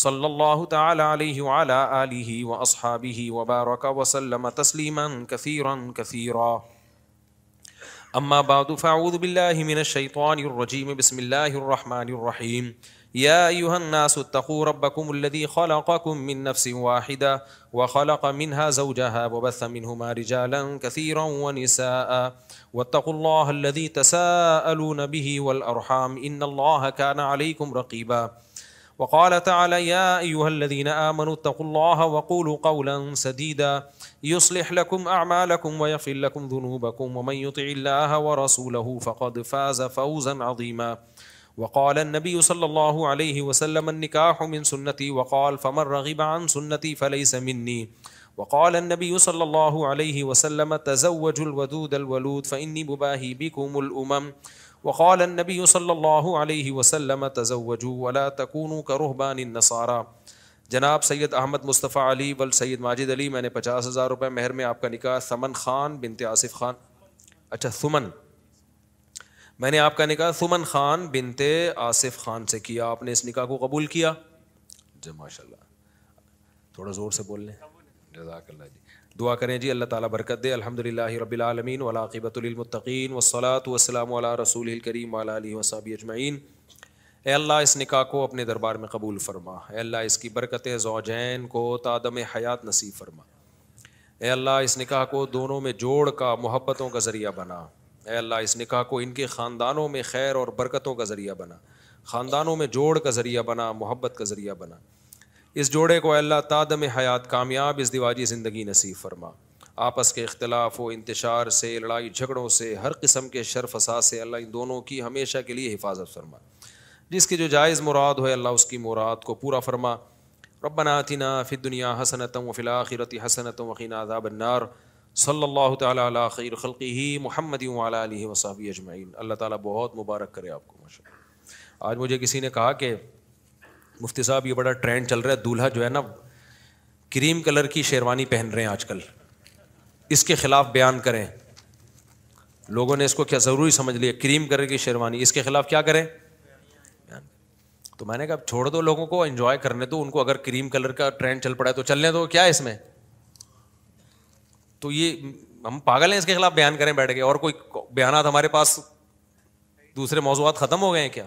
صلى الله تعالى عليه وعلى آله وأصحابه وبارك وسلم تسليما كثيرا كثيرا أما بعد فأعوذ بالله من الشيطان الرجيم بسم الله الرحمن الرحيم يا أيها الناس اتقوا ربكم الذي خلقكم من نفس واحدة وخلق منها زوجها وبث منهما رجالا كثيرا ونساء واتقوا الله الذي تساءلون به والأرحام إن الله كان عليكم رقيباً وقال تعالى يا أيها الذين آمنوا اتقوا الله وقولوا قولا سديدا يصلح لكم أعمالكم ويغفر لكم ذنوبكم ومن يطع الله ورسوله فقد فاز فوزا عظيما وقال النبي صلى الله عليه وسلم النكاح من سنتي وقال فمن رغب عن سنتي فليس مني وقال النبي صلى الله عليه وسلم تزوجوا الودود الولود فإني مباهي بكم الأمم वक़ाल नबी सल्लल्लाहु वसल्लम तजवजू वला तकून का रुहबान नसारा जनाब सैयद अहमद मुस्तफ़ा अली वल सैयद माजिद अली मैंने पचास हज़ार रुपये महर में आपका निकाह समन ख़ान बिनते आसिफ ख़ान अच्छा सुमन मैंने आपका निकाह सुमन ख़ान बिनते आसिफ ख़ान से किया आपने इस निकाह को कबूल किया जी माशा थोड़ा ज़ोर से बोल लें जजाकल्ला जी दुआ करें जी अल्लाह ताला बरकत दे अलहमदिल्ला रबालमीन वलाक़िबतमतकीन वसलात वसलाम रसूल करीम वाली वसाबी अजमैन अल्लाह इस निका को अपने दरबार में कबूल फ़रमा अल्लाह इसकी बरकत जौजैन को तादम हयात नसीब फ़रमा अल्लाह इस निका को दोनों में जोड़ का मोहब्बतों का ज़रिया बना अल्लाह इस निका को इनके ख़ानदानों में खैर और बरकतों का ज़रिया बना ख़ानदानों में जोड़ का ज़रिया बना मोहब्बत का ज़रिया बना इस जोड़े को अल्लाह ताद में हयात कामयाब इस दिवाजी ज़िंदगी नसीब फरमा आपस के अख्तिलाफ़ व इंतशार से लड़ाई झगड़ों से हर किस्म के शर से अल्लाह इन दोनों की हमेशा के लिए हिफाजत फरमा जिसकी जो जायज़ मुराद हो अल्लाह उसकी मुराद को पूरा फरमा रबनातिना फ़िर दुनिया हसनत वफ़िलाखिरत हसनत वकीन आदाबन्नार सल्ला तला खैर खलकी ही महमद वाली वसाबी अजमैन अल्लाह ताली बहुत मुबारक करे आपको माशा आज मुझे किसी ने कहा कि मुफ्ती साहब ये बड़ा ट्रेंड चल रहा है दूल्हा जो है ना क्रीम कलर की शेरवानी पहन रहे हैं आजकल इसके ख़िलाफ़ बयान करें लोगों ने इसको क्या ज़रूरी समझ लिया क्रीम कलर की शेरवानी इसके ख़िलाफ़ क्या करें तो मैंने कहा छोड़ दो लोगों को एंजॉय करने दो उनको अगर क्रीम कलर का ट्रेंड चल पड़ा है तो चलने दो क्या है इसमें तो ये हम पागल हैं इसके खिलाफ बयान करें बैठ गए और कोई बयान हमारे पास दूसरे मौजूद ख़त्म हो गए हैं क्या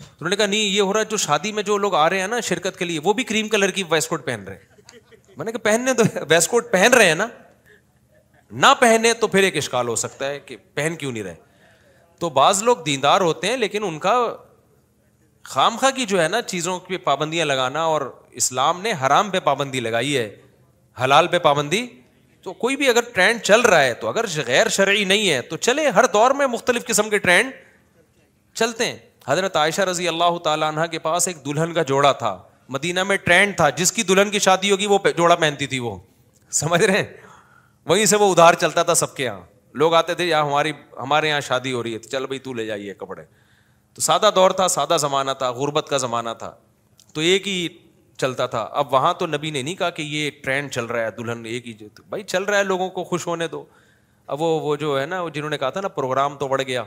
तो उन्होंने कहा नहीं ये हो रहा है जो शादी में जो लोग आ रहे हैं ना शिरकत के लिए वो भी क्रीम कलर की वेस्टकोट पहन रहे हैं मैंने कहा पहनने तो वेस्टकोट पहन रहे हैं ना ना पहने तो फिर एक इश्काल हो सकता है कि पहन क्यों नहीं रहे तो बाज लोग दीदार होते हैं लेकिन उनका खाम खा की जो है ना चीज़ों पे पाबंदियां लगाना और इस्लाम ने हराम पे पाबंदी लगाई है हलाल पे पाबंदी तो कोई भी अगर ट्रेंड चल रहा है तो अगर गैर शर्य नहीं है तो चले हर दौर में मुख्तलिफ किस्म के ट्रेंड चलते हैं हज़रत आयशा रज़ी अल्लाह तह के पास एक दुल्हन का जोड़ा था मदीना में ट्रेंड था जिसकी दुल्हन की शादी होगी वो जोड़ा पहनती थी वो समझ रहे वहीं से वो उधार चलता था सबके यहाँ लोग आते थे यार हमारी हमारे यहाँ शादी हो रही है तो चल भाई तू ले जाइए कपड़े तो सादा दौर था सादा ज़माना था गुरबत का ज़माना था तो एक ही चलता था अब वहाँ तो नबी ने नहीं कहा कि ये ट्रेंड चल रहा है दुल्हन एक ही भाई चल रहा है लोगों को खुश होने दो अब वो वो जो है ना वो जिन्होंने कहा था ना प्रोग्राम तो बढ़ गया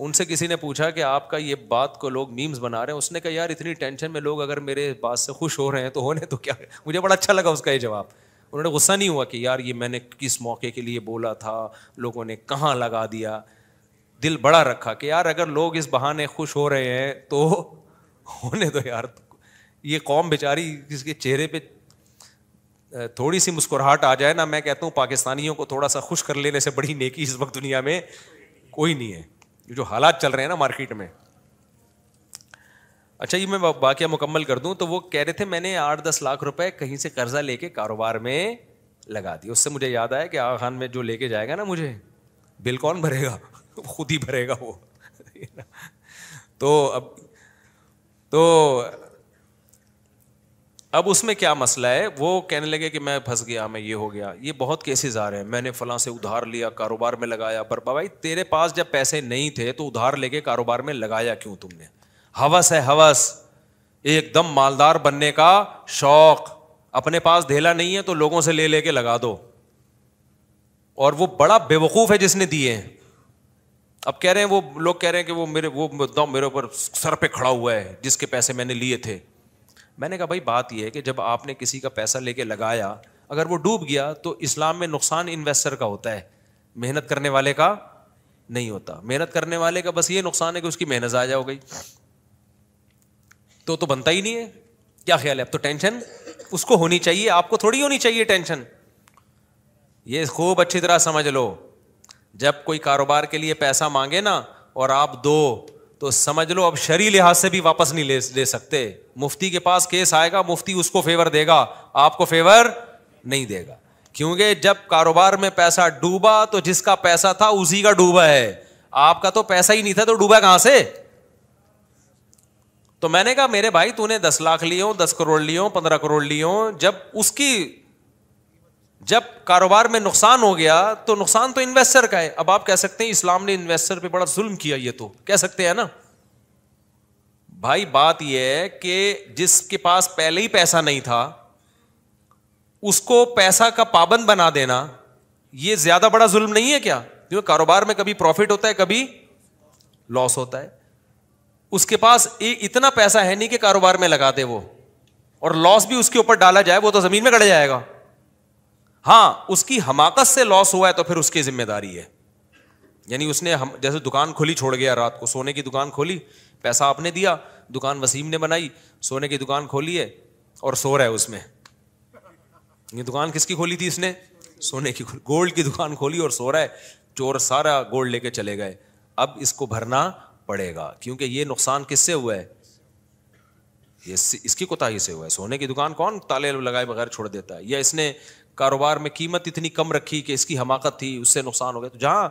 उनसे किसी ने पूछा कि आपका ये बात को लोग मीम्स बना रहे हैं उसने कहा यार इतनी टेंशन में लोग अगर मेरे बात से खुश हो रहे हैं तो होने तो क्या मुझे बड़ा अच्छा लगा उसका ये जवाब उन्होंने गुस्सा नहीं हुआ कि यार ये मैंने किस मौके के लिए बोला था लोगों ने कहाँ लगा दिया दिल बड़ा रखा कि यार अगर लोग इस बहाने खुश हो रहे हैं तो होने दो तो यार ये कौम बेचारी जिसके चेहरे पर थोड़ी सी मुस्कुराहट आ जाए ना मैं कहता हूँ पाकिस्तानियों को थोड़ा सा खुश कर लेने से बड़ी नेकी इस वक्त दुनिया में कोई नहीं है ये जो हालात चल रहे हैं ना मार्केट में अच्छा ये मैं वाक्य मुकम्मल कर दूं तो वो कह रहे थे मैंने आठ दस लाख रुपए कहीं से कर्जा लेके कारोबार में लगा दिया उससे मुझे याद आया कि आ खान में जो लेके जाएगा ना मुझे बिल कौन भरेगा खुद ही भरेगा वो तो अब तो अब उसमें क्या मसला है वो कहने लगे कि मैं फंस गया मैं ये हो गया ये बहुत केसेस आ रहे हैं मैंने फलां से उधार लिया कारोबार में लगाया पर बाबा तेरे पास जब पैसे नहीं थे तो उधार लेके कारोबार में लगाया क्यों तुमने हवस है हवस एकदम मालदार बनने का शौक अपने पास ढेला नहीं है तो लोगों से ले लेके लगा दो और वो बड़ा बेवकूफ़ है जिसने दिए हैं अब कह रहे हैं वो लोग कह रहे हैं कि वो मेरे वो मुद्दा मेरे ऊपर सर पे खड़ा हुआ है जिसके पैसे मैंने लिए थे मैंने कहा भाई बात यह है कि जब आपने किसी का पैसा लेके लगाया अगर वो डूब गया तो इस्लाम में नुकसान इन्वेस्टर का होता है मेहनत करने वाले का नहीं होता मेहनत करने वाले का बस ये नुकसान है कि उसकी मेहनत ज़ाया हो गई तो तो बनता ही नहीं है क्या ख्याल है अब तो टेंशन उसको होनी चाहिए आपको थोड़ी होनी चाहिए टेंशन ये खूब अच्छी तरह समझ लो जब कोई कारोबार के लिए पैसा मांगे ना और आप दो तो समझ लो अब शरी लिहाज से भी वापस नहीं ले, ले सकते मुफ्ती के पास केस आएगा मुफ्ती उसको फेवर देगा आपको फेवर नहीं देगा क्योंकि जब कारोबार में पैसा डूबा तो जिसका पैसा था उसी का डूबा है आपका तो पैसा ही नहीं था तो डूबा कहां से तो मैंने कहा मेरे भाई तूने दस लाख लियो दस करोड़ लियो पंद्रह करोड़ लियो जब उसकी जब कारोबार में नुकसान हो गया तो नुकसान तो इन्वेस्टर का है अब आप कह सकते हैं इस्लाम ने इन्वेस्टर पे बड़ा जुल्म किया ये तो कह सकते हैं ना भाई बात यह है कि जिसके पास पहले ही पैसा नहीं था उसको पैसा का पाबंद बना देना ये ज्यादा बड़ा जुल्म नहीं है क्या क्योंकि कारोबार में कभी प्रॉफिट होता है कभी लॉस होता है उसके पास इतना पैसा है नहीं कि कारोबार में लगा दे वो और लॉस भी उसके ऊपर डाला जाए वो तो जमीन में गड़ जाएगा हाँ उसकी हमाकत से लॉस हुआ है तो फिर उसकी जिम्मेदारी है यानी उसने हम जैसे दुकान खोली छोड़ गया रात को सोने की दुकान खोली पैसा आपने दिया दुकान वसीम ने बनाई सोने की दुकान खोली है और सो रहा है उसमें ये दुकान किसकी खोली थी इसने सोने की गोल्ड की दुकान खोली और सो रहा है चोर सारा गोल्ड लेके चले गए अब इसको भरना पड़ेगा क्योंकि ये नुकसान किससे हुआ है ये इसकी कोताही से हुआ है सोने की दुकान कौन ताले लगाए बगैर छोड़ देता है या इसने कारोबार में कीमत इतनी कम रखी कि इसकी हमाकत थी उससे नुकसान हो गया तो जहाँ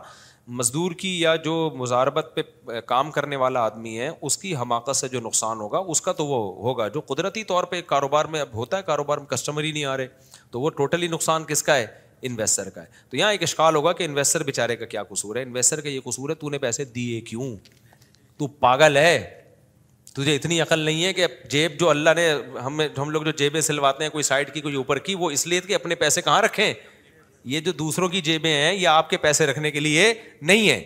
मज़दूर की या जो मुजारबत पे काम करने वाला आदमी है उसकी हमाकत से जो नुकसान होगा उसका तो वो होगा जो कुदरती तौर पे कारोबार में अब होता है कारोबार में कस्टमर ही नहीं आ रहे तो वो टोटली नुकसान किसका है इन्वेस्टर का है तो यहाँ एक इश्काल होगा कि इन्वेस्टर बेचारे का क्या कसूर है इन्वेस्टर का ये कसूर है तूने पैसे दिए क्यों तू पागल है तुझे इतनी अकल नहीं है कि जेब जो अल्लाह ने हम हम लोग जो जेबें सिलवाते हैं कोई साइड की कोई ऊपर की वो इसलिए कि अपने पैसे कहाँ रखें ये जो दूसरों की जेबें हैं ये आपके पैसे रखने के लिए नहीं है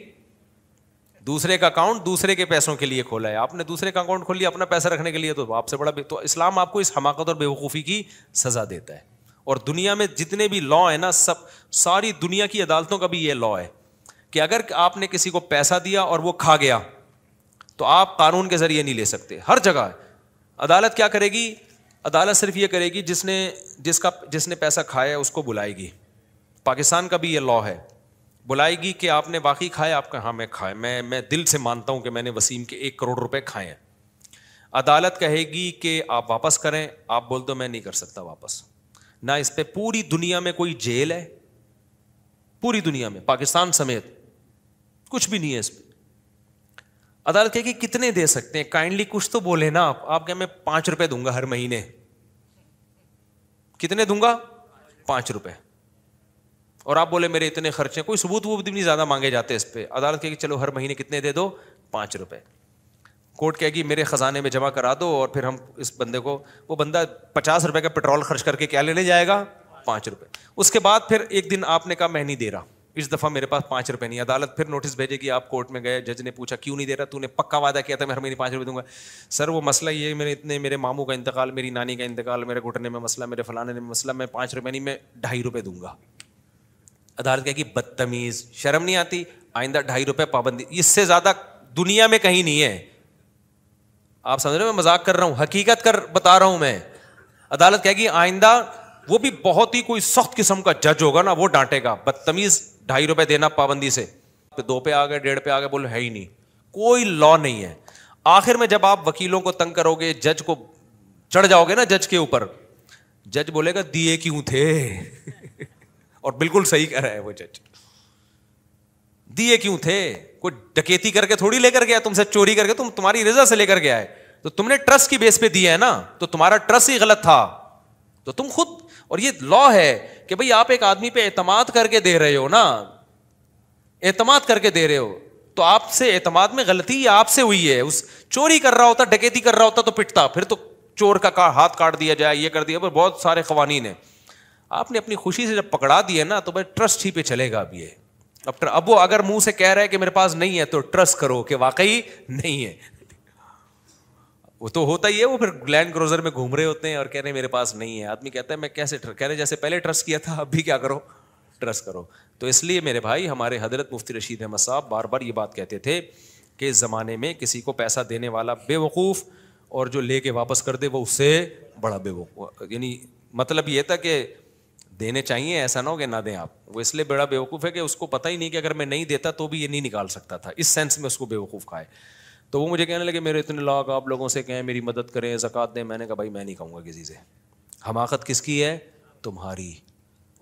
दूसरे का अकाउंट दूसरे के पैसों के लिए खोला है आपने दूसरे का अकाउंट खोल लिया अपना पैसा रखने के लिए तो आपसे बड़ा तो इस्लाम आपको इस हमाकत और बेवकूफ़ी की सज़ा देता है और दुनिया में जितने भी लॉ है ना सब सारी दुनिया की अदालतों का भी ये लॉ है कि अगर आपने किसी को पैसा दिया और वो खा गया तो आप कानून के ज़रिए नहीं ले सकते हर जगह अदालत क्या करेगी अदालत सिर्फ ये करेगी जिसने जिसका जिसने पैसा खाया है उसको बुलाएगी पाकिस्तान का भी ये लॉ है बुलाएगी कि आपने वाकई खाया आपका हाँ मैं खाए मैं मैं दिल से मानता हूँ कि मैंने वसीम के एक करोड़ रुपए खाए हैं अदालत कहेगी कि आप वापस करें आप बोल दो मैं नहीं कर सकता वापस ना इस पर पूरी दुनिया में कोई जेल है पूरी दुनिया में पाकिस्तान समेत कुछ भी नहीं है इस पर अदालत कहे कि कितने दे सकते हैं काइंडली कुछ तो बोले ना आप आप क्या मैं पांच रुपए दूंगा हर महीने कितने दूंगा पांच रुपए और आप बोले मेरे इतने खर्चे कोई सबूत वो भी नहीं ज्यादा मांगे जाते इस पर अदालत कि चलो हर महीने कितने दे दो पांच रुपए कोर्ट कहेगी मेरे खजाने में जमा करा दो और फिर हम इस बंदे को वो बंदा पचास रुपए का पेट्रोल खर्च करके क्या लेने जाएगा पाँच रुपए उसके बाद फिर एक दिन आपने कहा मैं नहीं दे रहा इस दफ़ा मेरे पास पांच रुपए नहीं अदालत फिर नोटिस भेजेगी आप कोर्ट में गए जज ने पूछा क्यों नहीं दे रहा तूने पक्का वादा किया था मैं हर महीने पांच रुपए दूंगा सर वो मसला ये मेरे इतने मेरे मामू का इंतकाल मेरी नानी का इंतकाल मेरे घुटने में मसला मेरे फलाने में मसला मैं पाँच रुपये नहीं मैं ढाई रुपए दूंगा अदालत कहेगी बदतमीज़ शर्म नहीं आती आइंदा ढाई रुपए पाबंदी इससे ज़्यादा दुनिया में कहीं नहीं है आप समझ रहे हो मैं मजाक कर रहा हूं हकीकत कर बता रहा हूं मैं अदालत कहेगी आइंदा वो भी बहुत ही कोई सख्त किस्म का जज होगा ना वो डांटेगा बदतमीज़ ढाई रुपए देना पाबंदी से तो दो पे आ गए डेढ़ पे आ गए बोलो है ही नहीं कोई लॉ नहीं है आखिर में जब आप वकीलों को तंग करोगे जज को चढ़ जाओगे ना जज के ऊपर जज बोलेगा दिए क्यों थे और बिल्कुल सही कह रहा है वो जज दिए क्यों थे कोई डकेती करके थोड़ी लेकर गया तुमसे चोरी करके तुम तुम्हारी रजा से लेकर गया है तो तुमने ट्रस्ट की बेस पे दिया है ना तो तुम्हारा ट्रस्ट ही गलत था तो तुम खुद और ये लॉ है कि भाई आप एक आदमी पे एतमाद करके दे रहे हो ना एतमाद करके दे रहे हो तो आपसे एतमाद में गलती आपसे हुई है उस चोरी कर रहा होता डकैती कर रहा होता तो पिटता फिर तो चोर का, का हाथ काट दिया जाए ये कर दिया पर बहुत सारे कवानी ने आपने अपनी खुशी से जब पकड़ा दिया ना तो भाई ट्रस्ट ही पे चलेगा अब ये अब अब वो अगर मुंह से कह रहा है कि मेरे पास नहीं है तो ट्रस्ट करो कि वाकई नहीं है वो तो होता ही है वो फिर ग्लैंड क्रोजर में घूम रहे होते हैं और कह रहे हैं मेरे पास नहीं है आदमी कहता है मैं कैसे कह रहे जैसे पहले ट्रस्ट किया था अब भी क्या करो ट्रस्ट करो तो इसलिए मेरे भाई हमारे हजरत मुफ्ती रशीद अहमद साहब बार बार ये बात कहते थे कि इस ज़माने में किसी को पैसा देने वाला बेवकूफ़ और जो ले के वापस कर दे वो उससे बड़ा बेवकूफ़ यानी मतलब ये था कि देने चाहिए ऐसा ना हो कि ना दें आप वो इसलिए बड़ा बेवकूफ़ है कि उसको पता ही नहीं कि अगर मैं नहीं देता तो भी ये नहीं निकाल सकता था इस सेंस में उसको बेवकूफ़ खाए है तो वो मुझे कहने लगे मेरे इतने लाख आप लोगों से कहें मेरी मदद करें जक़ात दें मैंने कहा भाई मैं नहीं कहूँगा किसी से हमाकत किसकी है तुम्हारी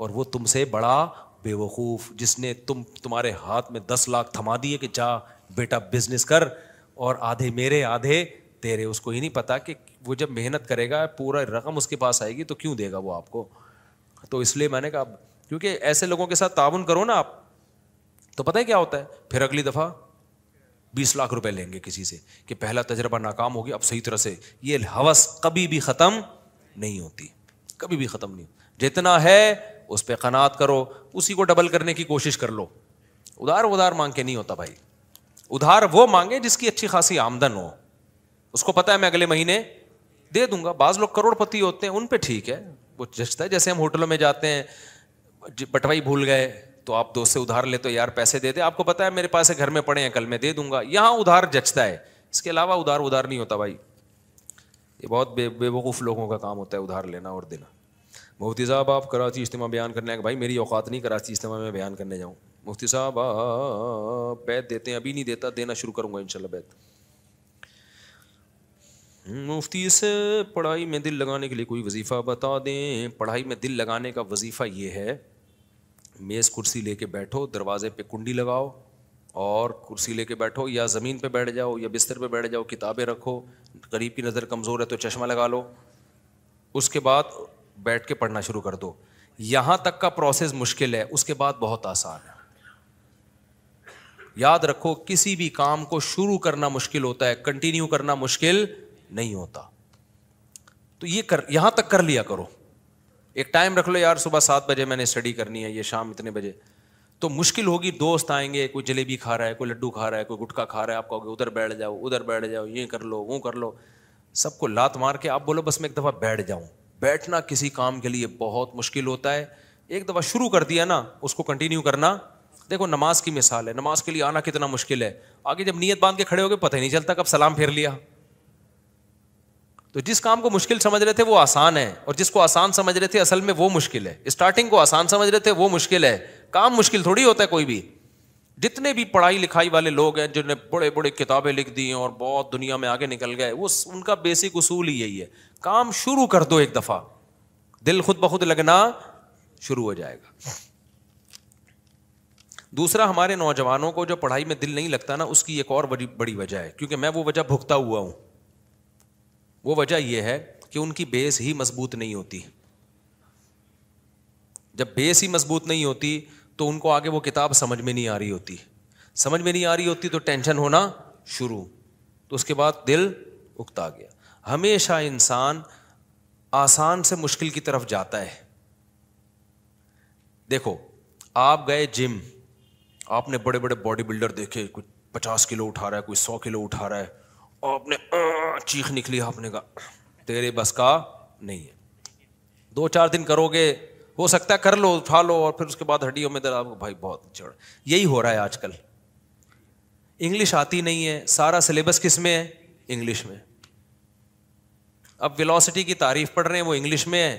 और वो तुमसे बड़ा बेवकूफ़ जिसने तुम तुम्हारे हाथ में दस लाख थमा दिए कि जा बेटा बिजनेस कर और आधे मेरे आधे तेरे उसको ही नहीं पता कि वो जब मेहनत करेगा पूरा रकम उसके पास आएगी तो क्यों देगा वो आपको तो इसलिए मैंने कहा क्योंकि ऐसे लोगों के साथ ताउन करो ना आप तो पता है क्या होता है फिर अगली दफ़ा बीस लाख रुपए लेंगे किसी से कि पहला तजर्बा नाकाम हो गया अब सही तरह से ये हवस कभी भी ख़त्म नहीं होती कभी भी ख़त्म नहीं जितना है उस पर कनात करो उसी को डबल करने की कोशिश कर लो उधार उधार मांग के नहीं होता भाई उधार वो मांगे जिसकी अच्छी खासी आमदन हो उसको पता है मैं अगले महीने दे दूंगा बाज़ लोग करोड़पति होते हैं उन पर ठीक है वो जचता है जैसे हम होटलों में जाते हैं बटवाई भूल गए तो आप दोस्त से उधार ले तो यार पैसे दे दे आपको पता है मेरे पास घर में पड़े हैं कल मैं दे दूंगा यहाँ उधार जचता है इसके अलावा उधार उधार नहीं होता भाई ये बहुत बे बेवकूफ़ लोगों का काम होता है उधार लेना और देना मुफ्ती साहब आप कराची इज्तम बयान करने आए भाई मेरी औकात नहीं कराची इज्तम में बयान करने जाऊँ मुफ्ती साहब बैत देते हैं अभी नहीं देता देना शुरू करूंगा इनशाला बैत मुफ्ती से पढ़ाई में दिल लगाने के लिए कोई वजीफ़ा बता दें पढ़ाई में दिल लगाने का वजीफ़ा ये है मेज़ कुर्सी लेके बैठो दरवाजे पे कुंडी लगाओ और कुर्सी लेके बैठो या ज़मीन पे बैठ जाओ या बिस्तर पे बैठ जाओ किताबें रखो गरीब की नज़र कमज़ोर है तो चश्मा लगा लो उसके बाद बैठ के पढ़ना शुरू कर दो यहाँ तक का प्रोसेस मुश्किल है उसके बाद बहुत आसान है याद रखो किसी भी काम को शुरू करना मुश्किल होता है कंटिन्यू करना मुश्किल नहीं होता तो ये कर यहाँ तक कर लिया करो एक टाइम रख लो यार सुबह सात बजे मैंने स्टडी करनी है ये शाम इतने बजे तो मुश्किल होगी दोस्त आएंगे कोई जलेबी खा रहा है कोई लड्डू खा रहा है कोई गुटखा खा रहा है आप कहोगे उधर बैठ जाओ उधर बैठ जाओ ये कर लो वो कर लो सबको लात मार के आप बोलो बस मैं एक दफ़ा बैठ जाऊँ बैठना किसी काम के लिए बहुत मुश्किल होता है एक दफ़ा शुरू कर दिया ना उसको कंटिन्यू करना देखो नमाज की मिसाल है नमाज के लिए आना कितना मुश्किल है आगे जब नीयत बांध के खड़े हो गए पता ही नहीं चलता कब सलाम फेर लिया तो जिस काम को मुश्किल समझ रहे थे वो आसान है और जिसको आसान समझ रहे थे असल में वो मुश्किल है स्टार्टिंग को आसान समझ रहे थे वो मुश्किल है काम मुश्किल थोड़ी होता है कोई भी जितने भी पढ़ाई लिखाई वाले लोग हैं जिन्हें बड़े बड़े किताबें लिख दी हैं और बहुत दुनिया में आगे निकल गए वो उनका बेसिक उसूल ही यही है काम शुरू कर दो एक दफ़ा दिल खुद बखुद लगना शुरू हो जाएगा दूसरा हमारे नौजवानों को जो पढ़ाई में दिल नहीं लगता ना उसकी एक और बड़ी बड़ी वजह है क्योंकि मैं वो वजह भुगता हुआ हूँ वो वजह यह है कि उनकी बेस ही मजबूत नहीं होती जब बेस ही मजबूत नहीं होती तो उनको आगे वो किताब समझ में नहीं आ रही होती समझ में नहीं आ रही होती तो टेंशन होना शुरू तो उसके बाद दिल उगता गया हमेशा इंसान आसान से मुश्किल की तरफ जाता है देखो आप गए जिम आपने बड़े बड़े बॉडी बिल्डर देखे कुछ पचास किलो उठा रहा है कोई सौ किलो उठा रहा है आपने चीख निकली आपने कहा तेरे बस का नहीं है दो चार दिन करोगे हो सकता है कर लो उठा लो और फिर उसके बाद हड्डियों में दर्द आपको भाई बहुत जड़ यही हो रहा है आजकल इंग्लिश आती नहीं है सारा सिलेबस किस में है इंग्लिश में अब वेलोसिटी की तारीफ पढ़ रहे हैं वो इंग्लिश में है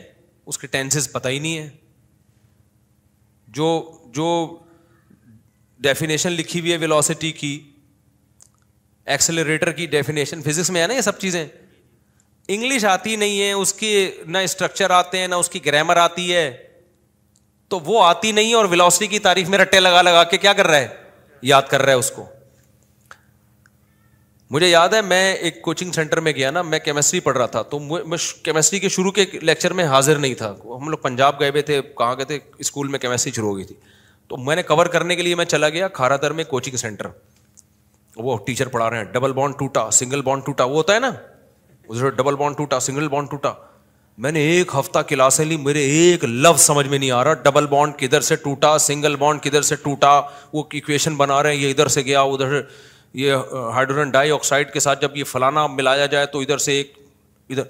उसके टेंसेस पता ही नहीं है जो जो डेफिनेशन लिखी हुई है वेलोसिटी की एक्सेलरेटर की डेफिनेशन फिजिक्स में है ना ये सब चीज़ें इंग्लिश आती नहीं है उसकी ना स्ट्रक्चर आते हैं ना उसकी ग्रामर आती है तो वो आती नहीं है और वेलोसिटी की तारीफ में रट्टे लगा लगा के क्या कर रहा है याद कर रहा है उसको मुझे याद है मैं एक कोचिंग सेंटर में गया ना मैं केमिस्ट्री पढ़ रहा था तो मैं केमिस्ट्री के शुरू के लेक्चर में हाजिर नहीं था हम लोग पंजाब गए हुए थे कहाँ गए थे स्कूल में केमिस्ट्री शुरू हो गई थी तो मैंने कवर करने के लिए मैं चला गया खारातर में कोचिंग सेंटर वो टीचर पढ़ा रहे हैं डबल बॉन्ड टूटा सिंगल बॉन्ड टूटा वो होता है ना उसने डबल बॉन्ड टूटा सिंगल बॉन्ड टूटा मैंने एक हफ्ता क्लासें ली मेरे एक लव समझ में नहीं आ रहा डबल बॉन्ड किधर से टूटा सिंगल बॉन्ड किधर से टूटा वो इक्वेशन बना रहे हैं ये इधर से गया उधर ये हाइड्रोजन डाइऑक्साइड के साथ जब ये फलाना मिलाया जाए तो इधर से एक इधर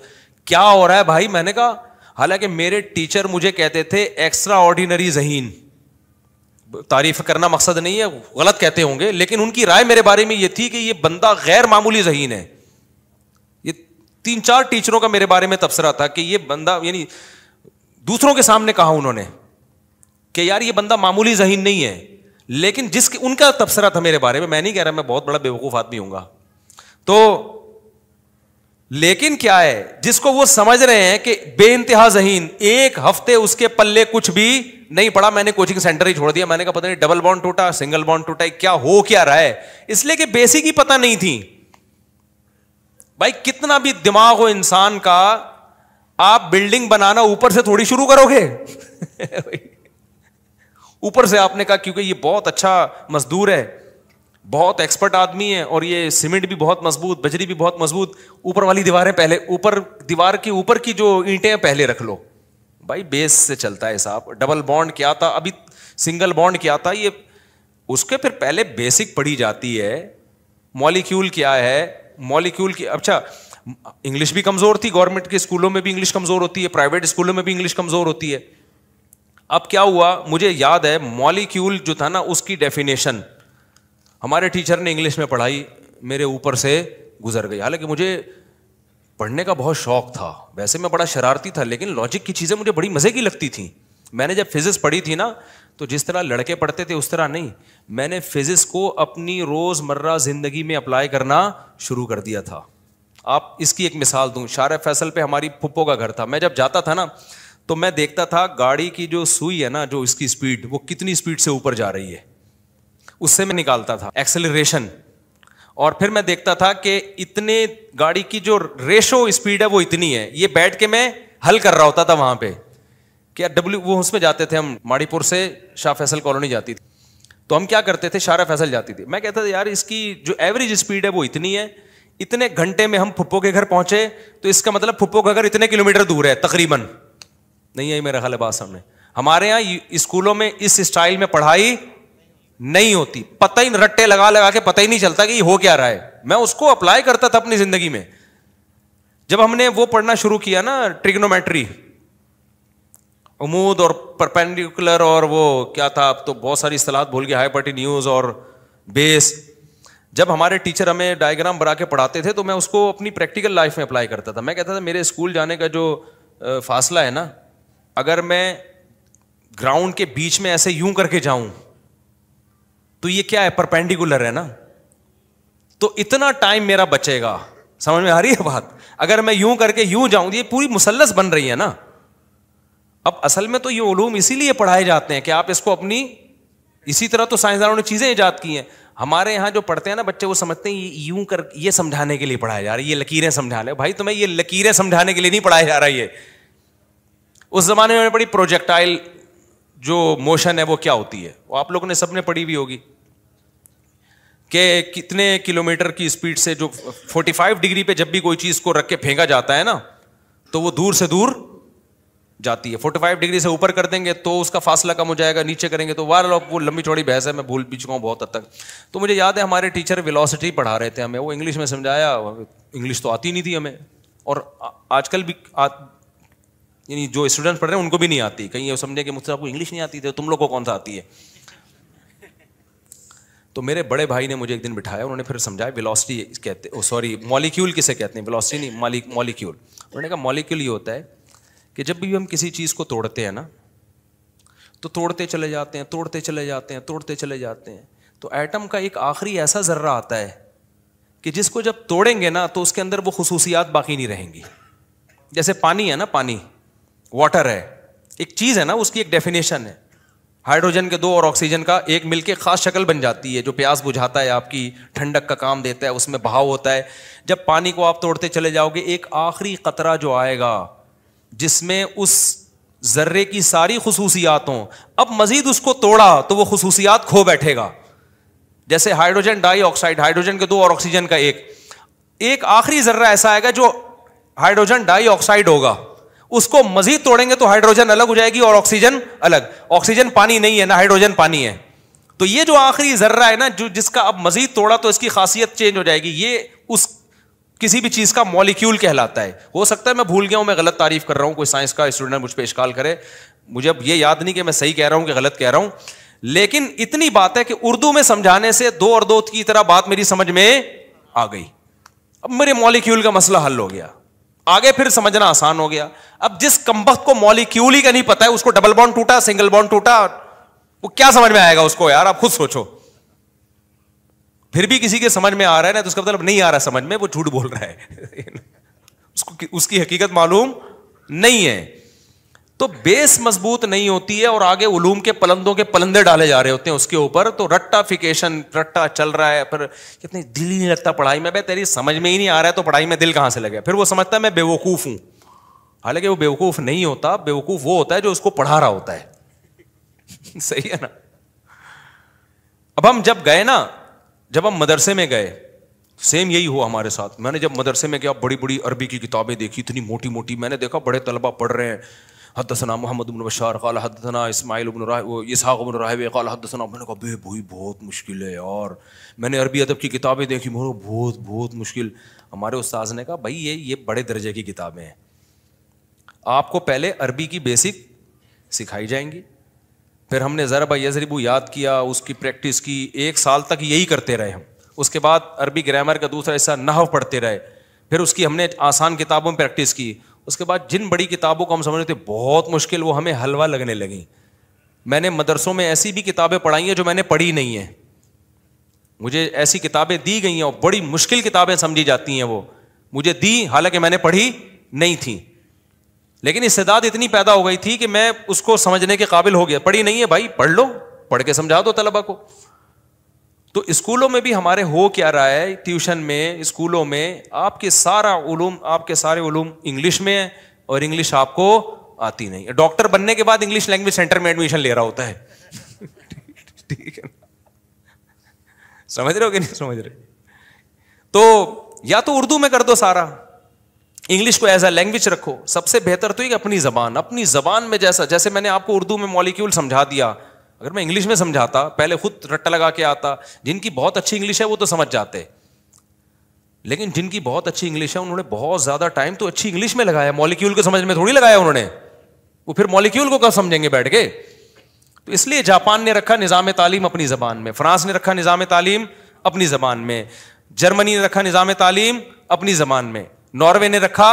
क्या हो रहा है भाई मैंने कहा हालांकि मेरे टीचर मुझे कहते थे एक्स्ट्रा ऑर्डिनरी जहीन तारीफ करना मकसद नहीं है गलत कहते होंगे लेकिन उनकी राय मेरे बारे में यह थी कि यह बंदा गैर मामूली जहीन है ये तीन चार टीचरों का मेरे बारे में तबसरा था कि यह बंदा यानी दूसरों के सामने कहा उन्होंने कि यार ये बंदा मामूली जहीन नहीं है लेकिन जिस उनका तबसरा था मेरे बारे में मैं नहीं कह रहा मैं बहुत बड़ा बेवकूफ़ आदमी हूँगा तो लेकिन क्या है जिसको वो समझ रहे हैं कि बे जहीन एक हफ्ते उसके पल्ले कुछ भी नहीं पढ़ा मैंने कोचिंग सेंटर ही छोड़ दिया मैंने कहा पता नहीं डबल बॉन्ड टूटा सिंगल बॉन्ड टूटा क्या हो क्या रहा है इसलिए कि बेसिक ही पता नहीं थी भाई कितना भी दिमाग हो इंसान का आप बिल्डिंग बनाना ऊपर से थोड़ी शुरू करोगे ऊपर से आपने कहा क्योंकि ये बहुत अच्छा मजदूर है बहुत एक्सपर्ट आदमी है और ये सीमेंट भी बहुत मजबूत बजरी भी बहुत मजबूत ऊपर वाली दीवारें पहले ऊपर दीवार के ऊपर की जो ईंटें पहले रख लो भाई बेस से चलता है साहब डबल बॉन्ड क्या था अभी सिंगल बॉन्ड क्या था ये उसके फिर पहले बेसिक पढ़ी जाती है मॉलिक्यूल क्या है मॉलिक्यूल की अच्छा इंग्लिश भी कमज़ोर थी गवर्नमेंट के स्कूलों में भी इंग्लिश कमज़ोर होती है प्राइवेट स्कूलों में भी इंग्लिश कमज़ोर होती है अब क्या हुआ मुझे याद है मॉलिक्यूल जो था ना उसकी डेफिनेशन हमारे टीचर ने इंग्लिश में पढ़ाई मेरे ऊपर से गुजर गई हालांकि मुझे पढ़ने का बहुत शौक था वैसे मैं बड़ा शरारती था लेकिन लॉजिक की चीज़ें मुझे बड़ी मज़े की लगती थी मैंने जब फिज़िक्स पढ़ी थी ना तो जिस तरह लड़के पढ़ते थे उस तरह नहीं मैंने फिज़िक्स को अपनी रोज़मर्रा ज़िंदगी में अप्लाई करना शुरू कर दिया था आप इसकी एक मिसाल दूँ शार फैसल पे हमारी पुप्पो का घर था मैं जब जाता था ना तो मैं देखता था गाड़ी की जो सुई है ना जो इसकी स्पीड वो कितनी स्पीड से ऊपर जा रही है उससे मैं निकालता था एक्सेलरेशन और फिर मैं देखता था कि इतने गाड़ी की जो रेशो स्पीड है वो इतनी है ये बैठ के मैं हल कर रहा होता था वहां पे क्या डब्ल्यू वो उसमें जाते थे हम माड़ीपुर से शाह फैसल कॉलोनी जाती थी तो हम क्या करते थे शारा फैसल जाती थी मैं कहता था यार इसकी जो एवरेज स्पीड है वो इतनी है इतने घंटे में हम फुप्पो के घर पहुंचे तो इसका मतलब फुप्पो का घर इतने किलोमीटर दूर है तकरीबन नहीं आई मेरा ख्याल बात सामने हमारे यहाँ स्कूलों में इस स्टाइल में पढ़ाई नहीं होती पता ही रट्टे लगा लगा के पता ही नहीं चलता कि हो क्या रहा है मैं उसको अप्लाई करता था अपनी जिंदगी में जब हमने वो पढ़ना शुरू किया ना ट्रिग्नोमेट्री उमूद और परपेंडिकुलर और वो क्या था अब तो बहुत सारी सलाद भूल गया न्यूज और बेस जब हमारे टीचर हमें डायग्राम बना के पढ़ाते थे तो मैं उसको अपनी प्रैक्टिकल लाइफ में अप्लाई करता था मैं कहता था मेरे स्कूल जाने का जो फासला है ना अगर मैं ग्राउंड के बीच में ऐसे यूं करके जाऊं तो ये क्या है परपेंडिकुलर है ना तो इतना टाइम मेरा बचेगा समझ में आ रही है बात अगर मैं यूं करके यूं जाऊं ये पूरी मुसलस बन रही है ना अब असल में तो ये ओलूम इसीलिए पढ़ाए जाते हैं कि आप इसको अपनी इसी तरह तो साइंसदानों ने चीज़ें ईजाद की हैं हमारे यहां जो पढ़ते हैं ना बच्चे वो समझते हैं यूं कर ये समझाने के लिए पढ़ाया जा रहा है ये लकीरें समझा ले भाई तुम्हें ये लकीरें समझाने के लिए नहीं पढ़ाया जा रहा है ये उस ज़माने में पढ़ी प्रोजेक्टाइल जो मोशन है वो क्या होती है वो आप लोगों ने सबने पढ़ी भी होगी कि कितने किलोमीटर की स्पीड से जो 45 डिग्री पे जब भी कोई चीज़ को रख के फेंका जाता है ना तो वो दूर से दूर जाती है 45 डिग्री से ऊपर कर देंगे तो उसका फासला कम हो जाएगा नीचे करेंगे तो वार वो लंबी चौड़ी बहस है मैं भूल भी चुका हूँ बहुत हद तक तो मुझे याद है हमारे टीचर वेलोसिटी पढ़ा रहे थे हमें वो इंग्लिश में समझाया इंग्लिश तो आती नहीं थी हमें और आजकल भी आ, यानी जो स्टूडेंट्स पढ़ रहे हैं उनको भी नहीं आती कहीं ये समझे कि मुझसे आपको इंग्लिश नहीं आती थी तो तुम लोग को कौन सा आती है तो मेरे बड़े भाई ने मुझे एक दिन बिठाया उन्होंने फिर समझाया वेलोसिटी कहते ओ सॉरी मॉलिक्यूल किसे कहते हैं वेलोसिटी नहीं मॉलिक मॉलिक्यूल उन्होंने कहा मॉलिक्यूल ये होता है कि जब भी हम किसी चीज़ को तोड़ते हैं ना तो तोड़ते चले जाते हैं तोड़ते चले जाते हैं तोड़ते चले जाते हैं तो एटम का एक आखिरी ऐसा ज़र्रा आता है कि जिसको जब तोड़ेंगे ना तो उसके अंदर वो खसूसियात बाकी नहीं रहेंगी जैसे पानी है ना पानी वाटर है एक चीज़ है ना उसकी एक डेफिनेशन है हाइड्रोजन के दो और ऑक्सीजन का एक मिलके खास शक्ल बन जाती है जो प्यास बुझाता है आपकी ठंडक का काम देता है उसमें बहाव होता है जब पानी को आप तोड़ते चले जाओगे एक आखिरी कतरा जो आएगा जिसमें उस जर्रे की सारी खसूसियात हों अब मजीद उसको तोड़ा तो वह खसूसियात खो बैठेगा जैसे हाइड्रोजन डाईऑक्साइड हाइड्रोजन के दो और ऑक्सीजन का एक एक आखिरी जर्रा ऐसा आएगा जो हाइड्रोजन डाई ऑक्साइड होगा उसको मजीद तोड़ेंगे तो हाइड्रोजन अलग हो जाएगी और ऑक्सीजन अलग ऑक्सीजन पानी नहीं है ना हाइड्रोजन पानी है तो ये जो आखिरी जर्रा है ना जो जिसका अब मजीद तोड़ा तो इसकी खासियत चेंज हो जाएगी ये उस किसी भी चीज़ का मॉलिक्यूल कहलाता है हो सकता है मैं भूल गया हूं मैं गलत तारीफ कर रहा हूं कोई साइंस का स्टूडेंट मुझ पर इश्काल करे मुझे अब ये याद नहीं कि मैं सही कह रहा हूं कि गलत कह रहा हूं लेकिन इतनी बात है कि उर्दू में समझाने से दो और दो की तरह बात मेरी समझ में आ गई अब मेरे मॉलिक्यूल का मसला हल हो गया आगे फिर समझना आसान हो गया अब जिस कंबक को मॉलिक्यूल ही का नहीं पता है उसको डबल बॉन्ड टूटा सिंगल बॉन्ड टूटा वो क्या समझ में आएगा उसको यार आप खुद सोचो फिर भी किसी के समझ में आ रहा है ना तो उसका मतलब नहीं आ रहा समझ में वो झूठ बोल रहा है उसको उसकी हकीकत मालूम नहीं है तो बेस मजबूत नहीं होती है और आगे उलूम के पलंदों के पलंदे डाले जा रहे होते हैं उसके ऊपर तो रट्टाफिकेशन रट्टा चल रहा है पर कितने दिल ही नहीं लगता पढ़ाई में भाई तेरी समझ में ही नहीं आ रहा है तो पढ़ाई में दिल कहाँ से लगे फिर वो समझता है मैं बेवकूफ़ हूँ हालांकि वो बेवकूफ़ नहीं होता बेवकूफ़ वो होता है जो उसको पढ़ा रहा होता है सही है ना अब हम जब गए ना जब हम मदरसे में गए सेम यही हुआ हमारे साथ मैंने जब मदरसे में गया बड़ी बड़ी अरबी की किताबें देखी इतनी मोटी मोटी मैंने देखा बड़े तलबा पढ़ रहे हैं हदसना मोहम्मद उबन बशार कल हदसना इसमाइल उबन इसहाक उबन राहब कल हदसना मैंने कहा बे भाई बहुत मुश्किल है यार मैंने अरबी अदब की किताबें देखी मैंने बहुत बहुत मुश्किल हमारे उस्ताद ने कहा भाई ये ये बड़े दर्जे की किताबें हैं आपको पहले अरबी की बेसिक सिखाई जाएंगी फिर हमने ज़रबा यजरिबू याद किया उसकी प्रैक्टिस की एक साल तक यही करते रहे हम उसके बाद अरबी ग्रामर का दूसरा हिस्सा नहव पढ़ते रहे फिर उसकी हमने आसान किताबों में प्रैक्टिस की उसके बाद जिन बड़ी किताबों को हम समझते बहुत मुश्किल वो हमें हलवा लगने लगी मैंने मदरसों में ऐसी भी किताबें पढ़ाई हैं जो मैंने पढ़ी नहीं है मुझे ऐसी किताबें दी गई हैं और बड़ी मुश्किल किताबें समझी जाती हैं वो मुझे दी हालांकि मैंने पढ़ी नहीं थी लेकिन इस्तेदाद इतनी पैदा हो गई थी कि मैं उसको समझने के काबिल हो गया पढ़ी नहीं है भाई पढ़ लो पढ़ के समझा दो तलबा को तो स्कूलों में भी हमारे हो क्या रहा है ट्यूशन में स्कूलों में आपके सारा उलूम आपके सारे उलूम इंग्लिश में है और इंग्लिश आपको आती नहीं है डॉक्टर बनने के बाद इंग्लिश लैंग्वेज सेंटर में एडमिशन ले रहा होता है ठीक है समझ रहे हो कि नहीं समझ रहे तो या तो उर्दू में कर दो सारा इंग्लिश को एज अ लैंग्वेज रखो सबसे बेहतर तो ये अपनी जबान अपनी जबान में जैसा जैसे मैंने आपको उर्दू में मॉलिक्यूल समझा दिया अगर मैं इंग्लिश में समझाता पहले खुद रट्टा लगा के आता जिनकी बहुत अच्छी इंग्लिश है वो तो समझ जाते लेकिन जिनकी बहुत अच्छी इंग्लिश है उन्होंने बहुत ज्यादा टाइम तो अच्छी इंग्लिश में लगाया मॉलिक्यूल को समझ में थोड़ी लगाया उन्होंने वो फिर मॉलिक्यूल को कब समझेंगे बैठ के तो इसलिए जापान ने रखा निज़ाम तालीम अपनी जबान में फ्रांस ने रखा निज़ाम तालीम अपनी जबान में जर्मनी ने रखा निज़ाम तालीम अपनी जबान में नॉर्वे ने रखा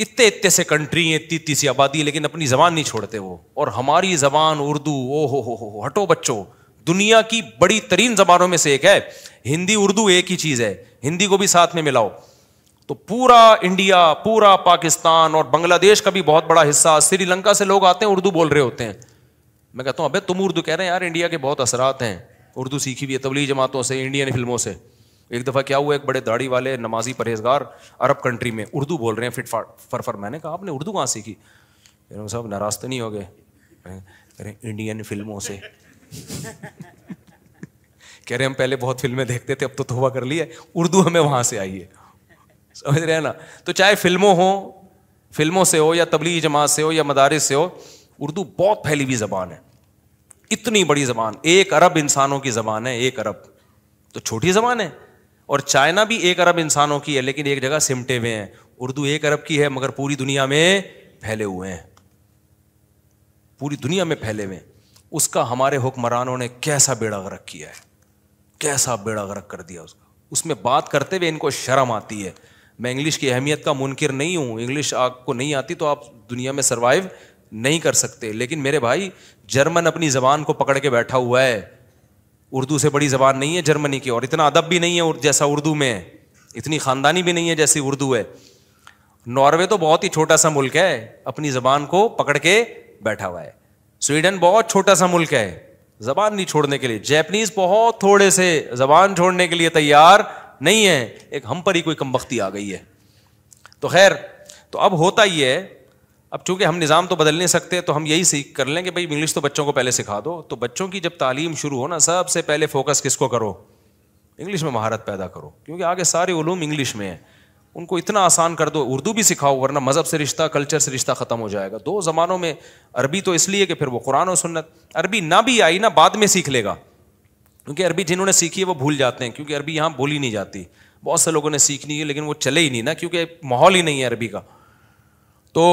इतने इतने से कंट्री हैं इतनी इतनी सी आबादी है लेकिन अपनी जबान नहीं छोड़ते वो और हमारी जबान उर्दू ओ हो हो हो हटो बच्चो दुनिया की बड़ी तरीन जबानों में से एक है हिंदी उर्दू एक ही चीज़ है हिंदी को भी साथ में मिलाओ तो पूरा इंडिया पूरा पाकिस्तान और बांग्लादेश का भी बहुत बड़ा हिस्सा श्रीलंका से लोग आते हैं उर्दू बोल रहे होते हैं मैं कहता हूँ अबे तुम उर्दू कह रहे हैं यार इंडिया के बहुत असरात हैं उर्दू सीखी हुई है तबली जमातों से इंडियन फिल्मों से एक दफ़ा क्या हुआ एक बड़े दाढ़ी वाले नमाजी परहेजगार अरब कंट्री में उर्दू बोल रहे हैं फिट फर फर मैंने कहा आपने उर्दू कहाँ सीखी साहब नाराज तो नहीं हो गए कह इंडियन फिल्मों से कह रहे हम पहले बहुत फिल्में देखते थे अब तो तोबा कर लिया उर्दू हमें वहां से आई है समझ रहे हैं ना तो चाहे फिल्मों हो फिल्मों से हो या तबलीगी जमात से हो या मदारस से हो उर्दू बहुत फैली हुई ज़बान है इतनी बड़ी ज़बान एक अरब इंसानों की ज़बान है एक अरब तो छोटी ज़बान है और चाइना भी एक अरब इंसानों की है लेकिन एक जगह सिमटे हुए हैं उर्दू एक अरब की है मगर पूरी दुनिया में फैले हुए हैं पूरी दुनिया में फैले हुए हैं उसका हमारे हुक्मरानों ने कैसा बेड़ा गर्क किया है कैसा बेड़ा गर्क कर दिया उसका उसमें बात करते हुए इनको शर्म आती है मैं इंग्लिश की अहमियत का मुनकिर नहीं हूं इंग्लिश आपको नहीं आती तो आप दुनिया में सर्वाइव नहीं कर सकते लेकिन मेरे भाई जर्मन अपनी ज़बान को पकड़ के बैठा हुआ है उर्दू से बड़ी ज़बान नहीं है जर्मनी की और इतना अदब भी नहीं है जैसा उर्दू में है इतनी ख़ानदानी भी नहीं है जैसी उर्दू है नॉर्वे तो बहुत ही छोटा सा मुल्क है अपनी ज़बान को पकड़ के बैठा हुआ है स्वीडन बहुत छोटा सा मुल्क है ज़बान नहीं छोड़ने के लिए जैपनीज़ बहुत थोड़े से ज़बान छोड़ने के लिए तैयार नहीं है एक हम पर ही कोई कमबख्ती आ गई है तो खैर तो अब होता ही है अब चूंकि हम निज़ाम तो बदल नहीं सकते तो हम यही सीख कर लें कि भाई इंग्लिश तो बच्चों को पहले सिखा दो तो बच्चों की जब तालीम शुरू हो ना सबसे पहले फोकस किस को करो इंग्लिश में महारत पैदा करो क्योंकि आगे सारे ूम इंग्लिश में है उनको इतना आसान कर दो उर्दू भी सिखाओ वरना मज़हब से रिश्ता कल्चर से रिश्ता ख़त्म हो जाएगा दो ज़मानों में अरबी तो इसलिए कि फिर वो कुरान और सुन्नत अरबी ना भी आई ना बाद में सीख लेगा क्योंकि अरबी जिन्होंने सीखी है वो भूल जाते हैं क्योंकि अरबी यहाँ बोली नहीं जाती बहुत से लोगों ने सीखनी है लेकिन वो चले ही नहीं ना क्योंकि माहौल ही नहीं है अरबी का तो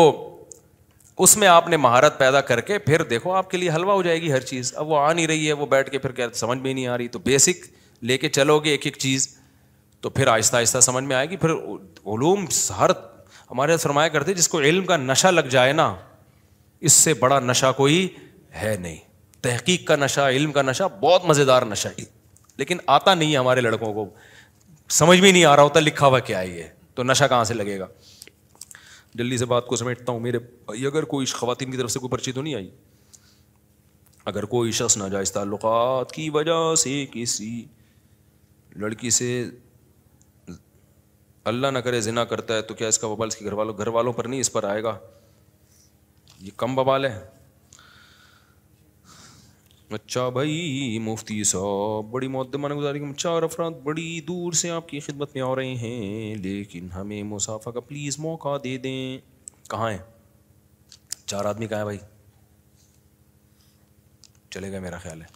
उसमें आपने महारत पैदा करके फिर देखो आपके लिए हलवा हो जाएगी हर चीज़ अब वो आ नहीं रही है वो बैठ के फिर कह समझ में नहीं आ रही तो बेसिक लेके चलोगे एक एक चीज़ तो फिर आहिस्ता आहिस्ता समझ में आएगी फिर ूम हर हमारे सरमाया करते जिसको इल्म का नशा लग जाए ना इससे बड़ा नशा कोई है नहीं तहकीक का नशा इल्म का नशा बहुत मज़ेदार नशा है लेकिन आता नहीं है हमारे लड़कों को समझ में नहीं आ रहा होता लिखा हुआ क्या है ये तो नशा कहाँ से लगेगा जल्दी से बात को समेटता हूँ मेरे भाई अगर कोई ख़वान की तरफ से कोई पर्ची तो नहीं आई अगर कोई शख्स नाजायज़ ताल्लुक़ात की वजह से किसी लड़की से अल्लाह ना करे जिना करता है तो क्या इसका बबाल इसके घर वालों घर वालों पर नहीं इस पर आएगा ये कम बबाल है अच्छा भाई मुफ्ती साहब बड़ी मुद्दमान गुजारी हम चार अफराद बड़ी दूर से आपकी खिदमत में आ रहे हैं लेकिन हमें मुसाफा का प्लीज़ मौका दे दें कहाँ है चार आदमी कहाँ है भाई चले गए मेरा ख्याल है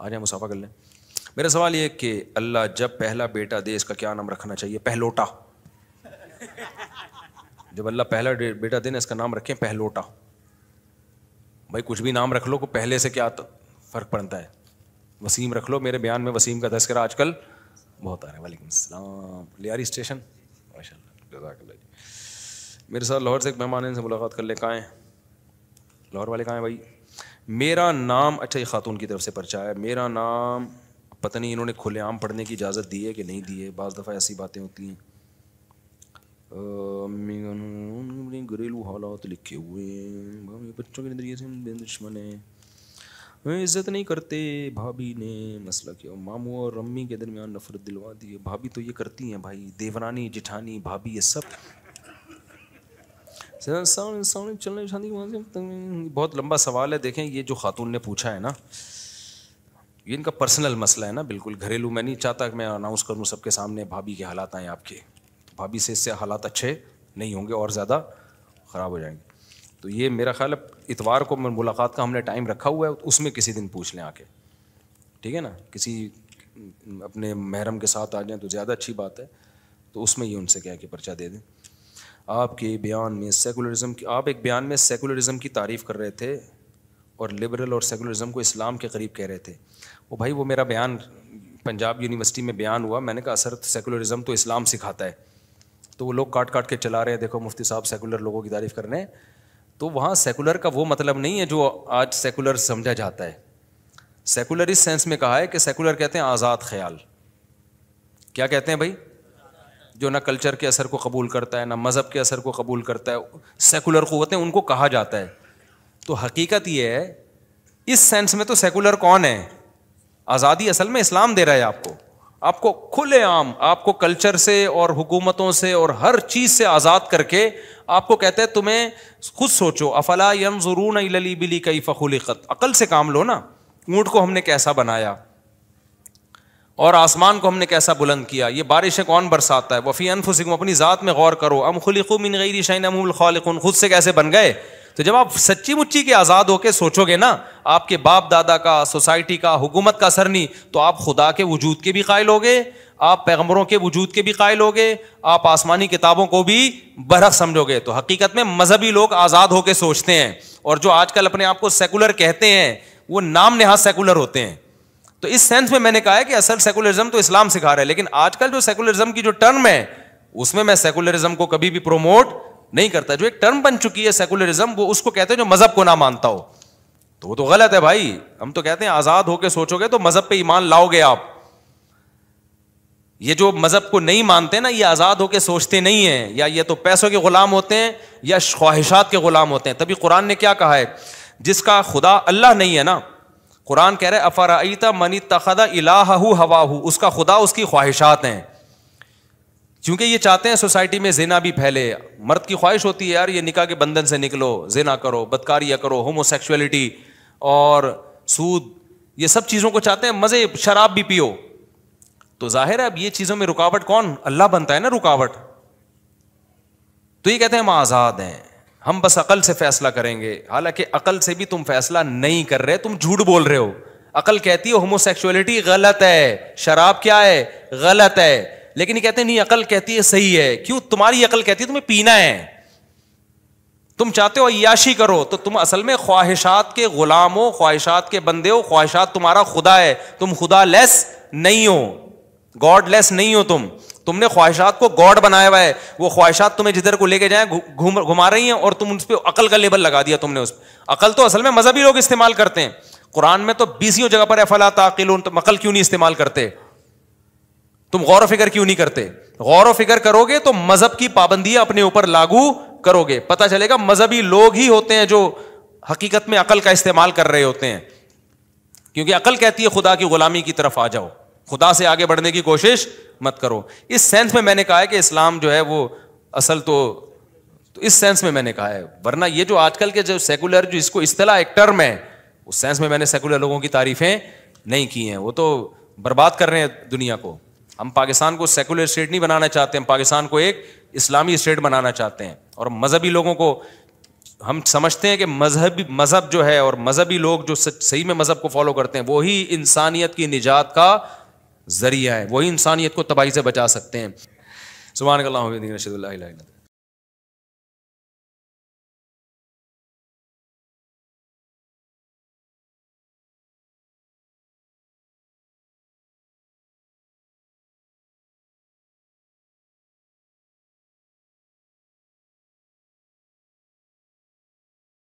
आ जाए मुसाफा कर लें मेरा सवाल ये कि अल्लाह जब पहला बेटा दे इसका क्या नाम रखना चाहिए पहलोटा जब अल्लाह पहला बेटा दे ना इसका नाम रखें पहलोटा भाई कुछ भी नाम रख लो को पहले से क्या तो फ़र्क पड़ता है वसीम रख लो मेरे बयान में वसीम का तस्करा आजकल बहुत आ रहा है वालेकुम लियारी स्टेशन माशा जजाकल्ला मेरे साथ लाहौर से एक मेहमान से मुलाकात कर ले कहाँ हैं लाहौर वाले कहाँ हैं भाई मेरा नाम अच्छा ये खातून की तरफ से पर्चा है मेरा नाम पता नहीं इन्होंने खुलेआम पढ़ने की इजाज़त दी है कि नहीं दी है बज़ दफ़ा ऐसी बातें होती हैं अपने घरेलू हालात लिखे हुए बच्चों के नज़रिए से हम दुश्मन हैं इज्जत नहीं करते भाभी ने मसला किया मामू और अम्मी के दरमियान नफरत दिलवा दी है भाभी तो ये करती हैं भाई देवरानी जिठानी भाभी ये सब चलने शादी बहुत लंबा सवाल है देखें ये जो खातून ने पूछा है ना ये इनका पर्सनल मसला है ना बिल्कुल घरेलू मैं नहीं चाहता कि मैं अनाउंस करूँ सबके सामने भाभी के हालात आए आपके भाभी से इससे हालात अच्छे नहीं होंगे और ज़्यादा ख़राब हो जाएंगे तो ये मेरा ख्याल है इतवार को मुलाकात का हमने टाइम रखा हुआ है उसमें किसी दिन पूछ लें आके ठीक है ना किसी अपने महरम के साथ आ जाएं तो ज़्यादा अच्छी बात है तो उसमें ये उनसे कह के पर्चा दे दें आपके बयान में सेकुलरिज्म की आप एक बयान में सेकुलरिज्म की तारीफ़ कर रहे थे और लिबरल और सेकुलरिज्म को इस्लाम के करीब कह रहे थे वो भाई वो मेरा बयान पंजाब यूनिवर्सिटी में बयान हुआ मैंने कहा असर सेकुलरिज्म तो इस्लाम सिखाता है तो वो लोग काट काट के चला रहे हैं देखो मुफ्ती साहब सेकुलर लोगों की तारीफ करने तो वहाँ सेकुलर का वो मतलब नहीं है जो आज सेकुलर समझा जाता है सेकुलर इस सेंस में कहा है कि सेकुलर कहते हैं आज़ाद ख्याल क्या कहते हैं भाई जो ना कल्चर के असर को कबूल करता है ना मज़हब के असर को कबूल करता है सेकुलर क़वतें उनको कहा जाता है तो हकीकत ये है इस सेंस में तो सेकुलर कौन है आज़ादी असल में इस्लाम दे रहा है आपको आपको खुलेआम आपको कल्चर से और हुकूमतों से और हर चीज़ से आज़ाद करके आपको कहते हैं तुम्हें खुद सोचो अफला यम ज़रून इलली बिली कई फ़ुलखत अकल से काम लो ना ऊँट को हमने कैसा बनाया और आसमान को हमने कैसा बुलंद किया ये बारिशें कौन बरसाता है वफ़ी अनफुसिकुम अपनी ज़ात में गौर करो अम खुलिकु मिन गैरी शैन अमुल खुद से कैसे बन गए तो जब आप सच्ची मुच्ची के आज़ाद होके सोचोगे ना आपके बाप दादा का सोसाइटी का हुकूमत का असर नहीं तो आप खुदा के वजूद के भी कायल हो गए आप पैगमरों के वजूद के भी कायल हो गए आप आसमानी किताबों को भी बरह समझोगे तो हकीकत में मजहबी लोग आज़ाद होके सोचते हैं और जो आजकल अपने आप को सेकुलर कहते हैं वो नाम नहा सेकुलर होते हैं तो इस सेंस में मैंने कहा है कि असल सेकुलरिज्म तो इस्लाम सिखा रहा है लेकिन आजकल जो सेकुलरिज्म की जो टर्म है उसमें मैं सेकुलरिज्म को कभी भी प्रोमोट नहीं करता जो एक टर्म बन चुकी है सेकुलरिज्म वो उसको कहते हैं जो मजहब को ना मानता हो तो वो तो गलत है भाई हम तो कहते हैं आजाद होके सोचोगे तो मजहब पे ईमान लाओगे आप ये जो मजहब को नहीं मानते ना ये आजाद होके सोचते नहीं है या ये तो पैसों के गुलाम होते हैं या ख्वाहिशात के गुलाम होते हैं तभी कुरान ने क्या कहा है जिसका खुदा अल्लाह नहीं है ना कुरान कह रहे अफराईता मनी तखदा इलाहू हवाहू उसका खुदा उसकी ख्वाहिशात हैं क्योंकि ये चाहते हैं सोसाइटी में जेना भी फैले मर्द की ख्वाहिश होती है यार ये निकाह के बंधन से निकलो जेना करो बदकारिया करो होमोसेक्सुअलिटी और सूद ये सब चीज़ों को चाहते हैं मज़े शराब भी पियो तो जाहिर है अब ये चीज़ों में रुकावट कौन अल्लाह बनता है ना रुकावट तो ये कहते हैं हम आज़ाद हैं हम बस अकल से फैसला करेंगे हालांकि अकल से भी तुम फैसला नहीं कर रहे तुम झूठ बोल रहे हो अकल कहती है होमोसेक्सुअलिटी गलत है शराब क्या है गलत है लेकिन ये कहते हैं नहीं अकल कहती है सही है क्यों तुम्हारी अकल कहती है तुम्हें पीना है तुम चाहते हो याशी करो तो तुम असल में ख्वाहिशात के गुलाम हो ख्वाहिशात के बंदे हो ख्वाहिशात तुम्हारा खुदा है तुम खुदा लेस नहीं हो गॉड लेस नहीं हो तुम तुमने ख्वाहिशात को गॉड बनाया हुआ है वो ख्वाहिशात तुम्हें जिधर को लेके जाए घुमा रही हैं और तुम उस पर अकल का लेबल लगा दिया तुमने उस पर अकल तो असल में मजहबी लोग इस्तेमाल करते हैं कुरान में तो बीसियों जगह पर अफला ताकिल तो अकल क्यों नहीं इस्तेमाल करते तुम गौर फिक्र क्यों नहीं करते गौर फिक्र करोगे तो मजहब की पाबंदियां अपने ऊपर लागू करोगे पता चलेगा मजहबी लोग ही होते हैं जो हकीकत में अकल का इस्तेमाल कर रहे होते हैं क्योंकि अकल कहती है खुदा की गुलामी की तरफ आ जाओ खुदा से आगे बढ़ने की कोशिश मत करो इस सेंस में मैंने कहा है कि इस्लाम जो है वो असल तो, तो इस सेंस में मैंने कहा है वरना ये जो आजकल के जो सेकुलर जो इसको इस्तला एक टर्म है उस सेंस में मैंने सेकुलर लोगों की तारीफें नहीं की हैं वो तो बर्बाद कर रहे हैं दुनिया को हम पाकिस्तान को सेकुलर स्टेट नहीं बनाना चाहते हम पाकिस्तान को एक इस्लामी स्टेट बनाना चाहते हैं और मजहबी लोगों को हम समझते हैं कि मजहबी मज़हब जो है और मजहबी लोग जो सही में मज़हब को फॉलो करते हैं वही इंसानियत की निजात का ज़रिया है वही इंसानियत को तबाही से बचा सकते हैं सुबह